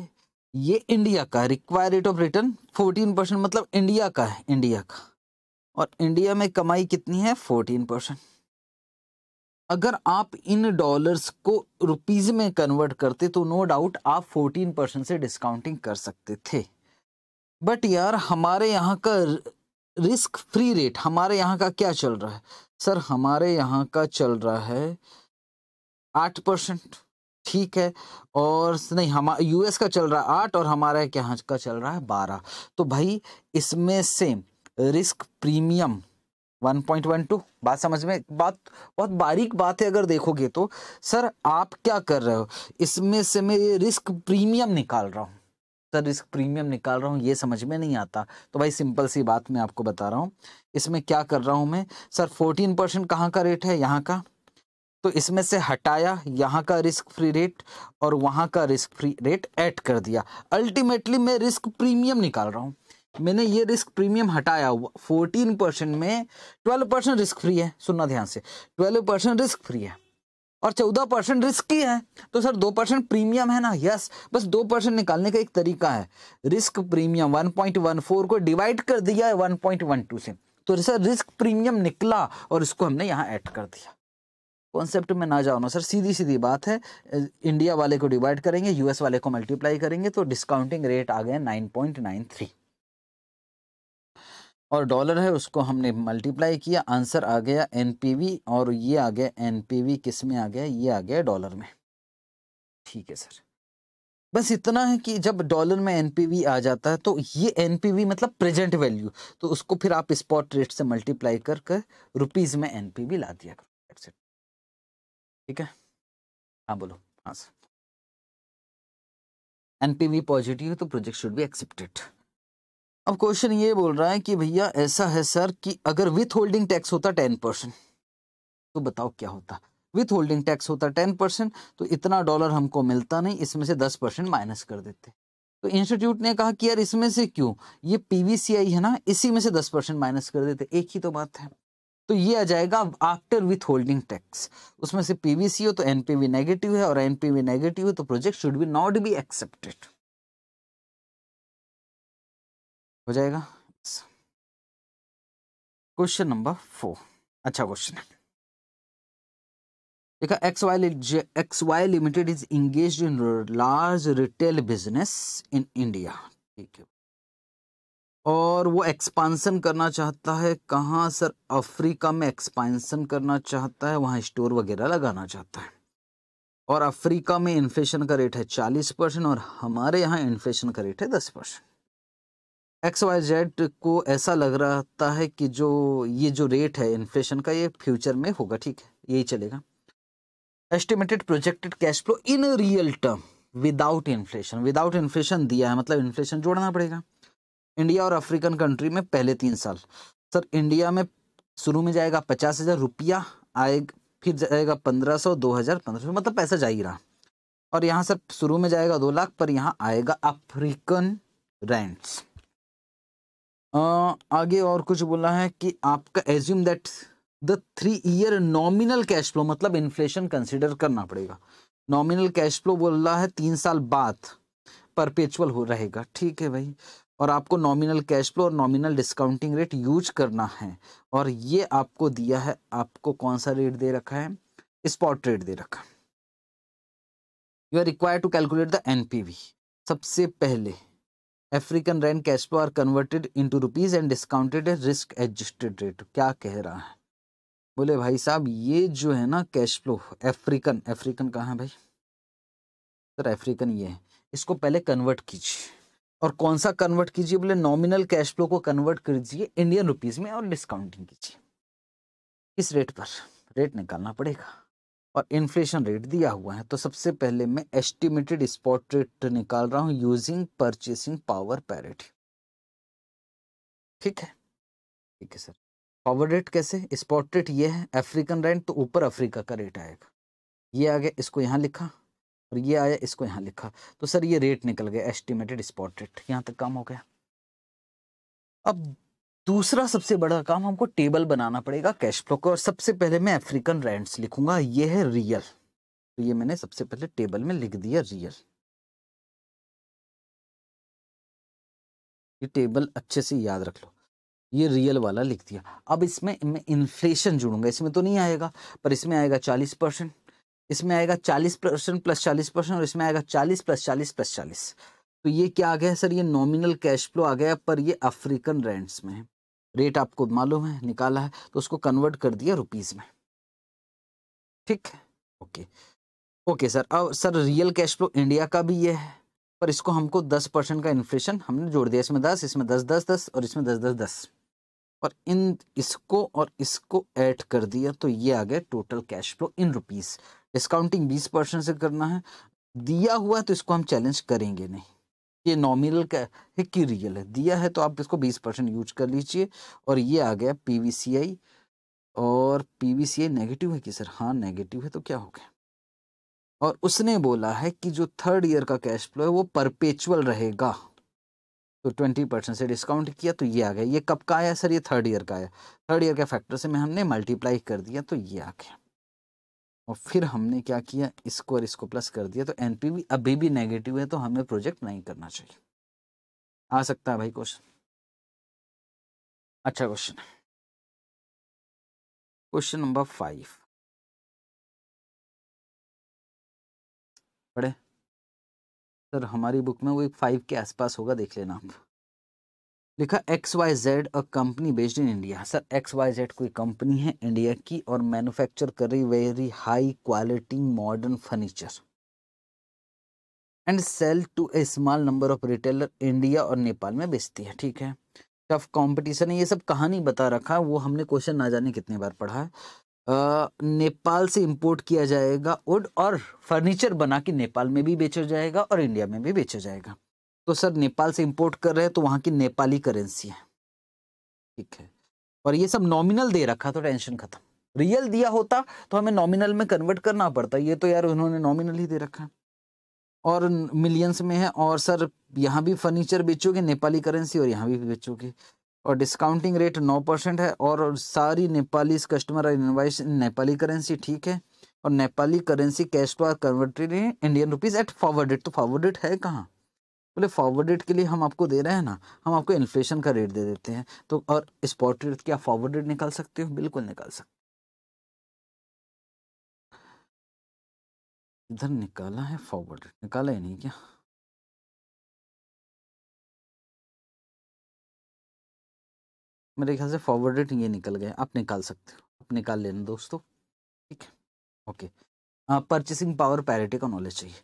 S2: ये इंडिया का require rate of return fourteen percent मतलब इंडिया का है इंडिया का और इंडिया में कमाई कितनी है फोर्टीन परसेंट अगर आप इन डॉलर्स को रुपीज में कन्वर्ट करते तो नो डाउट आप फोर्टीन परसेंट से डिस्काउंटिंग कर सकते थे बट यार हमारे यहाँ का रिस्क फ्री रेट हमारे यहाँ का क्या चल रहा है सर हमारे यहाँ का चल रहा है आठ परसेंट ठीक है और नहीं हम यूएस का चल रहा है आठ और हमारा है क्या का चल रहा है बारह तो भाई इसमें से रिस्क प्रीमियम 1.12 बात समझ में बात बहुत बारीक बात है अगर देखोगे तो सर आप क्या कर रहे हो इसमें से मैं रिस्क प्रीमियम निकाल रहा हूँ सर रिस्क प्रीमियम निकाल रहा हूँ ये समझ में नहीं आता तो भाई सिंपल सी बात मैं आपको बता रहा हूँ इसमें क्या कर रहा हूँ मैं सर 14 परसेंट कहाँ का रेट है यहाँ का तो इसमें से हटाया यहाँ का रिस्क फ्री रेट और वहाँ का रिस्क फ्री रेट ऐड कर दिया अल्टीमेटली मैं रिस्क प्रीमियम निकाल रहा हूँ मैंने ये रिस्क प्रीमियम हटाया हुआ फोर्टीन परसेंट में ट्वेल्व परसेंट रिस्क फ्री है सुनना ध्यान से ट्वेल्व परसेंट रिस्क फ्री है और चौदह परसेंट रिस्क ही है तो सर दो परसेंट प्रीमियम है ना यस बस दो परसेंट निकालने का एक तरीका है risk premium one point one four को डिवाइड कर दिया है वन पॉइंट वन टू से तो सर रिस्क प्रीमियम निकला और इसको हमने यहाँ ऐड कर दिया कॉन्सेप्ट में ना जाओ ना सर सीधी सीधी बात है इंडिया वाले को डिवाइड करेंगे यूएस वाले को मल्टीप्लाई करेंगे तो डिस्काउंटिंग रेट आ गया नाइन पॉइंट नाइन थ्री और डॉलर है उसको हमने मल्टीप्लाई किया आंसर आ गया एनपीवी और ये आ गया एनपीवी किस में आ गया ये आ गया डॉलर में ठीक है सर बस इतना है कि जब डॉलर में एनपीवी आ जाता है तो ये एनपीवी मतलब प्रेजेंट वैल्यू तो उसको फिर आप स्पॉट रेट से मल्टीप्लाई कर कर रुपीज़ में एनपीवी ला दिया करो ठीक है हाँ बोलो हाँ सर एनपीवी पॉजिटिव है तो प्रोजेक्ट शुड बी एक्सेप्टेड अब क्वेश्चन ये बोल रहा है कि भैया ऐसा है सर कि अगर विथ होल्डिंग टैक्स होता टेन परसेंट तो बताओ क्या होता विथ होल्डिंग टैक्स होता टेन परसेंट तो इतना डॉलर हमको मिलता नहीं इसमें से दस परसेंट माइनस कर देते तो इंस्टीट्यूट ने कहा कि यार इसमें से क्यों ये पीवीसीआई है ना इसी में से दस परसेंट माइनस कर देते एक ही तो बात है तो ये आ जाएगा आफ्टर विथ होल्डिंग टैक्स उसमें से पीवीसी हो तो एनपीवी नेगेटिव है और एनपीवी नेगेटिव है तो project should be not be accepted हो जाएगा क्वेश्चन नंबर फोर अच्छा क्वेश्चन है देखा X Y X Y limited is engage in large retail business in India ठीक है और वो एक्सपांसन करना चाहता है कहाँ सर अफ्रीका में एक्सपांसन करना चाहता है वहाँ स्टोर वगैरह लगाना चाहता है और अफ्रीका में इन्फ्लेशन का रेट है चालीस परसेंट और हमारे यहाँ इन्फ्लेशन का रेट है दस परसेंट एक्स वाई जेड को ऐसा लग रहा है कि जो ये जो रेट है इन्फ्लेशन का ये फ्यूचर में होगा ठीक है यही चलेगा estimated projected cash flow in real term without inflation without inflation दिया है मतलब इन्फ्लेशन जोड़ना पड़ेगा इंडिया और अफ्रीकन कंट्री में पहले तीन साल सर इंडिया में शुरू में जाएगा पचास हज़ार रुपया आएगा फिर जाएगा पंद्रह सौ दो हज़ार पंद्रह सौ मतलब पैसा जा ही रहा और यहाँ सर शुरू में जाएगा दो लाख पर यहाँ आएगा अफ्रीकन रेंट्स आगे और कुछ बोला है कि आपका assume that the three year nominal cash flow मतलब इन्फ्लेशन कंसिडर करना पड़ेगा नॉमिनल कैश फ्लो बोल रहा है तीन साल बाद परपेचुअल हो रहेगा ठीक है भाई और आपको नॉमिनल कैश फ्लो और नॉमिनल डिस्काउंटिंग रेट यूज करना है और ये आपको दिया है आपको कौन सा रेट दे रखा है स्पॉट रेट दे रखा है you are require to calculate the NPV सबसे पहले African rand cash flow are converted into rupees and discounted risk adjusted rate क्या कह रहा है बोले भाई साहब ये जो है ना कैश फ्लो अफ्रीकन अफ्रीकन कहाँ है भाई सर अफ्रीकन ये है इसको पहले कन्वर्ट कीजिए और कौन सा कन्वर्ट कीजिए बोले नॉमिनल कैश फ्लो को कन्वर्ट कर दीजिए इंडियन रुपीज में और डिस्काउंटिंग कीजिए इस रेट पर रेट निकालना पड़ेगा और इन्फ्लेशन रेट दिया हुआ है तो सबसे पहले मैं एस्टिमेटेड स्पॉट रेट निकाल रहा हूँ यूजिंग परचेसिंग पावर पैरिटी ठीक है ठीक है सर पावर रेट कैसे स्पॉट रेट ये है अफ्रीकन रेंट तो ऊपर अफ्रीका का रेट आएगा ये आ गया इसको यहाँ लिखा और ये आया इसको यहाँ लिखा तो सर ये रेट निकल गया एस्टिमेटेड स्पॉट रेट यहाँ तक काम हो गया अब दूसरा सबसे बड़ा काम हमको टेबल बनाना पड़ेगा कैश फ्लो का और सबसे पहले मैं अफ्रीकन रेंट्स लिखूंगा ये है रियल तो ये मैंने सबसे पहले टेबल में लिख दिया रियल ये टेबल अच्छे से याद रख लो ये रियल वाला लिख दिया अब इसमें मैं इन्फ्लेशन जुड़ूंगा इसमें तो नहीं आएगा पर इसमें आएगा चालीस परसेंट इसमें आएगा चालीस परसेंट प्लस चालीस परसेंट और इसमें आएगा चालीस प्लस चालीस प्लस चालीस तो ये क्या आ गया सर ये नॉमिनल कैश फ्लो आ गया पर ये अफ्रीकन रेंट्स में है रेट आपको मालूम है निकाला है तो उसको कन्वर्ट कर दिया रुपीज़ में ठीक है ओके ओके सर अब sir real cash flow India का भी ये है पर इसको हमको दस परसेंट का इन्फ्लेशन हमने जोड़ दिया इसमें दस इसमें दस दस दस और इसमें दस दस दस और इन इसको और इसको ऐड कर दिया तो ये आ गया total cash flow in rupees discounting बीस परसेंट से करना है दिया हुआ है तो इसको हम चैलेंज करेंगे नहीं ये नॉमिनल का है कि रियल है दिया है तो आप इसको बीस परसेंट यूज कर लीजिए और ये आ गया पी और पी नेगेटिव है कि सर हाँ नेगेटिव है तो क्या हो गया और उसने बोला है कि जो थर्ड ईयर का कैश फ्लो है वो परपेचुअल रहेगा तो ट्वेंटी परसेंट से डिस्काउंट किया तो ये आ गया ये कब का आया सर ये थर्ड ईयर का आया थर्ड ईयर के फैक्टर से मैं हमने मल्टीप्लाई कर दिया तो ये आ गया और फिर हमने क्या किया इसको और इसको प्लस कर दिया तो एनपीवी अभी भी नेगेटिव है तो हमें प्रोजेक्ट नहीं करना चाहिए आ सकता है भाई क्वेश्चन
S1: अच्छा क्वेश्चन क्वेश्चन नंबर फाइव पढ़े
S2: सर हमारी बुक में वो एक फाइव के आसपास होगा देख लेना आप लिखा X Y Z a company based in India sir X Y Z कोई कंपनी है इंडिया की और मैन्युफैक्चर कर रही very high quality modern furniture and sell to a small number of retailer India और नेपाल में बेचती है ठीक है टफ कंपटीशन है ये सब कहानी बता रखा है वो हमने क्वेश्चन ना जाने कितनी बार पढ़ा है नेपाल से इम्पोर्ट किया जाएगा वुड और फर्नीचर बना के नेपाल में भी बेचा जाएगा और इंडिया में भी बेचा जाएगा तो सर नेपाल से इंपोर्ट कर रहे हैं तो वहाँ की नेपाली करेंसी है ठीक है और ये सब नॉमिनल दे रखा तो टेंशन खत्म रियल दिया होता तो हमें नॉमिनल में कन्वर्ट करना पड़ता ये तो यार उन्होंने नॉमिनल ही दे रखा है और मिलियंस में है और सर यहाँ भी फर्नीचर बेचोगे नेपाली करेंसी और यहाँ भी बेचोगे और डिस्काउंटिंग रेट नौ परसेंट है और सारी Nepali customer I invoice Nepali currency ठीक है और Nepali currency cash to are converted Indian rupees at forwarded तो फॉरवर्डेड है कहाँ बोले फॉरवर्ड रेट के लिए हम आपको दे रहे हैं ना हम आपको इन्फ्लेशन का रेट दे देते हैं तो और स्पॉट रेट क्या फॉरवर्ड रेट निकाल सकते हो बिल्कुल निकाल सकते
S1: इधर निकाला है फॉरवर्ड रेट निकाला ही नहीं क्या
S2: मेरे ख्याल से फॉरवर्ड रेट ये निकल गए आप निकाल सकते हो आप निकाल लेना दोस्तों ठीक है ओके परचेसिंग पावर पैरिटी का नॉलेज चाहिए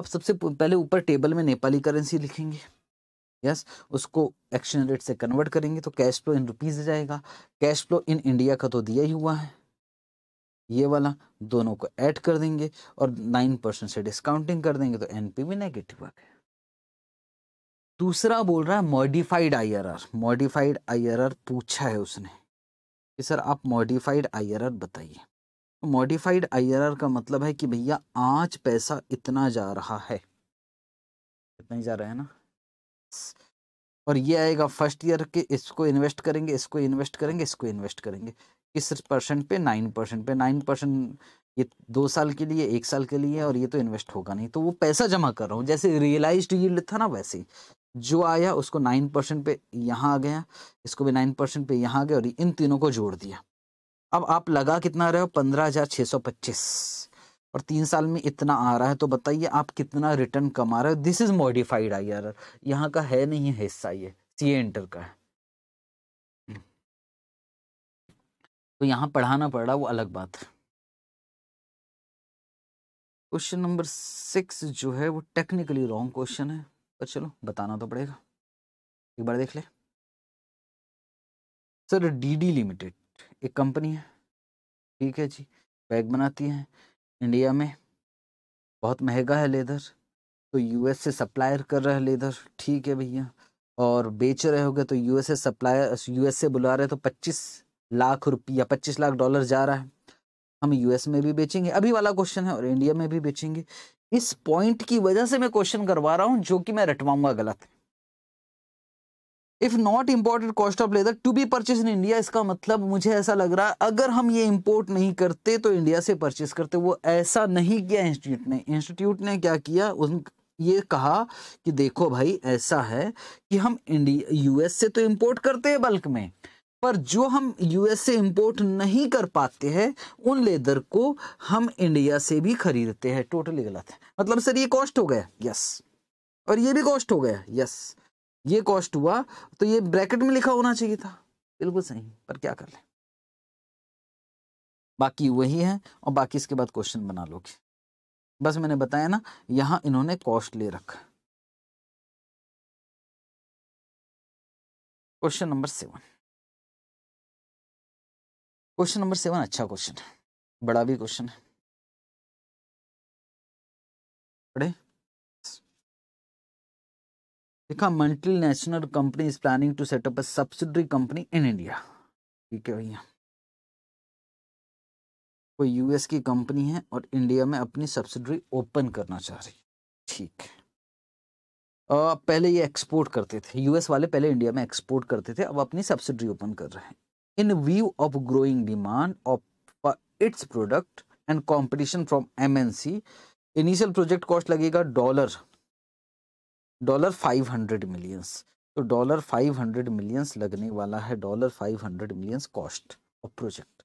S2: अब सबसे पहले ऊपर टेबल में नेपाली करेंसी लिखेंगे यस yes, उसको एक्सचेंज रेट से कन्वर्ट करेंगे तो कैश फ्लो इन रुपीज़ जाएगा कैश फ्लो इन इंडिया का तो दिया ही हुआ है ये वाला दोनों को ऐड कर देंगे और नाइन परसेंट से डिस्काउंटिंग कर देंगे तो एनपी में नेगेटिव आ गया दूसरा बोल रहा है मॉडिफाइड आईआरआर मॉडिफाइड आईआरआर पूछा है उसने कि सर आप मॉडिफाइड आईआरआर बताइए मॉडिफाइड आईआरआर का मतलब है कि भैया आज पैसा इतना जा रहा है इतना ही जा रहा है ना और ये आएगा फर्स्ट ईयर के इसको इन्वेस्ट करेंगे इसको इन्वेस्ट करेंगे इसको इन्वेस्ट करेंगे किस परसेंट पे नाइन परसेंट पे नाइन परसेंट ये दो साल के लिए एक साल के लिए और ये तो इन्वेस्ट होगा नहीं तो वो पैसा जमा कर रहा हूँ जैसे रियलाइज ये था ना वैसे जो आया उसको नाइन परसेंट पे यहाँ आ गया इसको भी नाइन परसेंट पे यहाँ आ गया और इन तीनों को जोड़ दिया अब आप लगा कितना रहे हो पंद्रह हजार छह सौ पच्चीस और तीन साल में इतना आ रहा है तो बताइए आप कितना रिटर्न कमा रहे हो this is modified I R यहाँ का है नहीं है हिस्सा ये सी एंटर का है तो यहाँ पढ़ाना पड़ रहा वो अलग बात है क्वेश्चन नंबर सिक्स जो है वो टेक्निकली रॉन्ग क्वेश्चन है पर चलो बताना तो पड़ेगा एक बार देख ले सर डीडी लिमिटेड एक कंपनी है ठीक है जी बैग बनाती है इंडिया में बहुत महंगा है लेदर तो यूएस से सप्लायर कर रहा है लेदर ठीक है भैया और बेच रहे होगे तो यूएस से सप्लायर यूएस से बुला रहे तो पच्चीस लाख रुपया पच्चीस लाख डॉलर जा रहा है हम यूएस में भी बेचेंगे अभी वाला क्वेश्चन है और इंडिया में भी बेचेंगे इस पॉइंट की वजह से मैं क्वेश्चन करवा रहा हूँ जो कि मैं रटवाऊंगा गलत है if not imported cost of leather to be purchase in India इसका मतलब मुझे ऐसा लग रहा है अगर हम ये इम्पोर्ट नहीं करते तो इंडिया से परचेज करते वो ऐसा नहीं किया इंस्टीट्यूट ने इंस्टीट्यूट ने क्या किया उन ये कहा कि देखो भाई ऐसा है कि हम इंडिया यूएस से तो इम्पोर्ट करते हैं बल्क में पर जो हम यूएस से इम्पोर्ट नहीं कर पाते हैं उन लेदर को हम इंडिया से भी खरीदते हैं टोटली गलत है मतलब सर ये कॉस्ट हो गया यस और ये भी कॉस्ट हो गया यस ये कॉस्ट हुआ तो ये ब्रैकेट में लिखा होना चाहिए था बिल्कुल सही पर क्या कर ले बाकी वही है और बाकी इसके बाद क्वेश्चन बना लोगे बस मैंने बताया ना यहां इन्होंने कॉस्ट ले
S1: रखा question number seven question number seven अच्छा क्वेश्चन है बड़ा भी क्वेश्चन है पढ़े देखा national company is planning to set up a subsidiary
S2: company in India ठीक है भैया कोई यूएस की कंपनी है और इंडिया में अपनी सब्सिडरी ओपन करना चाह रही ठीक है Uh, पहले ये एक्सपोर्ट करते थे यूएस वाले पहले इंडिया में एक्सपोर्ट करते थे अब अपनी सब्सिडरी ओपन कर रहे हैं in view of growing demand of its product and competition from M initial project cost लगेगा dollar dollar five hundred millions तो डॉलर फाइव हंड्रेड मिलियंस लगने वाला है dollar five hundred millions cost of project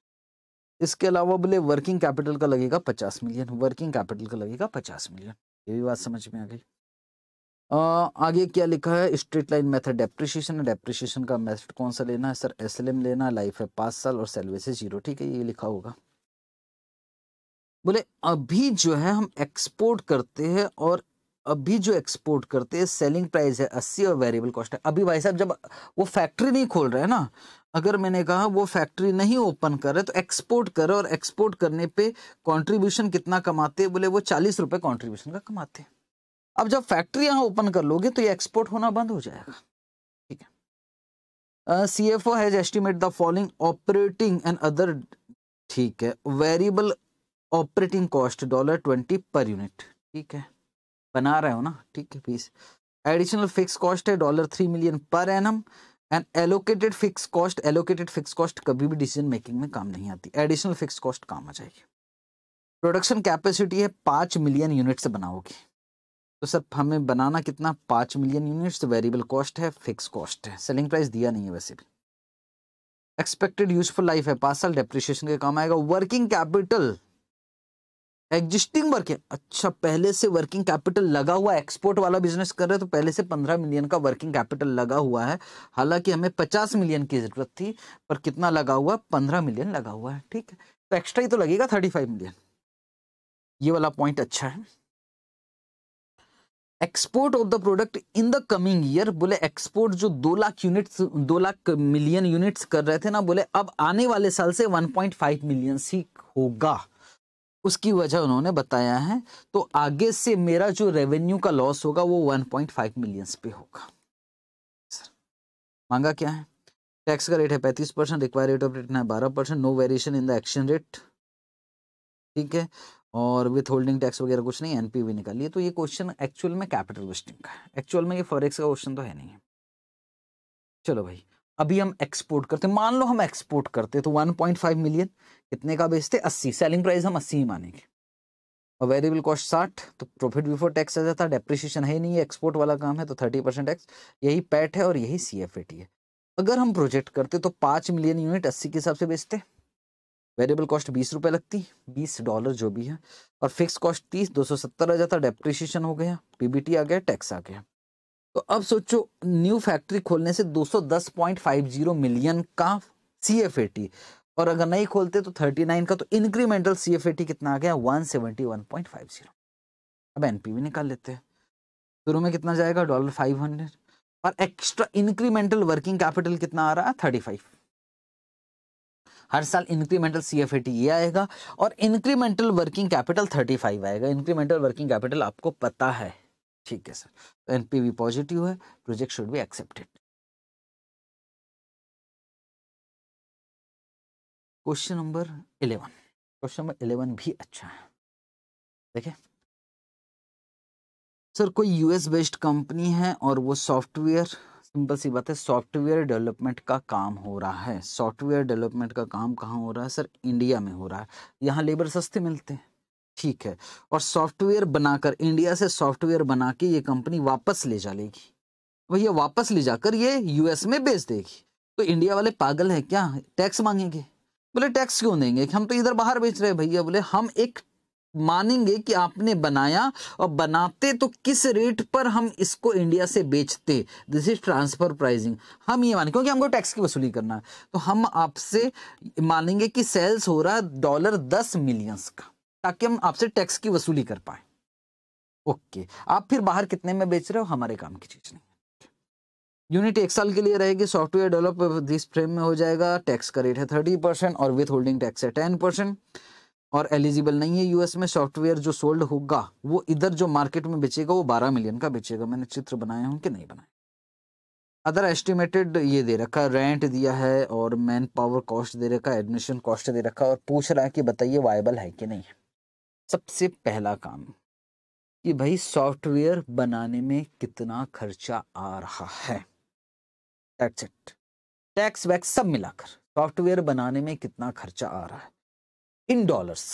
S2: इसके अलावा बोले working capital का लगेगा पचास मिलियन वर्किंग कैपिटल का लगेगा पचास मिलियन ये भी बात समझ में आ गई आगे क्या लिखा है straight line method depreciation depreciation का मेथड कौन सा लेना है सर एस लेना लाइफ है पाँच साल और सैलवे से जीरो ठीक है ये लिखा होगा बोले अभी जो है हम एक्सपोर्ट करते हैं और अभी जो एक्सपोर्ट करते हैं सेलिंग प्राइस है अस्सी और वेरिएबल कॉस्ट है अभी भाई साहब जब वो फैक्ट्री नहीं खोल रहे हैं ना अगर मैंने कहा वो फैक्ट्री नहीं ओपन करे तो एक्सपोर्ट करे और एक्सपोर्ट करने पे कंट्रीब्यूशन कितना कमाते बोले वो चालीस रुपये कॉन्ट्रीब्यूशन का कमाते हैं अब जब फैक्ट्री यहाँ ओपन कर लोगे तो ये एक्सपोर्ट होना बंद हो जाएगा ठीक है C F O has estimate the following operating and other ठीक है variable operating cost dollar twenty per unit ठीक है बना रहे हो ना ठीक है पीस एडिशनल फिक्स कॉस्ट है dollar three million per annum and allocated fix cost allocated fix cost कभी भी डिसीजन मेकिंग में काम नहीं आती एडिशनल फिक्स कॉस्ट काम आ जाएगी प्रोडक्शन कैपेसिटी है पाँच मिलियन यूनिट से बनाओगी तो सर हमें बनाना कितना पाँच मिलियन यूनिट्स वेरिएबल कॉस्ट है फिक्स कॉस्ट है सेलिंग प्राइस दिया नहीं है वैसे भी एक्सपेक्टेड यूजफुल लाइफ है पाँच साल डेप्रिशिएशन के काम आएगा वर्किंग कैपिटल एग्जिस्टिंग वर्किंग अच्छा पहले से वर्किंग कैपिटल लगा हुआ एक्सपोर्ट वाला बिजनेस कर रहे तो पहले से पंद्रह मिलियन का वर्किंग कैपिटल लगा हुआ है हालांकि हमें पचास मिलियन की जरूरत थी पर कितना लगा हुआ पंद्रह मिलियन लगा हुआ है ठीक है तो एक्स्ट्रा ही तो लगेगा थर्टी फाइव मिलियन ये वाला पॉइंट अच्छा है export of the product in the coming year बोले एक्सपोर्ट जो दो लाख यूनिट्स दो लाख मिलियन यूनिट्स कर रहे थे ना बोले अब आने वाले साल से वन पॉइंट फाइव मिलियन ही होगा उसकी वजह उन्होंने बताया है तो आगे से मेरा जो रेवेन्यू का लॉस होगा वो 1.5 मिलियंस पे होगा सर मांगा क्या है टैक्स का रेट है 35 percent require rate of return है 12 percent no variation in the action rate ठीक है और विथ होल्डिंग टैक्स वगैरह कुछ नहीं एनपीवी निकालिए तो ये क्वेश्चन एक्चुअल में कैपिटल वेस्टिंग का है एक्चुअल में ये फॉरेक्स का क्वेश्चन तो है नहीं चलो भाई अभी हम एक्सपोर्ट करते मान लो हम एक्सपोर्ट करते तो 1.5 मिलियन कितने का बेचते 80 सेलिंग प्राइस हम 80 ही मानेंगे और वेरिएबल कॉस्ट साठ तो प्रॉफिट बिफोर टैक्स आ जाता डेप्रिसिएशन है नहीं एक्सपोर्ट वाला काम है तो 30 परसेंट टैक्स यही पैट है और यही सी एफ है अगर हम प्रोजेक्ट करते तो पाँच मिलियन यूनिट अस्सी के हिसाब से बेचते वेरिएबल कॉस्ट बीस रुपये लगती बीस डॉलर जो भी है और फिक्स कॉस्ट तीस दो सौ सत्तर आ जाता डेप्रिसिएशन हो गया पीबीटी आ गया टैक्स आ गया तो अब सोचो न्यू फैक्ट्री खोलने से 210.50 मिलियन का सी एफ ए टी और अगर नहीं खोलते तो 39 का तो incremental C F A T कितना आ गया 171.50 अब एनपीवी निकाल लेते हैं शुरू में कितना जाएगा डॉलर 500 और एक्स्ट्रा इंक्रीमेंटल वर्किंग कैपिटल कितना आ रहा है 35 हर साल इंक्रीमेंटल सी एफ ये आएगा और इंक्रीमेंटल वर्किंग कैपिटल 35 आएगा इंक्रीमेंटल वर्किंग कैपिटल आपको पता है ठीक है sir N P V positive है project should be accepted
S1: question number eleven question number
S2: eleven भी अच्छा है देखिए सर कोई यूएस बेस्ड कंपनी है और वो सॉफ्टवेयर सिंपल सी बात है सॉफ्टवेयर डेवलपमेंट का काम हो रहा है सॉफ्टवेयर डेवलपमेंट का काम कहाँ हो रहा है सर इंडिया में हो रहा है यहाँ लेबर सस्ते मिलते हैं ठीक है और सॉफ्टवेयर बनाकर इंडिया से सॉफ्टवेयर बना के ये कंपनी वापस ले जा लेगी भैया वापस ले जाकर ये यूएस में बेच देगी तो इंडिया वाले पागल है क्या टैक्स मांगेंगे बोले टैक्स क्यों देंगे हम तो इधर बाहर बेच रहे हैं भैया बोले हम एक मानेंगे कि आपने बनाया और बनाते तो किस रेट पर हम इसको इंडिया से बेचते दिस इज ट्रांसफर प्राइसिंग हम ये माने क्योंकि हमको टैक्स की वसूली करना है तो हम आपसे मानेंगे कि सेल्स हो रहा है डॉलर दस मिलियंस का ताकि हम आपसे टैक्स की वसूली कर पाए ओके आप फिर बाहर कितने में बेच रहे हो हमारे काम की चीज़ नहीं यूनिट एक साल के लिए रहेगी सॉफ्टवेयर डेवलप दिस फ्रेम में हो जाएगा टैक्स का रेट है थर्टी परसेंट और विथ होल्डिंग टैक्स है टेन परसेंट और एलिजिबल नहीं है यूएस में सॉफ्टवेयर जो सोल्ड होगा वो इधर जो मार्केट में बेचेगा वो बारह मिलियन का बेचेगा मैंने चित्र बनाए हूँ कि नहीं बनाए अदर एस्टिमेटेड ये दे रखा है रेंट दिया है और मैन पावर कॉस्ट दे रखा है एडमिशन कॉस्ट दे रखा है और पूछ रहा है कि बताइए वायबल है कि नहीं है सबसे पहला काम कि भाई सॉफ्टवेयर बनाने में कितना खर्चा आ रहा है दैट्स इट टैक्स वैक्स सब मिलाकर सॉफ्टवेयर बनाने में कितना खर्चा आ रहा है इन डॉलर्स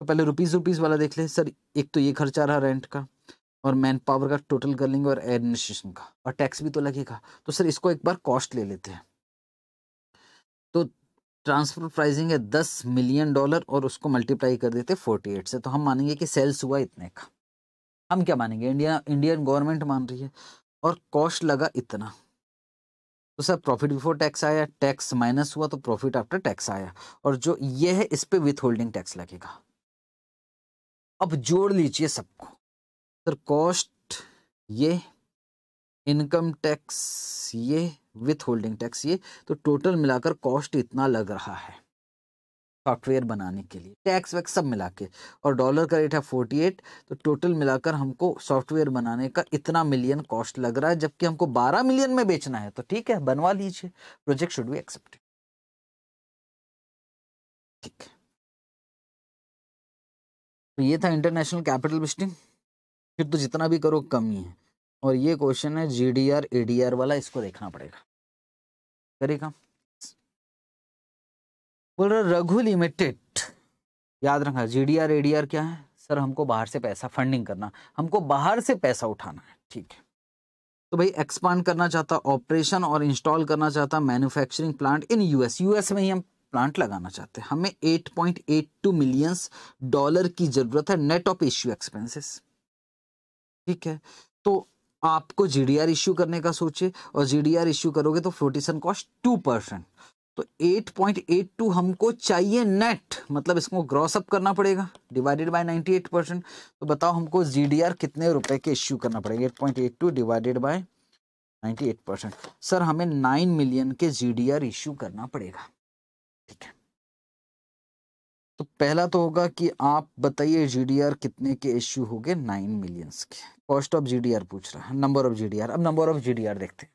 S2: तो पहले रुपीज रुपीज वाला देख ले सर एक तो ये खर्चा रहा रेंट का और मैन पावर का टोटल कर लेंगे और एडमिनिस्ट्रेशन का और टैक्स भी तो लगेगा तो सर इसको एक बार कॉस्ट ले लेते हैं ट्रांसफर प्राइसिंग है दस मिलियन डॉलर और उसको मल्टीप्लाई कर देते फोर्टी एट से तो हम मानेंगे कि सेल्स हुआ इतने का हम क्या मानेंगे इंडिया इंडियन गवर्नमेंट मान रही है और कॉस्ट लगा इतना तो सर प्रॉफिट बिफोर टैक्स आया टैक्स माइनस हुआ तो प्रॉफिट आफ्टर टैक्स आया और जो ये है इस पर विथ होल्डिंग टैक्स लगेगा अब जोड़ लीजिए सबको सर कॉस्ट ये इनकम टैक्स ये विथ होल्डिंग टैक्स ये तो टोटल मिलाकर कॉस्ट इतना लग रहा है सॉफ्टवेयर बनाने के लिए टैक्स वैक्स सब मिला के और डॉलर का रेट है फोर्टी एट तो टोटल मिलाकर हमको सॉफ्टवेयर बनाने का इतना मिलियन कॉस्ट लग रहा है जबकि हमको बारह मिलियन में बेचना है तो ठीक है बनवा लीजिए प्रोजेक्ट शुड बी एक्सेप्टेड ठीक है तो ये था इंटरनेशनल कैपिटल बिस्टिंग फिर तो जितना भी करो कम ही है और ये क्वेश्चन है G D R A D R वाला इसको देखना पड़ेगा करेगा बोल रहे रघु लिमिटेड याद रखना G D R A D R क्या है सर हमको बाहर से पैसा फंडिंग करना हमको बाहर से पैसा उठाना है ठीक है तो भाई एक्सपांड करना चाहता ऑपरेशन और इंस्टॉल करना चाहता manufacturing plant in US US में ही हम प्लांट लगाना चाहते हैं हमें 8.82 मिलियंस डॉलर की जरूरत है नेट ऑफ इश्यू एक्सपेंसेस ठीक है तो आपको जी डी आर इश्यू करने का सोचे और जी डी आर इश्यू करोगे तो फ्लोटेशन कॉस्ट टू परसेंट तो एट एट पॉइंट टू हमको चाहिए नेट मतलब इसको ग्रॉस अप करना पड़ेगा डिवाइडेड बाय एट परसेंट तो बताओ हमको जी डी आर कितने रुपए के इश्यू करना पड़ेगा eight eight point two divided by eight percent sir हमें नाइन मिलियन के जी डी आर इश्यू करना पड़ेगा ठीक है तो पहला तो होगा कि आप बताइए जीडीआर कितने के इश्यू हो गए नाइन मिलियंस के कॉस्ट ऑफ जीडीआर पूछ रहा है नंबर ऑफ जीडीआर अब नंबर ऑफ जीडीआर देखते हैं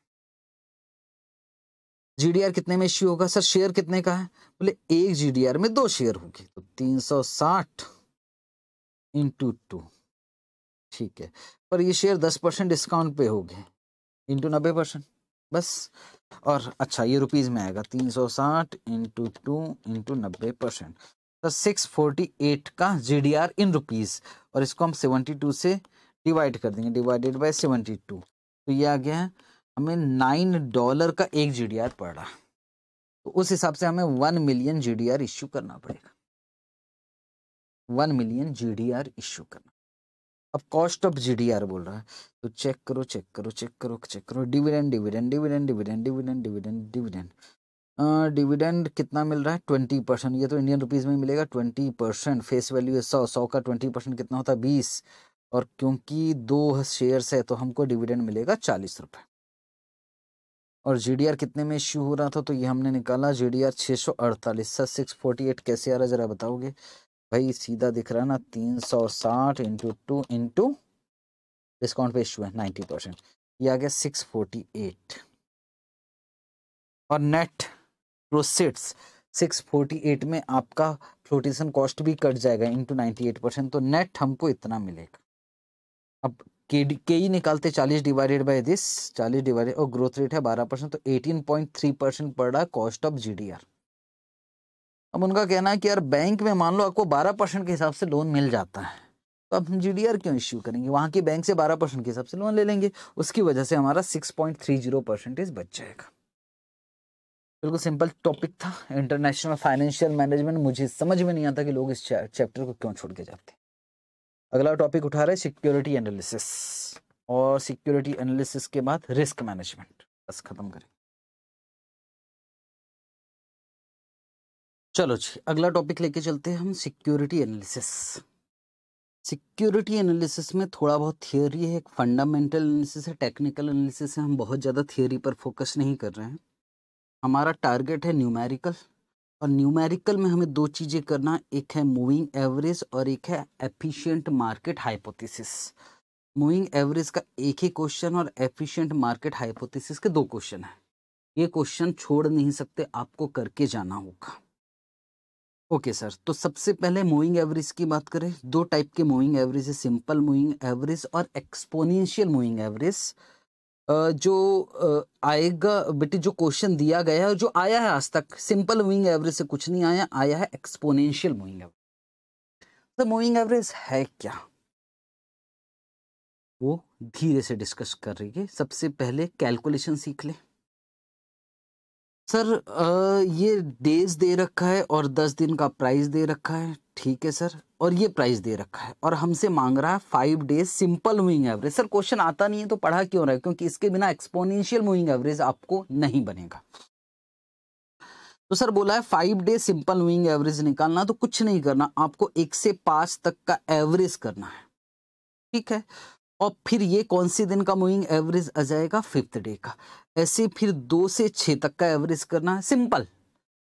S2: जीडीआर कितने में इश्यू होगा सर शेयर कितने का है बोले एक जीडीआर में दो शेयर होगी तो तीन सौ साठ इंटू टू ठीक है पर ये शेयर दस परसेंट डिस्काउंट पे हो गए इंटू नब्बे परसेंट बस और अच्छा ये रुपीज़ में आएगा तीन सौ साठ इंटू टू इंटू नब्बे परसेंट सिक्स फोर्टी एट का G D R in rupees और इसको हम सेवेंटी टू से डिवाइड कर देंगे डिवाइडेड बाय सेवेंटी टू तो ये आ गया है हमें नाइन डॉलर का एक जी डी आर पड़ रहा तो उस हिसाब से हमें one million G D R issue करना पड़ेगा one million G D R issue करना अब cost of G D R बोल रहा है तो चेक करो चेक करो चेक करो चेक करो dividend dividend dividend dividend dividend dividend dividend dividend कितना मिल रहा है ट्वेंटी परसेंट ये तो इंडियन रुपीज़ में मिलेगा ट्वेंटी परसेंट फेस वैल्यू है सौ सौ का ट्वेंटी परसेंट कितना होता है बीस और क्योंकि दो शेयर्स है तो हमको डिविडेंड मिलेगा चालीस रुपये और जीडीआर कितने में इश्यू हो रहा था तो ये हमने निकाला जीडीआर 648 सर एट कैसे आ रहा है ज़रा बताओगे भाई सीधा दिख रहा है ना तीन सौ साठ इंटू टू इंटू डिस्काउंट पे इशू है नाइन्टी परसेंट ये आ गया सिक्स फोर्टी एट और नेट क्रोसेट्स 648 में आपका फ्लोटेशन कॉस्ट भी कट जाएगा इंटू नाइन्टी परसेंट तो नेट हमको इतना मिलेगा अब के के ही निकालते 40 डिवाइडेड बाय दिस 40 डिवाइडेड और ग्रोथ रेट है 12 परसेंट तो 18.3 परसेंट पड़ रहा है कॉस्ट ऑफ जीडीआर अब उनका कहना है कि यार बैंक में मान लो आपको 12 परसेंट के हिसाब से लोन मिल जाता है तो अब हम जी क्यों इश्यू करेंगे वहाँ की बैंक से बारह परसेंट के हिसाब से लोन ले लेंगे उसकी वजह से हमारा जीरो परसेंटेज बच जाएगा बिल्कुल सिंपल टॉपिक था इंटरनेशनल फाइनेंशियल मैनेजमेंट मुझे समझ में नहीं आता कि लोग इस चैप्टर को क्यों छोड़ के जाते अगला टॉपिक उठा रहे सिक्योरिटी एनालिसिस और सिक्योरिटी एनालिसिस के बाद रिस्क मैनेजमेंट बस खत्म करें चलो जी अगला टॉपिक लेके चलते हैं हम सिक्योरिटी एनालिसिस सिक्योरिटी एनालिसिस में थोड़ा बहुत थियोरी है एक फंडामेंटल एनालिसिस है टेक्निकल एनालिसिस है हम बहुत ज़्यादा थियोरी पर फोकस नहीं कर रहे हैं हमारा टारगेट है न्यूमेरिकल और न्यूमेरिकल में हमें दो चीज़ें करना एक है मूविंग एवरेज और एक है efficient market hypothesis moving average का एक ही क्वेश्चन और एफिशिएंट मार्केट हाइपोथेसिस के दो क्वेश्चन है ये क्वेश्चन छोड़ नहीं सकते आपको करके जाना होगा ओके सर तो सबसे पहले मूविंग एवरेज की बात करें दो टाइप के मूविंग एवरेज है सिंपल मूविंग एवरेज और एक्सपोनशियल मूविंग एवरेज जो आएगा बेटी जो क्वेश्चन दिया गया है और जो आया है आज तक सिंपल मूविंग एवरेज से कुछ नहीं आया आया है एक्सपोनेंशियल मूविंग एवरेज तो मूविंग एवरेज है क्या वो धीरे से डिस्कस कर रही है सबसे पहले कैलकुलेशन सीख ले सर ये डेज दे रखा है और दस दिन का प्राइस दे रखा है ठीक है सर और ये प्राइस दे रखा है और हमसे मांग रहा है five days simple moving average sir question आता नहीं है तो पढ़ा क्यों रहा है क्योंकि इसके बिना एक्सपोनेंशियल मूविंग एवरेज आपको नहीं बनेगा तो सर बोला है five day simple moving average निकालना तो कुछ नहीं करना आपको एक से पाँच तक का एवरेज करना है ठीक है और फिर ये कौन से दिन का मूविंग एवरेज आ जाएगा फिफ्थ डे का ऐसे फिर दो से छः तक का एवरेज करना है सिंपल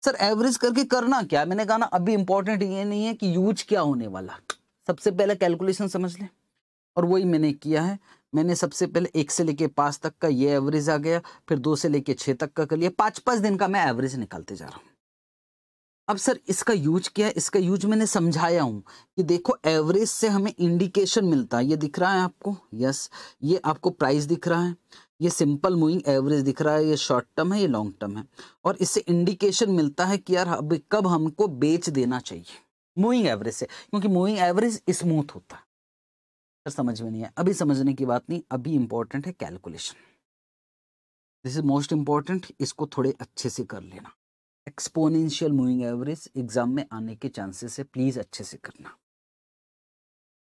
S2: सर एवरेज करके करना क्या मैंने कहा ना अभी इंपॉर्टेंट ये नहीं है कि यूज क्या होने वाला सबसे पहले कैलकुलेशन समझ लें और वही मैंने किया है मैंने सबसे पहले एक से लेके पाँच तक का ये एवरेज आ गया फिर दो से लेके छः तक का कर लिया पाँच पाँच दिन का मैं एवरेज निकालते जा रहा हूँ अब सर इसका यूज क्या है इसका यूज मैंने समझाया हूँ कि देखो एवरेज से हमें इंडिकेशन मिलता है ये दिख रहा है आपको यस ये आपको प्राइस दिख रहा है ये सिंपल मूविंग एवरेज दिख रहा है ये शॉर्ट टर्म है ये लॉन्ग टर्म है और इससे इंडिकेशन मिलता है कि यार अब कब हमको बेच देना चाहिए मूविंग एवरेज से क्योंकि मूविंग एवरेज स्मूथ होता है समझ में नहीं है अभी समझने की बात नहीं अभी इंपॉर्टेंट है calculation this is most important इसको थोड़े अच्छे से कर लेना एक्सपोनेंशियल मूविंग एवरेज एग्जाम में आने के चांसेस है प्लीज अच्छे से करना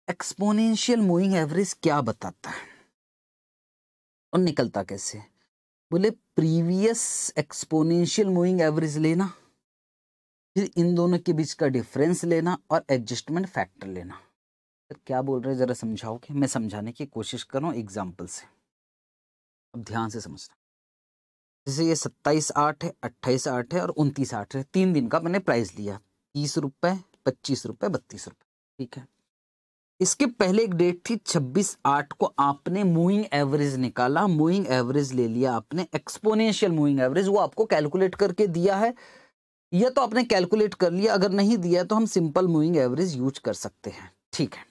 S2: एक्सपोनेंशियल मूविंग एवरेज क्या बताता है और निकलता कैसे बोले प्रीवियस एक्सपोनेंशियल मूविंग एवरेज लेना फिर इन दोनों के बीच का डिफरेंस लेना और एडजस्टमेंट फैक्टर लेना सर क्या बोल रहे हैं ज़रा समझाओ कि मैं समझाने की कोशिश कर रहा हूँ एग्जाम्पल से अब ध्यान से समझना जैसे ये सत्ताईस आठ है अट्ठाईस आठ है और उनतीस आठ है तीन दिन का मैंने प्राइस लिया तीस रुपये पच्चीस रुपये बत्तीस रुपये ठीक है इसके पहले एक डेट थी 26 आठ को आपने मूविंग एवरेज निकाला मूविंग एवरेज ले लिया आपने एक्सपोनेंशियल मूविंग एवरेज वो आपको कैलकुलेट करके दिया है या तो आपने कैलकुलेट कर लिया अगर नहीं दिया तो हम सिंपल मूविंग एवरेज यूज कर सकते हैं ठीक है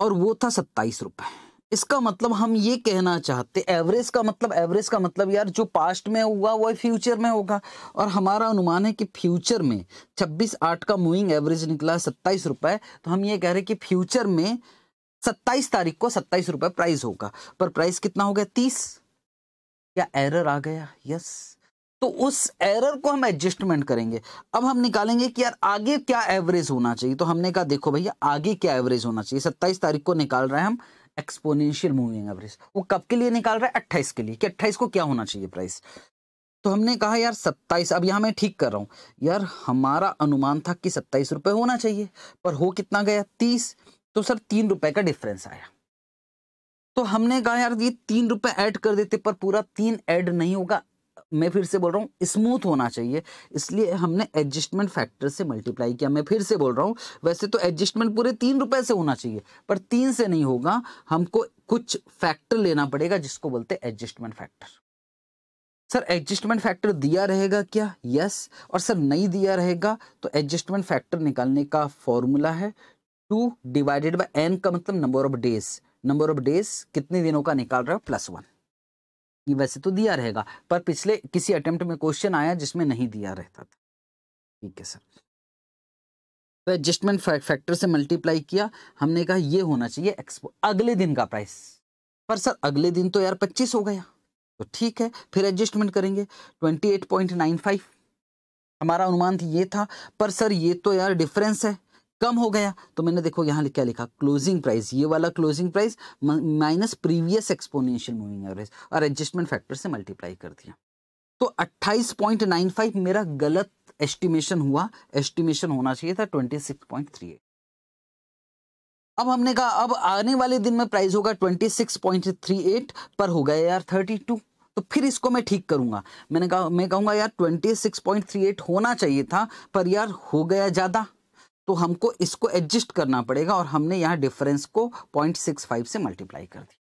S2: और वो था सत्ताईस रुपए इसका मतलब हम ये कहना चाहते एवरेज का मतलब एवरेज का मतलब यार जो पास्ट में हुआ वो फ्यूचर में होगा और हमारा अनुमान है कि फ्यूचर में छब्बीस आठ का मूविंग एवरेज निकला सत्ताईस रुपए तो हम ये कह रहे कि फ्यूचर में सत्ताईस तारीख को सत्ताईस रुपए प्राइस होगा पर प्राइस कितना हो गया तीस क्या एरर आ गया यस तो उस एरर को हम एडजस्टमेंट करेंगे अब हम निकालेंगे कि यार आगे क्या एवरेज होना चाहिए तो हमने कहा देखो भैया आगे क्या एवरेज होना चाहिए सत्ताईस तारीख को निकाल रहे हैं हम एक्सपोनेंशियल मूविंग एवरेज वो कब के लिए निकाल रहा है अट्ठाईस के लिए कि अट्ठाईस को क्या होना चाहिए प्राइस तो हमने कहा यार सत्ताईस अब यहाँ मैं ठीक कर रहा हूँ यार हमारा अनुमान था कि सत्ताईस रुपये होना चाहिए पर हो कितना गया तीस तो सर तीन रुपये का डिफरेंस आया तो हमने कहा यार ये तीन रुपए ऐड कर देते पर पूरा तीन ऐड नहीं होगा मैं फिर से बोल रहा हूँ स्मूथ होना चाहिए इसलिए हमने एडजस्टमेंट फैक्टर से मल्टीप्लाई किया मैं फिर से बोल रहा हूँ वैसे तो एडजस्टमेंट पूरे तीन रुपए से होना चाहिए पर तीन से नहीं होगा हमको कुछ फैक्टर लेना पड़ेगा जिसको बोलते हैं adjustment factor sir adjustment factor दिया रहेगा क्या यस yes. और सर नहीं दिया रहेगा तो एडजस्टमेंट फैक्टर निकालने का फॉर्मूला है टू डिवाइडेड बाई एन का मतलब number of days number of days कितने दिनों का निकाल रहा है प्लस वन वैसे तो दिया रहेगा पर पिछले किसी अटेम्प्ट में क्वेश्चन आया जिसमें नहीं दिया रहता था ठीक है सर तो एडजस्टमेंट फैक्टर से मल्टीप्लाई किया हमने कहा ये होना चाहिए एक्सपो अगले दिन का प्राइस पर सर अगले दिन तो यार पच्चीस हो गया तो ठीक है फिर एडजस्टमेंट करेंगे twenty eight point nine five हमारा अनुमान ये था पर सर ये तो यार डिफरेंस है कम हो गया तो मैंने देखो यहाँ क्या लिखा क्लोजिंग प्राइस ये वाला closing price minus previous exponential moving average और एडजस्टमेंट फैक्टर से मल्टीप्लाई कर दिया तो 28.95 मेरा गलत एस्टिमेशन हुआ एस्टिमेशन होना चाहिए था 26.38 अब हमने कहा अब आने वाले दिन में प्राइस होगा 26.38 पर हो गया यार 32 तो फिर इसको मैं ठीक करूंगा मैंने कहा मैं कहूंगा यार 26.38 होना चाहिए था पर यार हो गया ज़्यादा तो हमको इसको एडजस्ट करना पड़ेगा और हमने यहाँ डिफरेंस को पॉइंट सिक्स फाइव से मल्टीप्लाई कर दिया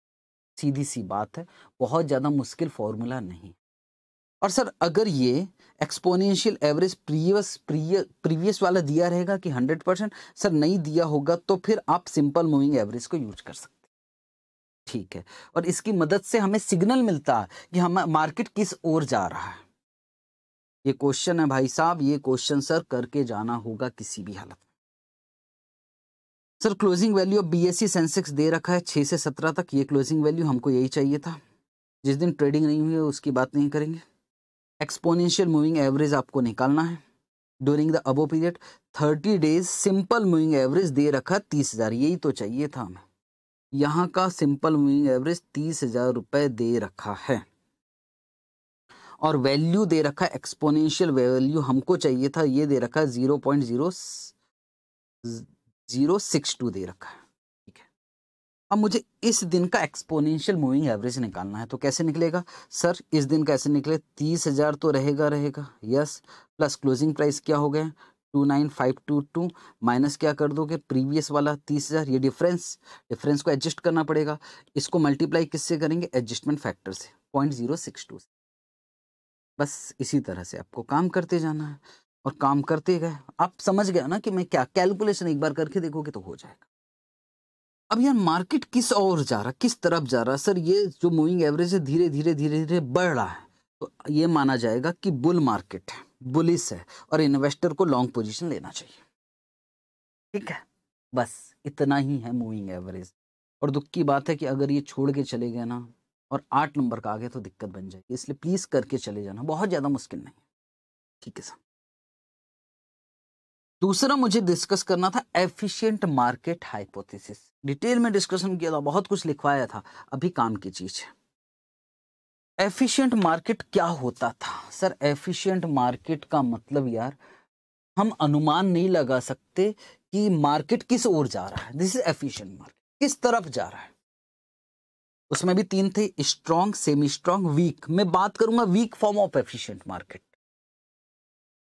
S2: सीधी सी बात है बहुत ज़्यादा मुश्किल फॉर्मूला नहीं और सर अगर ये एक्सपोनेंशियल एवरेज प्रीवियस प्रीवियस वाला दिया रहेगा कि हंड्रेड परसेंट सर नहीं दिया होगा तो फिर आप सिंपल मूविंग एवरेज को यूज कर सकते ठीक है और इसकी मदद से हमें सिग्नल मिलता है कि हम मार्केट किस ओर जा रहा है ये क्वेश्चन है भाई साहब ये क्वेश्चन सर करके जाना होगा किसी भी हालत में सर क्लोजिंग वैल्यू अब बी एस सी सेंसेक्स दे रखा है छः से सत्रह तक ये क्लोजिंग वैल्यू हमको यही चाहिए था जिस दिन ट्रेडिंग नहीं हुई है उसकी बात नहीं करेंगे एक्सपोनेंशियल मूविंग एवरेज आपको निकालना है during the above period thirty days simple moving average दे रखा तीस हज़ार यही तो चाहिए था हमें यहाँ का सिंपल मूविंग एवरेज तीस हज़ार रुपये दे रखा है और वैल्यू दे रखा है एक्सपोनेंशियल वैल्यू हमको चाहिए था ये दे रखा है zero point zero zero six two दे रखा है ठीक है अब मुझे इस दिन का एक्सपोनेंशियल मूविंग एवरेज निकालना है तो कैसे निकलेगा सर इस दिन कैसे निकले तीस हज़ार तो रहेगा रहेगा यस प्लस क्लोजिंग प्राइस क्या हो गए two nine five two two minus क्या कर दोगे प्रीवियस वाला तीस हज़ार ये डिफरेंस डिफरेंस को एडजस्ट करना पड़ेगा इसको मल्टीप्लाई किससे करेंगे एडजस्टमेंट फैक्टर से पॉइंट जीरो सिक्स टू से बस इसी तरह से आपको काम करते जाना है और काम करते गए आप समझ गया ना कि मैं क्या कैलकुलेशन एक बार करके देखोगे तो हो जाएगा अब यार मार्केट किस ओर जा रहा किस तरफ जा रहा सर ये जो मूविंग एवरेज है धीरे धीरे धीरे धीरे बढ़ रहा है तो ये माना जाएगा कि बुल मार्केट है बुलिस है और इन्वेस्टर को लॉन्ग पोजिशन लेना चाहिए ठीक है बस इतना ही है मूविंग एवरेज और दुख की बात है कि अगर ये छोड़ के चले गए ना और आठ नंबर का आ गया तो दिक्कत बन जाएगी इसलिए प्लीज़ करके चले जाना बहुत ज़्यादा मुश्किल नहीं ठीक है सर दूसरा मुझे डिस्कस करना था एफिशिएंट मार्केट हाइपोथेसिस डिटेल में डिस्कशन किया था बहुत कुछ लिखवाया था अभी काम की चीज है एफिशिएंट मार्केट क्या होता था सर एफिशिएंट मार्केट का मतलब यार हम अनुमान नहीं लगा सकते कि मार्केट किस ओर जा रहा है दिस इज एफिशिएंट मार्केट किस तरफ जा रहा है उसमें भी तीन थे स्ट्रॉन्ग सेमी स्ट्रॉन्ग वीक मैं बात करूंगा weak form of efficient market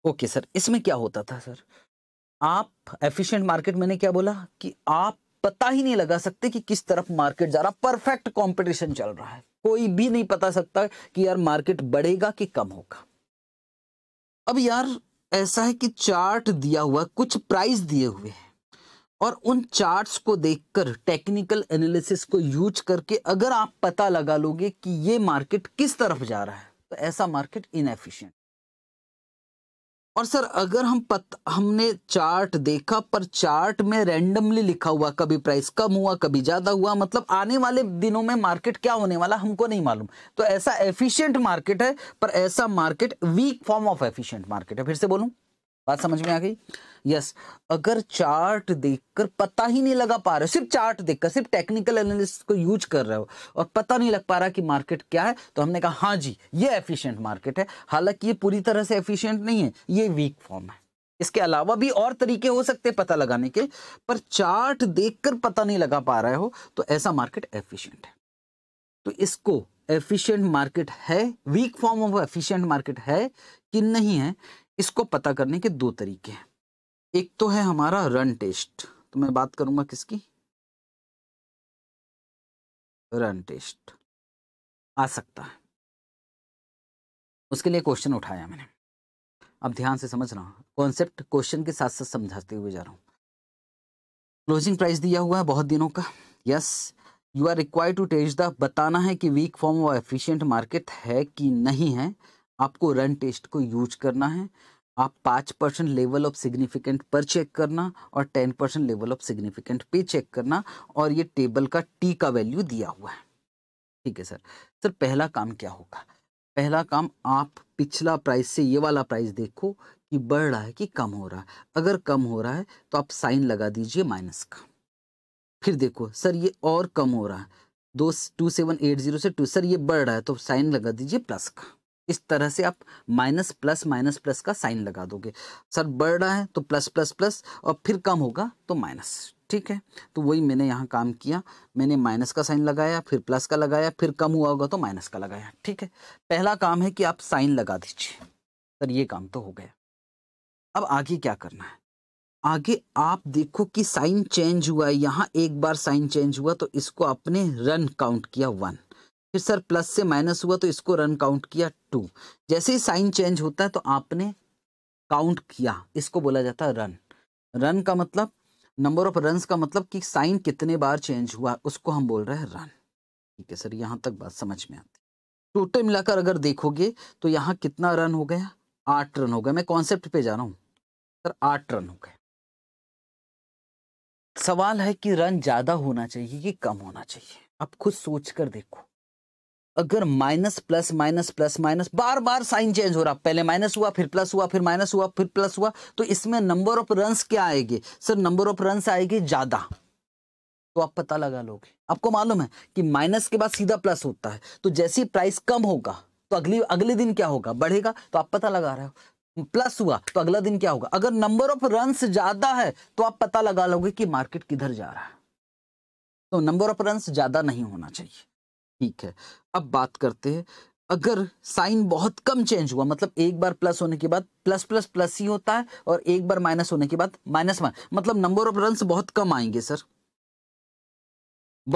S2: okay sir इसमें क्या होता था सर आप एफिशिएंट मार्केट मैंने क्या बोला कि आप पता ही नहीं लगा सकते कि किस तरफ मार्केट जा रहा परफेक्ट कंपटीशन चल रहा है कोई भी नहीं पता सकता कि यार मार्केट बढ़ेगा कि कम होगा अब यार ऐसा है कि चार्ट दिया हुआ कुछ प्राइस दिए हुए हैं और उन चार्ट्स को देखकर टेक्निकल एनालिसिस को यूज करके अगर आप पता लगा लोगे कि ये मार्केट किस तरफ जा रहा है तो ऐसा मार्केट इनएफिशियंट और सर अगर हम पत, हमने चार्ट देखा पर चार्ट में रैंडमली लिखा हुआ कभी प्राइस कम हुआ कभी ज़्यादा हुआ मतलब आने वाले दिनों में मार्केट क्या होने वाला हमको नहीं मालूम तो ऐसा एफिशिएंट मार्केट है पर ऐसा market weak form of efficient market है फिर से बोलूं बात समझ में आ गई यस अगर चार्ट देखकर पता ही नहीं लगा पा रहे हो सिर्फ चार्ट देखकर सिर्फ टेक्निकल एनालिस्ट को यूज कर रहे हो और पता नहीं लग पा रहा कि मार्केट क्या है तो हमने कहा हाँ जी ये एफिशिएंट मार्केट है हालांकि ये पूरी तरह से एफिशिएंट नहीं है ये वीक फॉर्म है इसके अलावा भी और तरीके हो सकते हैं पता लगाने के पर चार्ट देखकर पता नहीं लगा पा रहे हो तो ऐसा मार्केट एफिशियंट है तो इसको एफिशियंट मार्केट है weak form of efficient market है कि नहीं है इसको पता करने के दो तरीके हैं एक तो है हमारा रन टेस्ट तो मैं बात करूंगा किसकी रन टेस्ट आ सकता है उसके लिए क्वेश्चन उठाया मैंने अब ध्यान से समझना कॉन्सेप्ट क्वेश्चन के साथ साथ समझाते हुए जा रहा हूं क्लोजिंग प्राइस दिया हुआ है बहुत दिनों का yes you are required to test the बताना है कि वीक फॉर्म और एफिशिएंट मार्केट है कि नहीं है आपको रन टेस्ट को यूज करना है आप पाँच परसेंट लेवल ऑफ सिग्निफिकेंट पर चेक करना और ten percent level of significant पे चेक करना और ये टेबल का टी का वैल्यू दिया हुआ है ठीक है सर सर पहला काम क्या होगा पहला काम आप पिछला प्राइस से ये वाला प्राइस देखो कि बढ़ रहा है कि कम हो रहा है अगर कम हो रहा है तो आप साइन लगा दीजिए माइनस का फिर देखो सर ये और कम हो रहा है दो टू सेवन एट जीरो से टू सर ये बढ़ रहा है तो साइन लगा दीजिए प्लस का इस तरह से आप माइनस प्लस माइनस प्लस का साइन लगा दोगे सर बढ़ रहा है तो प्लस प्लस प्लस और फिर कम होगा तो माइनस ठीक है तो वही मैंने यहाँ काम किया मैंने माइनस का साइन लगाया फिर प्लस का लगाया फिर कम हुआ होगा तो माइनस का लगाया ठीक है पहला काम है कि आप साइन लगा दीजिए सर ये काम तो हो गया अब आगे क्या करना है आगे आप देखो कि साइन चेंज हुआ है यहाँ एक बार साइन चेंज हुआ तो इसको आपने रन काउंट किया वन फिर सर प्लस से माइनस हुआ तो इसको रन काउंट किया टू जैसे ही साइन चेंज होता है तो आपने काउंट किया इसको बोला जाता है रन रन का मतलब नंबर ऑफ रन का मतलब कि साइन कितने बार चेंज हुआ उसको हम बोल रहे हैं रन ठीक है सर यहाँ तक बात समझ में आती टोटल मिलाकर अगर देखोगे तो यहाँ कितना रन हो गया आठ रन हो गया मैं कॉन्सेप्ट पे जा रहा हूँ सर आठ रन हो गए सवाल है कि रन ज़्यादा होना चाहिए कि कम होना चाहिए आप खुद सोच कर देखो अगर minus plus minus plus minus बार बार साइन चेंज हो रहा पहले माइनस हुआ फिर प्लस हुआ फिर माइनस हुआ फिर प्लस हुआ तो इसमें नंबर ऑफ रन्स क्या आएगी सर नंबर ऑफ रन्स आएगी ज्यादा तो आप पता लगा लोगे आपको मालूम है कि माइनस के बाद सीधा प्लस होता है तो जैसी प्राइस कम होगा तो अगली अगले दिन क्या होगा बढ़ेगा तो आप पता लगा रहे हो प्लस हुआ तो अगला दिन क्या होगा अगर नंबर ऑफ रन्स ज्यादा है तो आप पता लगा लोगे कि मार्केट किधर जा रहा है तो नंबर ऑफ रन्स ज्यादा नहीं होना चाहिए ठीक है अब बात करते हैं अगर साइन बहुत कम चेंज हुआ मतलब एक बार प्लस होने के बाद प्लस प्लस प्लस ही होता है और एक बार माइनस होने के बाद माइनस वन मतलब नंबर ऑफ रन बहुत कम आएंगे सर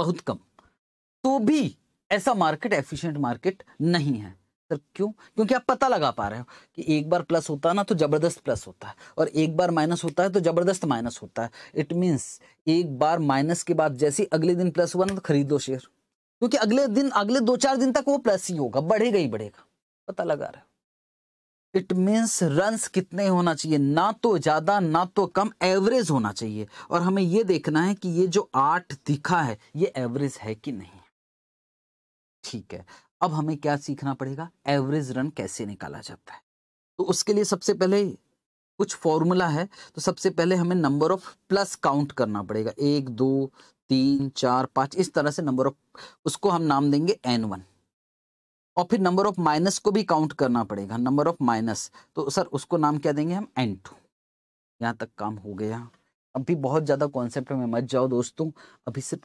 S2: बहुत कम तो भी ऐसा मार्केट एफिशिएंट मार्केट नहीं है सर क्यों क्योंकि आप पता लगा पा रहे हो कि एक बार प्लस होता है ना तो जबरदस्त प्लस होता है और एक बार माइनस होता है तो जबरदस्त माइनस होता है इट मीन्स एक बार माइनस के बाद जैसे अगले दिन प्लस हुआ ना तो खरीदो शेयर क्योंकि अगले दिन अगले दो चार दिन तक वो प्लस ही होगा बढ़ेगा ही बढ़ेगा पता लगा रहा है इट मीन्स रन कितने होना चाहिए ना तो ज़्यादा ना तो कम एवरेज होना चाहिए और हमें ये देखना है कि ये जो आठ दिखा है ये एवरेज है कि नहीं ठीक है अब हमें क्या सीखना पड़ेगा एवरेज रन कैसे निकाला जाता है तो उसके लिए सबसे पहले कुछ फॉर्मूला है तो सबसे पहले हमें नंबर ऑफ प्लस काउंट करना पड़ेगा एक दो तीन चार पाँच इस तरह से नंबर ऑफ उसको हम नाम देंगे एन वन और फिर नंबर ऑफ माइनस को भी काउंट करना पड़ेगा नंबर ऑफ माइनस तो सर उसको नाम क्या देंगे हम एन टू यहाँ तक काम हो गया अभी बहुत ज़्यादा कॉन्सेप्ट में मत जाओ दोस्तों अभी सिर्फ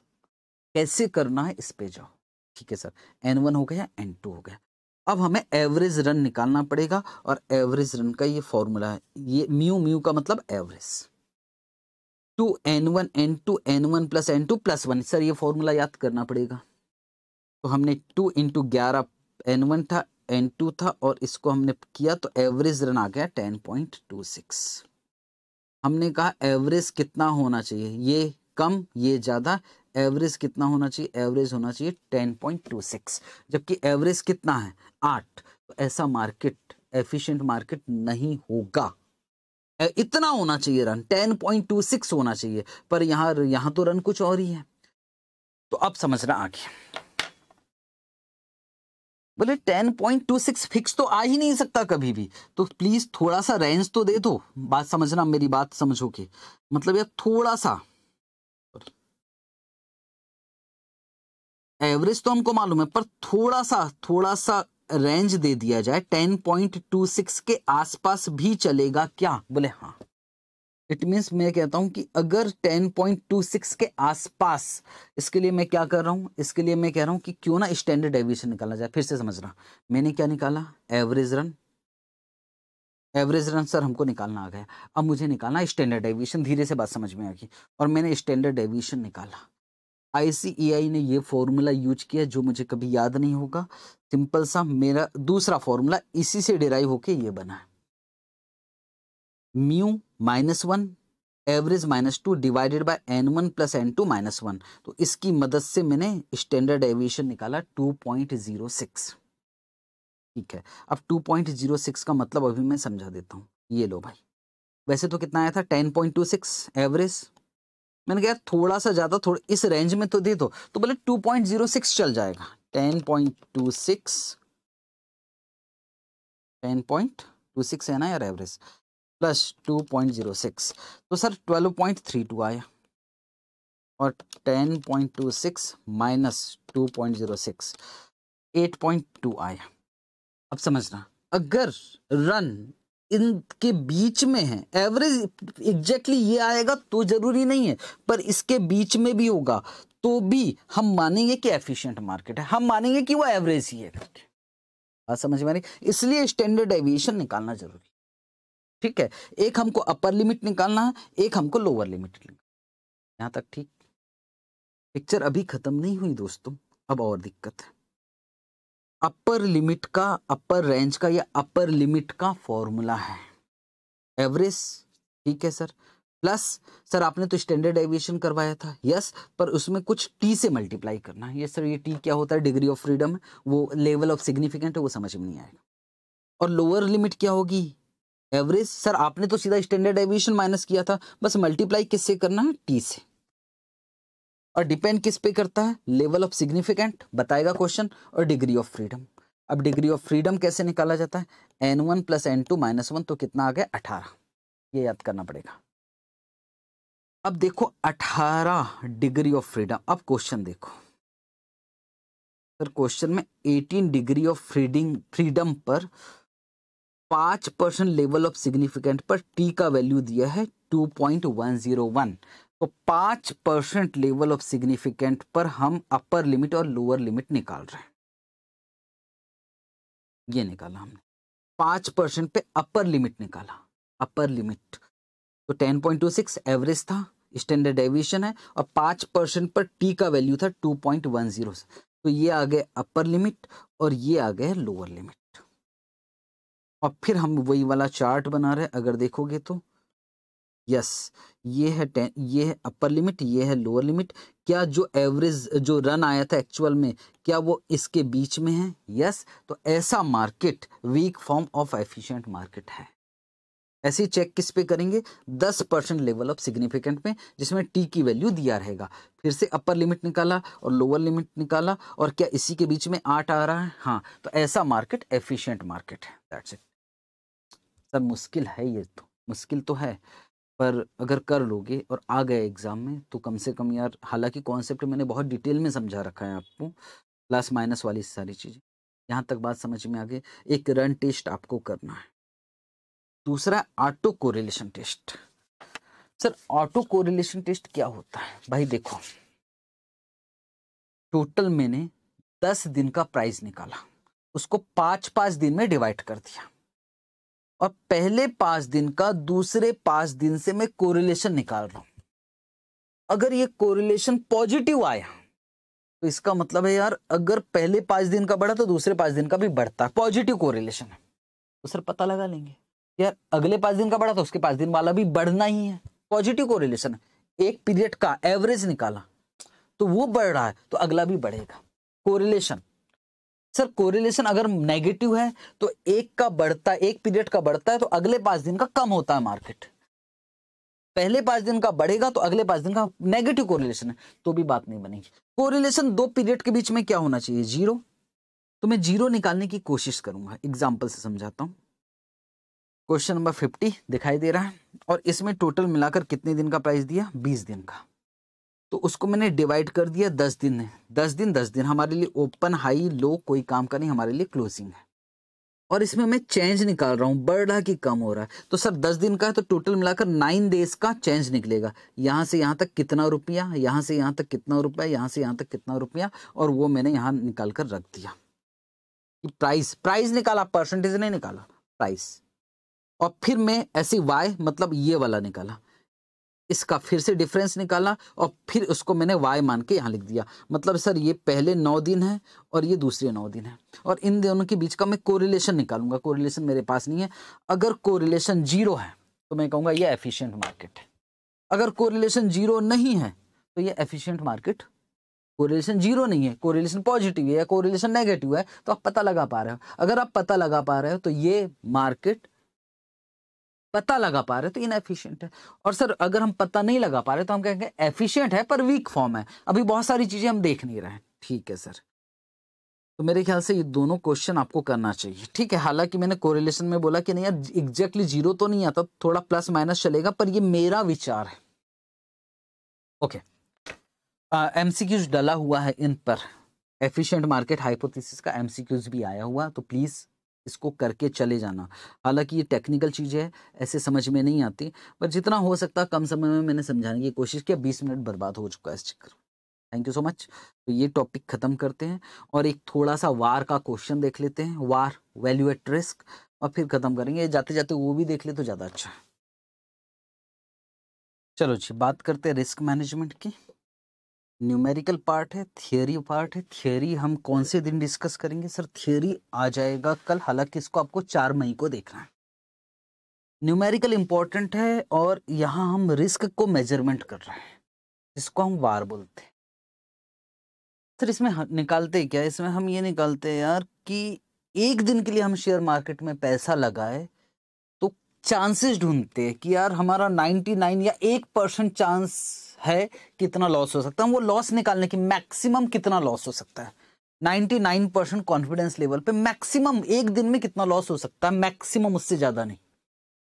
S2: कैसे करना है इस पे जाओ ठीक है सर एन वन हो गया एन टू हो गया अब हमें एवरेज रन निकालना पड़ेगा और एवरेज रन का ये फॉर्मूला है ये म्यू म्यू का मतलब average two N one N two N one plus N two plus one sir ये फॉर्मूला याद करना पड़ेगा तो हमने टू इंटू ग्यारह एन वन था एन टू था और इसको हमने किया तो एवरेज रन आ गया टेन पॉइंट टू सिक्स हमने कहा एवरेज कितना होना चाहिए ये कम ये ज़्यादा एवरेज कितना होना चाहिए एवरेज होना चाहिए टेन पॉइंट टू सिक्स जबकि एवरेज कितना है आठ तो ऐसा मार्केट एफिशिएंट मार्केट नहीं होगा इतना होना चाहिए रन 10.26 होना चाहिए पर यहां यहां तो रन कुछ और ही है तो अब समझना आगे बोले 10.26 फिक्स तो आ ही नहीं सकता कभी भी तो प्लीज थोड़ा सा रेंज तो दे दो बात समझना मेरी बात समझो कि मतलब यार थोड़ा सा एवरेज तो हमको मालूम है पर थोड़ा सा थोड़ा सा रेंज दे दिया जाए 10.26 के आसपास भी चलेगा क्या बोले हाँ इट मीन्स मैं कहता हूं कि अगर 10.26 के आसपास इसके लिए मैं क्या कर रहा हूं इसके लिए मैं कह रहा हूं कि क्यों ना स्टैंडर्ड डेविएशन निकाला जाए फिर से समझ रहा मैंने क्या निकाला average run average run sir हमको निकालना आ गया अब मुझे निकालना स्टैंडर्ड डेविएशन धीरे से बात समझ में आ गई और मैंने स्टैंडर्ड डेविएशन निकाला आई ने ये फॉर्मूला यूज किया जो मुझे कभी याद नहीं होगा सिंपल सा मेरा दूसरा फॉर्मूला इसी से डिराइव होके ये बना है mu minus one average minus two divided by N one plus N two minus one तो इसकी मदद से मैंने स्टैंडर्ड एविएशन निकाला टू पॉइंट जीरो सिक्स ठीक है अब टू पॉइंट जीरो सिक्स का मतलब अभी मैं समझा देता हूँ ये लो भाई वैसे तो कितना आया था ten point two six average मैंने कहा थोड़ा सा ज़्यादा थोड़ा इस रेंज में तो दे दो तो बोले 2.06 चल जाएगा 10.26 10.26 है ना यार एवरेज प्लस 2.06 तो सर 12.32 आया और 10.26 माइनस 2.06 8.2 आया अब समझना अगर रन इनके बीच में है एवरेज एग्जैक्टली ये आएगा तो ज़रूरी नहीं है पर इसके बीच में भी होगा तो भी हम मानेंगे कि एफिशिएंट मार्केट है हम मानेंगे कि वो एवरेज ही है करके बात समझ में आ रही इसलिए स्टैंडर्ड एविएशन निकालना जरूरी ठीक है एक हमको अपर लिमिट निकालना है एक हमको लोअर लिमिट निकालना यहाँ तक ठीक पिक्चर अभी ख़त्म नहीं हुई दोस्तों अब और दिक्कत है अपर लिमिट का अपर रेंज का या अपर लिमिट का फॉर्मूला है एवरेज ठीक है सर प्लस सर आपने तो स्टैंडर्ड एविएशन करवाया था यस पर उसमें कुछ टी से मल्टीप्लाई करना है यस सर ये टी क्या होता है डिग्री ऑफ फ्रीडम वो लेवल ऑफ सिग्निफिकेंट है वो समझ में नहीं आएगा और लोअर लिमिट क्या होगी एवरेज सर आपने तो सीधा स्टैंडर्ड एविएशन माइनस किया था बस मल्टीप्लाई किससे करना है टी से और डिपेंड किस पे करता है लेवल ऑफ सिग्निफिकेंट बताएगा क्वेश्चन और डिग्री ऑफ फ्रीडम अब डिग्री ऑफ फ्रीडम कैसे निकाला जाता है N one plus N two minus one तो कितना आ गया अठारह ये याद करना पड़ेगा अब देखो अठारह डिग्री ऑफ फ्रीडम अब क्वेश्चन देखो सर क्वेश्चन में eighteen degree of freedom freedom पर पांच परसेंट लेवल ऑफ सिग्निफिकेंट पर टी का वैल्यू दिया है two point one zero one तो पाँच परसेंट लेवल ऑफ सिग्निफिकेंट पर हम अपर लिमिट और लोअर लिमिट निकाल रहे हैं ये निकाला हमने पाँच परसेंट पे अपर लिमिट निकाला अपर लिमिट तो ten point two six average था स्टैंडर्ड डेविएशन है और पांच परसेंट पर टी का वैल्यू था टू पॉइंट वन जीरो तो ये आ गए अपर लिमिट और ये आ गए लोअर लिमिट और फिर हम वही वाला चार्ट बना रहे अगर देखोगे तो यस ये है टेन ये है अपर लिमिट ये है लोअर लिमिट क्या जो एवरेज जो रन आया था एक्चुअल में क्या वो इसके बीच में है यस तो ऐसा market weak form of efficient market है ऐसे चेक किस पे करेंगे दस परसेंट लेवल ऑफ सिग्निफिकेंट में जिसमें टी की वैल्यू दिया रहेगा फिर से अपर लिमिट निकाला और लोअर लिमिट निकाला और क्या इसी के बीच में आठ आ रहा है हाँ तो ऐसा मार्केट एफिशियंट मार्केट है दैट्स इट सर मुश्किल है ये तो मुश्किल तो है पर अगर कर लोगे और आ गए एग्ज़ाम में तो कम से कम यार हालांकि कॉन्सेप्ट मैंने बहुत डिटेल में समझा रखा है आपको प्लस माइनस वाली सारी चीज़ें यहाँ तक बात समझ में आ गई एक रन टेस्ट आपको करना है दूसरा auto correlation test sir auto correlation test क्या होता है भाई देखो टोटल मैंने दस दिन का प्राइस निकाला उसको पाँच पाँच दिन में डिवाइड कर दिया और पहले पांच दिन का दूसरे पांच दिन से मैं कोरिलेशन निकाल रहा हूं अगर ये कोरिलेशन पॉजिटिव आया तो इसका मतलब है यार अगर पहले पांच दिन का बढ़ा तो दूसरे पांच दिन का भी बढ़ता है पॉजिटिव कोरिलेशन है तो सर पता लगा लेंगे यार अगले पांच दिन का बढ़ा तो उसके पांच दिन वाला भी बढ़ना ही है पॉजिटिव कोरिलेशन है एक पीरियड का एवरेज निकाला तो वो बढ़ रहा है तो अगला भी बढ़ेगा कोरिलेशन सर कोरिलेशन अगर नेगेटिव है तो एक का बढ़ता है एक पीरियड का बढ़ता है तो अगले पांच दिन का कम होता है मार्केट पहले पांच दिन का बढ़ेगा तो अगले पांच दिन का नेगेटिव कोरिलेशन है तो भी बात नहीं बनेगी कोरिलेशन दो पीरियड के बीच में क्या होना चाहिए जीरो तो मैं जीरो निकालने की कोशिश करूंगा एग्जाम्पल से समझाता हूँ क्वेश्चन नंबर फिफ्टी दिखाई दे रहा है और इसमें टोटल मिलाकर कितने दिन का प्राइस दिया बीस दिन का तो उसको मैंने डिवाइड कर दिया दस दिन में दस दिन दस दिन हमारे लिए ओपन हाई लो कोई काम का नहीं हमारे लिए क्लोजिंग है और इसमें मैं चेंज निकाल रहा हूँ बढ़ रहा कि कम हो रहा है तो सर दस दिन का है तो टोटल मिलाकर नाइन डेज का चेंज निकलेगा यहाँ से यहाँ तक कितना रुपया यहाँ से यहाँ तक कितना रुपया यहाँ से यहाँ तक कितना रुपया और वो मैंने यहाँ निकाल कर रख दिया प्राइस प्राइस निकाला परसेंटेज नहीं निकाला प्राइस और फिर मैं ऐसी वाई मतलब ये वाला निकाला इसका फिर से डिफरेंस निकाला और फिर उसको मैंने वाई मान के यहाँ लिख दिया मतलब सर ये पहले नौ दिन है और ये दूसरे नौ दिन है और इन दोनों के बीच का मैं कोरिलेशन निकालूंगा कोरिलेशन मेरे पास नहीं है अगर कोरिलेशन जीरो है तो मैं कहूँगा ये एफिशियंट मार्केट है अगर कोरिलेशन जीरो नहीं है तो ये एफिशियंट मार्केट कोरिलेशन जीरो नहीं है कोरिलेशन पॉजिटिव है या कोरिलेशन नेगेटिव है तो आप पता लगा पा रहे हो अगर आप पता लगा पा रहे हो तो ये मार्केट पता लगा पा रहे तो इनएफिशिएंट है और सर अगर हम पता नहीं लगा पा रहे तो हम कहेंगे एफिशियंट है पर वीक फॉर्म है अभी बहुत सारी चीज़ें हम देख नहीं रहे हैं ठीक है सर तो मेरे ख्याल से ये दोनों क्वेश्चन आपको करना चाहिए ठीक है हालांकि मैंने कोरिलेशन में बोला कि नहीं यार एग्जैक्टली जीरो तो नहीं आता तो थोड़ा प्लस माइनस चलेगा पर ये मेरा विचार है ओके एम सी क्यूज डला हुआ है इन पर एफिशिएंट मार्केट हाइपोथेसिस का एमसीक्यूज भी आया हुआ तो प्लीज़ इसको करके चले जाना हालांकि ये टेक्निकल चीज़ है ऐसे समझ में नहीं आती पर जितना हो सकता कम समय में मैंने समझाने की कोशिश किया बीस मिनट बर्बाद हो चुका है इस चक्कर थैंक यू सो मच तो ये टॉपिक ख़त्म करते हैं और एक थोड़ा सा वार का क्वेश्चन देख लेते हैं वार वैल्यू एट रिस्क और फिर ख़त्म करेंगे जाते जाते वो भी देख ले तो ज़्यादा अच्छा है चलो जी बात करते हैं रिस्क मैनेजमेंट की न्यूमेरिकल पार्ट है थियोरी पार्ट है थियोरी हम कौन से दिन डिस्कस करेंगे सर थियोरी आ जाएगा कल हालांकि इसको आपको चार मई को देखना है न्यूमेरिकल इम्पॉर्टेंट है और यहाँ हम रिस्क को मेजरमेंट कर रहे हैं जिसको हम वार बोलते हैं सर इसमें निकालते क्या इसमें हम ये निकालते हैं यार कि एक दिन के लिए हम शेयर मार्केट में पैसा लगाए तो चांसेस ढूंढते हैं कि यार हमारा नाइन या एक परसेंट चांस है कितना लॉस हो सकता है वो लॉस निकालने की मैक्सिमम कितना लॉस हो सकता है 99 परसेंट कॉन्फिडेंस लेवल पे मैक्सिमम एक दिन में कितना लॉस हो सकता है मैक्सिमम उससे ज़्यादा नहीं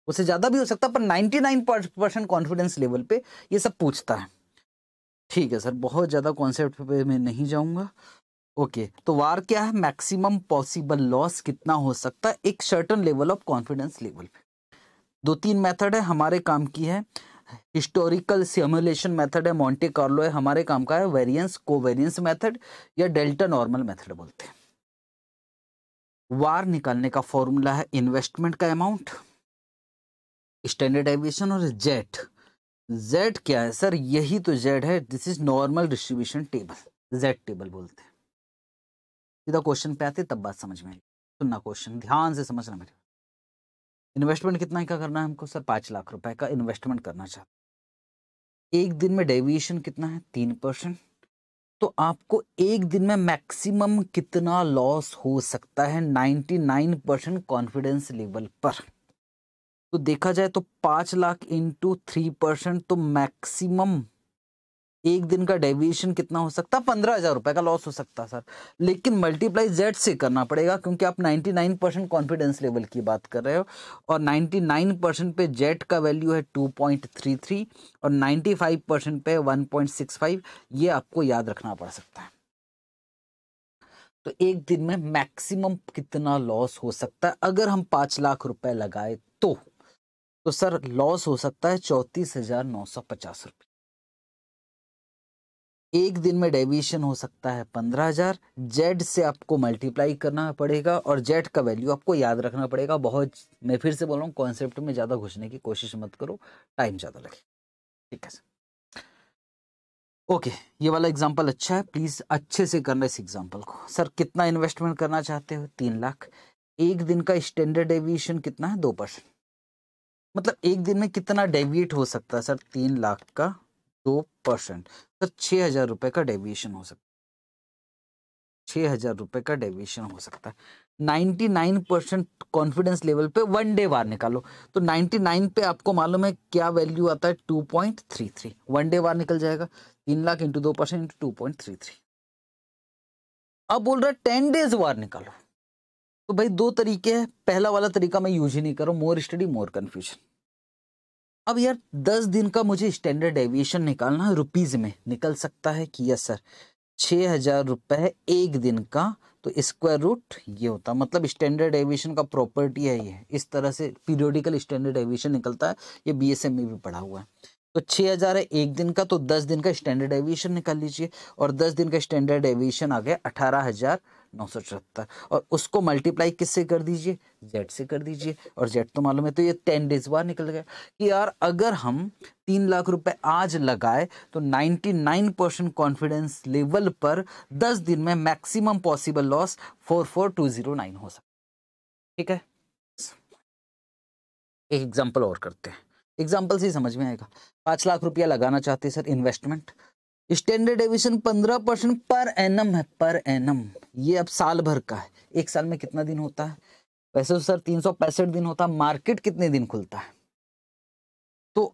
S2: उससे ज़्यादा भी हो सकता पर 99 परसेंट कॉन्फिडेंस लेवल पे ये सब पूछता है ठीक है सर बहुत ज़्यादा कॉन्सेप्ट पे मैं नहीं जाऊंगा ओके okay, तो वार क्या है मैक्सिमम पॉसिबल लॉस कितना हो सकता है एक certain level of confidence level पे दो तीन मेथड है हमारे काम की है हिस्टोरिकल सिमुलेशन मेथड है मॉन्टे कार्लो है हमारे काम का है वेरियंस कोवेरियंस मेथड या डेल्टा नॉर्मल मेथड बोलते हैं वार निकालने का फॉर्मूला है इन्वेस्टमेंट का अमाउंट स्टैंडर्ड एविएशन और जेट जेड क्या है सर यही तो जेड है this is normal distribution table Z table बोलते हैं सीधा क्वेश्चन पे आते तब बात समझ में आई सुनना क्वेश्चन ध्यान से समझना मेरे इन्वेस्टमेंट कितना का करना है हमको सर पाँच लाख रुपए का इन्वेस्टमेंट करना चाहते एक दिन में डेविएशन कितना है तीन परसेंट तो आपको एक दिन में मैक्सिमम कितना लॉस हो सकता है नाइन परसेंट कॉन्फिडेंस लेवल पर तो देखा जाए तो पाँच लाख इंटू थ्री परसेंट तो मैक्सिमम एक दिन का डेविएशन कितना हो सकता है पंद्रह हज़ार रुपए का लॉस हो सकता है सर लेकिन मल्टीप्लाई जेड से करना पड़ेगा क्योंकि आप नाइन परसेंट कॉन्फिडेंस लेवल की बात कर रहे हो और नाइन परसेंट पे जेड का वैल्यू है टू पॉइंट थ्री थ्री और फाइव परसेंट पे वन पॉइंट सिक्स फाइव ये आपको याद रखना पड़ सकता है तो एक दिन में मैक्सिमम कितना लॉस हो सकता है अगर हम पांच लाख रुपए लगाए तो तो सर लॉस हो सकता है चौंतीस हज़ार नौ सौ पचास रुपये एक दिन में डेविएशन हो सकता है पंद्रह हज़ार जेड से आपको मल्टीप्लाई करना पड़ेगा और जेड का वैल्यू आपको याद रखना पड़ेगा बहुत मैं फिर से बोल रहा हूँ कॉन्सेप्ट में ज़्यादा घुसने की कोशिश मत करो टाइम ज़्यादा लगे ठीक है सर ओके ये वाला एग्जाम्पल अच्छा है प्लीज़ अच्छे से करना इस एग्जाम्पल को सर कितना इन्वेस्टमेंट करना चाहते हो तीन लाख एक दिन का स्टैंडर्ड डेविएशन कितना है दो परसेंट मतलब एक दिन में कितना डेविएट हो सकता है सर तीन लाख का दो परसेंट तो छः हज़ार रुपये का डेविएशन हो सकता है छः हज़ार रुपये का डेविएशन हो सकता है ninety nine percent confidence level पे वन डे बार निकालो तो नाइन्टी नाइन पे आपको मालूम है क्या वैल्यू आता है two point three three one day VaR निकल जाएगा तीन लाख इंटू दो percent into two point three three अब बोल रहा है टेन डेज वार निकालो तो भाई दो तरीके हैं पहला वाला तरीका मैं यूज ही नहीं करूँ मोर स्टडी मोर कन्फ्यूजन अब यार दस दिन का मुझे स्टैंडर्ड डेविएशन निकालना है रुपीज़ में निकल सकता है कि यस सर छः हज़ार रुपये एक दिन का तो स्क्वायर रूट ये होता मतलब स्टैंडर्ड एविएशन का प्रॉपर्टी है ये इस तरह से पीरियोडिकल स्टैंडर्ड एविएशन निकलता है ये बी एस एम में भी पढ़ा हुआ है तो छः हज़ार है एक दिन का तो दस दिन का स्टैंडर्ड एविएशन निकाल लीजिए और दस दिन का स्टैंडर्ड एविएशन आ गया अठारह हज़ार नौ सौ चौहत्तर और उसको मल्टीप्लाई किससे कर दीजिए जेड से कर दीजिए और जेड तो मालूम है तो ये टेन डेज बाहर निकल गया कि यार अगर हम तीन लाख रुपए आज लगाए तो ninety nine percent confidence level पर दस दिन में maximum possible loss four four two zero nine हो सकता ठीक है एक एग्जाम्पल और करते हैं एग्जाम्पल से समझ में आएगा पाँच लाख रुपया लगाना चाहते हैं सर इन्वेस्टमेंट स्टैंडर्ड एविशन पंद्रह परसेंट पर एनम है पर एनम ये अब साल भर का है एक साल में कितना दिन होता है वैसे तो सर तीन सौ पैंसठ दिन होता है मार्केट कितने दिन खुलता है तो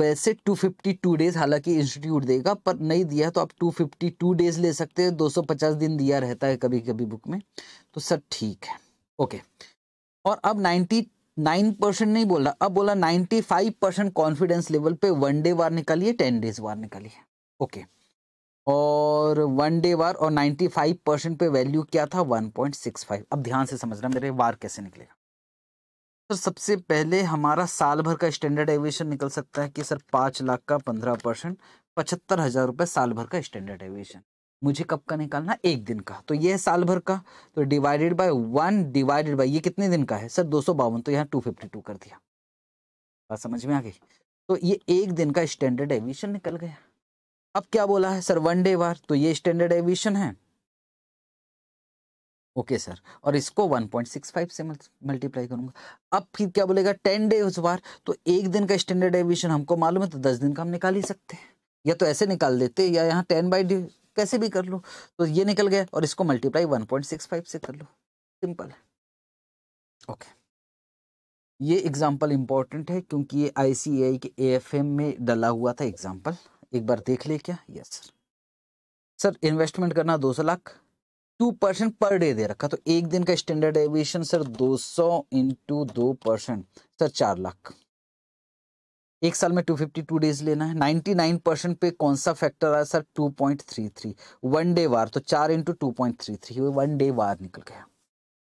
S2: वैसे टू फिफ्टी टू डेज हालांकि इंस्टीट्यूट देगा पर नहीं दिया तो आप टू फिफ्टी टू डेज ले सकते हैं दो सौ पचास दिन दिया रहता है कभी कभी बुक में तो सर ठीक है ओके और अब नाइन्टी नाइन परसेंट नहीं बोला अब बोला ninety five percent confidence level पे वन डे वार निकालिए टेन डेज वार निकालिए ओके और वन डे वार और नाइन्टी फाइव परसेंट पे वैल्यू क्या था वन पॉइंट सिक्स फाइव अब ध्यान से समझना मेरे वार कैसे निकलेगा तो सबसे पहले हमारा साल भर का स्टैंडर्ड एविएशन निकल सकता है कि सर पाँच लाख का पंद्रह परसेंट पचहत्तर हज़ार रुपये साल भर का स्टैंडर्ड एविएशन मुझे कब का निकालना एक दिन का तो ये है साल भर का तो divided by one divided by ये कितने दिन का है सर दो तो यहाँ टू कर दिया बात समझ में आ गई तो ये एक दिन का स्टैंडर्ड एविएशन निकल गया अब क्या बोला है सर वन डे वार तो ये स्टैंडर्ड एविएशन है ओके okay, सर और इसको 1.65 से मल्टीप्लाई करूंगा अब फिर क्या बोलेगा 10 डे उस बार तो एक दिन का स्टैंडर्ड एविएशन हमको मालूम है तो 10 दिन का हम निकाल ही सकते हैं या तो ऐसे निकाल देते या यहाँ टेन बाई कैसे भी कर लो तो ये निकल गया और इसको मल्टीप्लाई 1.65 से कर लो सिंपल है ओके okay. ये एग्जाम्पल इम्पॉर्टेंट है क्योंकि ये आई के ए में डला हुआ था एग्जाम्पल एक बार देख ले क्या यस सर सर इन्वेस्टमेंट करना दो सौ lakh two percent per day दे रखा तो एक दिन का स्टैंडर्ड एविएशन सर दो सौ इंटू दो परसेंट सर चार लाख एक साल में 252 डेज लेना है 99 परसेंट पे कौन सा फैक्टर आया सर 2.33 वन डे वार तो चार into two point three three one day VaR निकल गया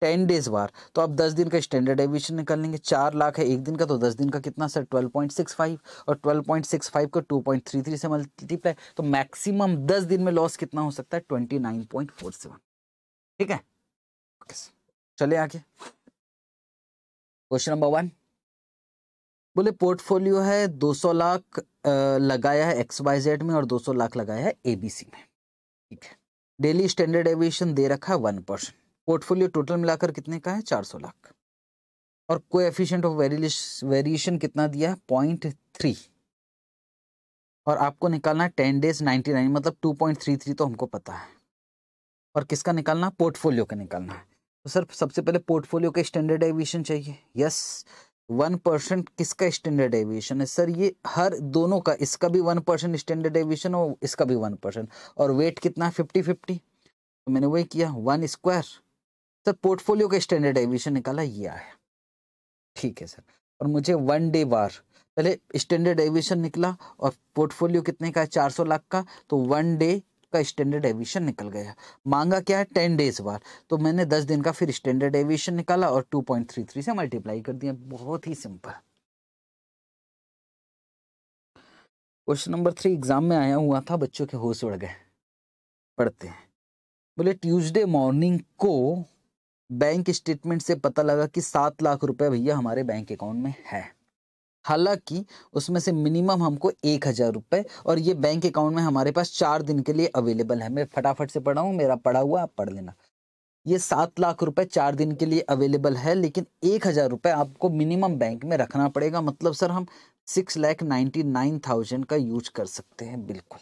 S2: टेन डेज बार तो आप दस दिन का स्टैंडर्ड एविएशन निकाल लेंगे चार लाख है एक दिन का तो दस दिन का कितना sir twelve point six five और ट्वेल्व पॉइंट सिक्स फाइव का टू पॉइंट थ्री थ्री से मल्टीप्लाई तो मैक्सिमम दस दिन में लॉस कितना हो सकता है twenty nine point four seven ठीक है चले आगे क्वेश्चन नंबर वन बोले पोर्टफोलियो है दो सौ लाख लगाया है एक्स वाई जेड में और दो सौ लाख लगाया है एबीसी में ठीक है डेली स्टैंडर्ड एविएशन दे रखा है वन परसेंट पोर्टफोलियो टोटल मिलाकर कितने का है चार सौ लाख और एफिशियंट ऑफ वेरिएशन कितना दिया है पॉइंट थ्री और आपको निकालना है टेन डेज नाइन्टी नाइन मतलब टू पॉइंट थ्री थ्री तो हमको पता है और किसका निकालना पोर्टफोलियो का निकालना है तो सर सबसे पहले पोर्टफोलियो का स्टैंडर्ड एविएशन चाहिए यस वन परसेंट किसका स्टैंडर्ड एविएशन है सर ये हर दोनों का इसका भी वन परसेंट स्टैंडर्ड एविएशन और इसका भी वन परसेंट और वेट कितना है फिफ्टी फिफ्टी तो मैंने वही किया वन स्क्वायर सर पोर्टफोलियो का स्टैंडर्ड डेविएशन निकाला ये आया ठीक है सर और मुझे वन डे बार पहले स्टैंडर्ड डेविएशन निकला और पोर्टफोलियो कितने का है चार सौ लाख का तो वन डे का स्टैंडर्ड डेविएशन निकल गया मांगा क्या है टेन डेज बार तो मैंने दस दिन का फिर स्टैंडर्ड डेविएशन निकाला और टू पॉइंट थ्री थ्री से मल्टीप्लाई कर दिया बहुत ही simple question number three exam में आया हुआ था बच्चों के होश उड़ गए पढ़ते हैं बोले ट्यूसडे मॉर्निंग को बैंक स्टेटमेंट से पता लगा कि सात लाख रुपए भैया हमारे बैंक अकाउंट में है हालांकि उसमें से मिनिमम हमको एक हज़ार रुपये और ये बैंक अकाउंट में हमारे पास चार दिन के लिए अवेलेबल है मैं फटाफट से पढ़ाऊँ मेरा पढ़ा हुआ आप पढ़ लेना ये सात लाख रुपए चार दिन के लिए अवेलेबल है लेकिन एक हज़ार रुपये आपको मिनिमम बैंक में रखना पड़ेगा मतलब सर हम six lakh ninety nine thousand का यूज कर सकते हैं बिल्कुल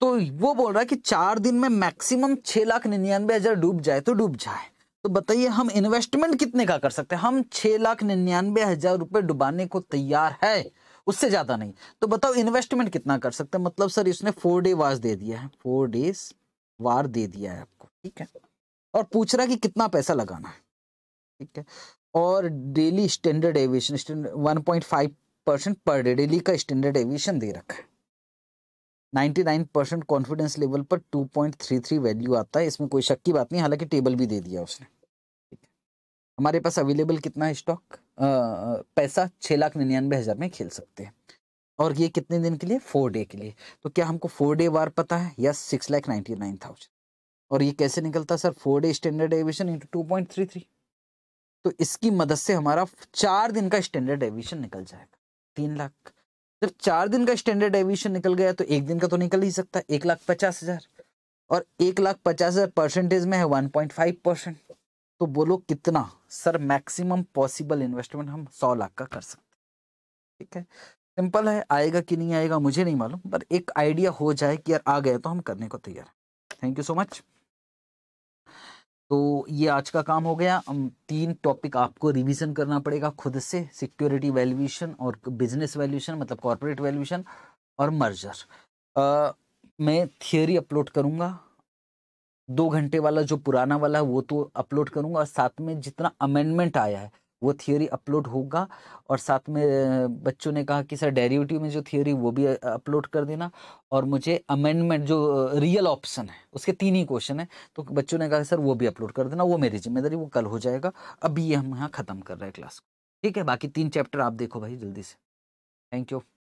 S2: तो वो बोल रहा है कि चार दिन में मैक्सिमम छः लाख निन्यानवे हज़ार डूब जाए तो डूब जाए तो बताइए हम इन्वेस्टमेंट कितने का कर सकते हैं हम छह लाख निन्यानवे हजार रुपए डुबाने को तैयार है उससे ज़्यादा नहीं तो बताओ इन्वेस्टमेंट कितना कर सकते हैं मतलब सर इसने फोर डे वार दे दिया है फोर डेज वार दे दिया है आपको ठीक है और पूछ रहा कि कितना पैसा लगाना है ठीक है और daily standard deviation one point five percent per day daily का स्टैंडर्ड एविएशन दे रखा है 99% कॉन्फिडेंस लेवल पर 2.33 वैल्यू आता है इसमें कोई शक की बात नहीं हालांकि टेबल भी दे दिया उसने ठीक है हमारे पास अवेलेबल कितना है स्टॉक पैसा छः लाख निन्यानवे हज़ार में खेल सकते हैं और ये कितने दिन के लिए फोर डे के लिए तो क्या हमको फोर डे वार पता है या six lakh ninety nine thousand और ये कैसे निकलता sir four day standard deviation into two point three three तो इसकी मदद से हमारा चार दिन का स्टैंडर्ड एविशन निकल जाएगा तीन लाख जब चार दिन का स्टैंडर्ड एविएशन निकल गया तो एक दिन का तो निकल ही सकता एक लाख पचास हज़ार और एक लाख पचास हज़ार परसेंटेज में है वन पॉइंट फाइव परसेंट तो बोलो कितना सर मैक्सिमम पॉसिबल इन्वेस्टमेंट हम सौ लाख का कर सकते ठीक है सिंपल है आएगा कि नहीं आएगा मुझे नहीं मालूम पर एक आइडिया हो जाए कि यार आ गए तो हम करने को तैयार थैंक यू सो मच तो ये आज का काम हो गया तीन टॉपिक आपको रिवीजन करना पड़ेगा खुद से सिक्योरिटी वैल्यूएशन और बिजनेस वैल्यूएशन मतलब कॉरपोरेट वैल्यूएशन और मर्जर मैं थियोरी अपलोड करूँगा दो घंटे वाला जो पुराना वाला है वो तो अपलोड करूँगा और साथ में जितना अमेंडमेंट आया है वो थियोरी अपलोड होगा और साथ में बच्चों ने कहा कि सर डेरिवेटिव में जो थियोरी वो भी अपलोड कर देना और मुझे अमेंडमेंट जो रियल ऑप्शन है उसके तीन ही क्वेश्चन है तो बच्चों ने कहा सर वो भी अपलोड कर देना वो मेरी जिम्मेदारी वो कल हो जाएगा अभी हम यहाँ ख़त्म कर रहे हैं क्लास को ठीक है बाकी तीन चैप्टर आप देखो भाई जल्दी से थैंक यू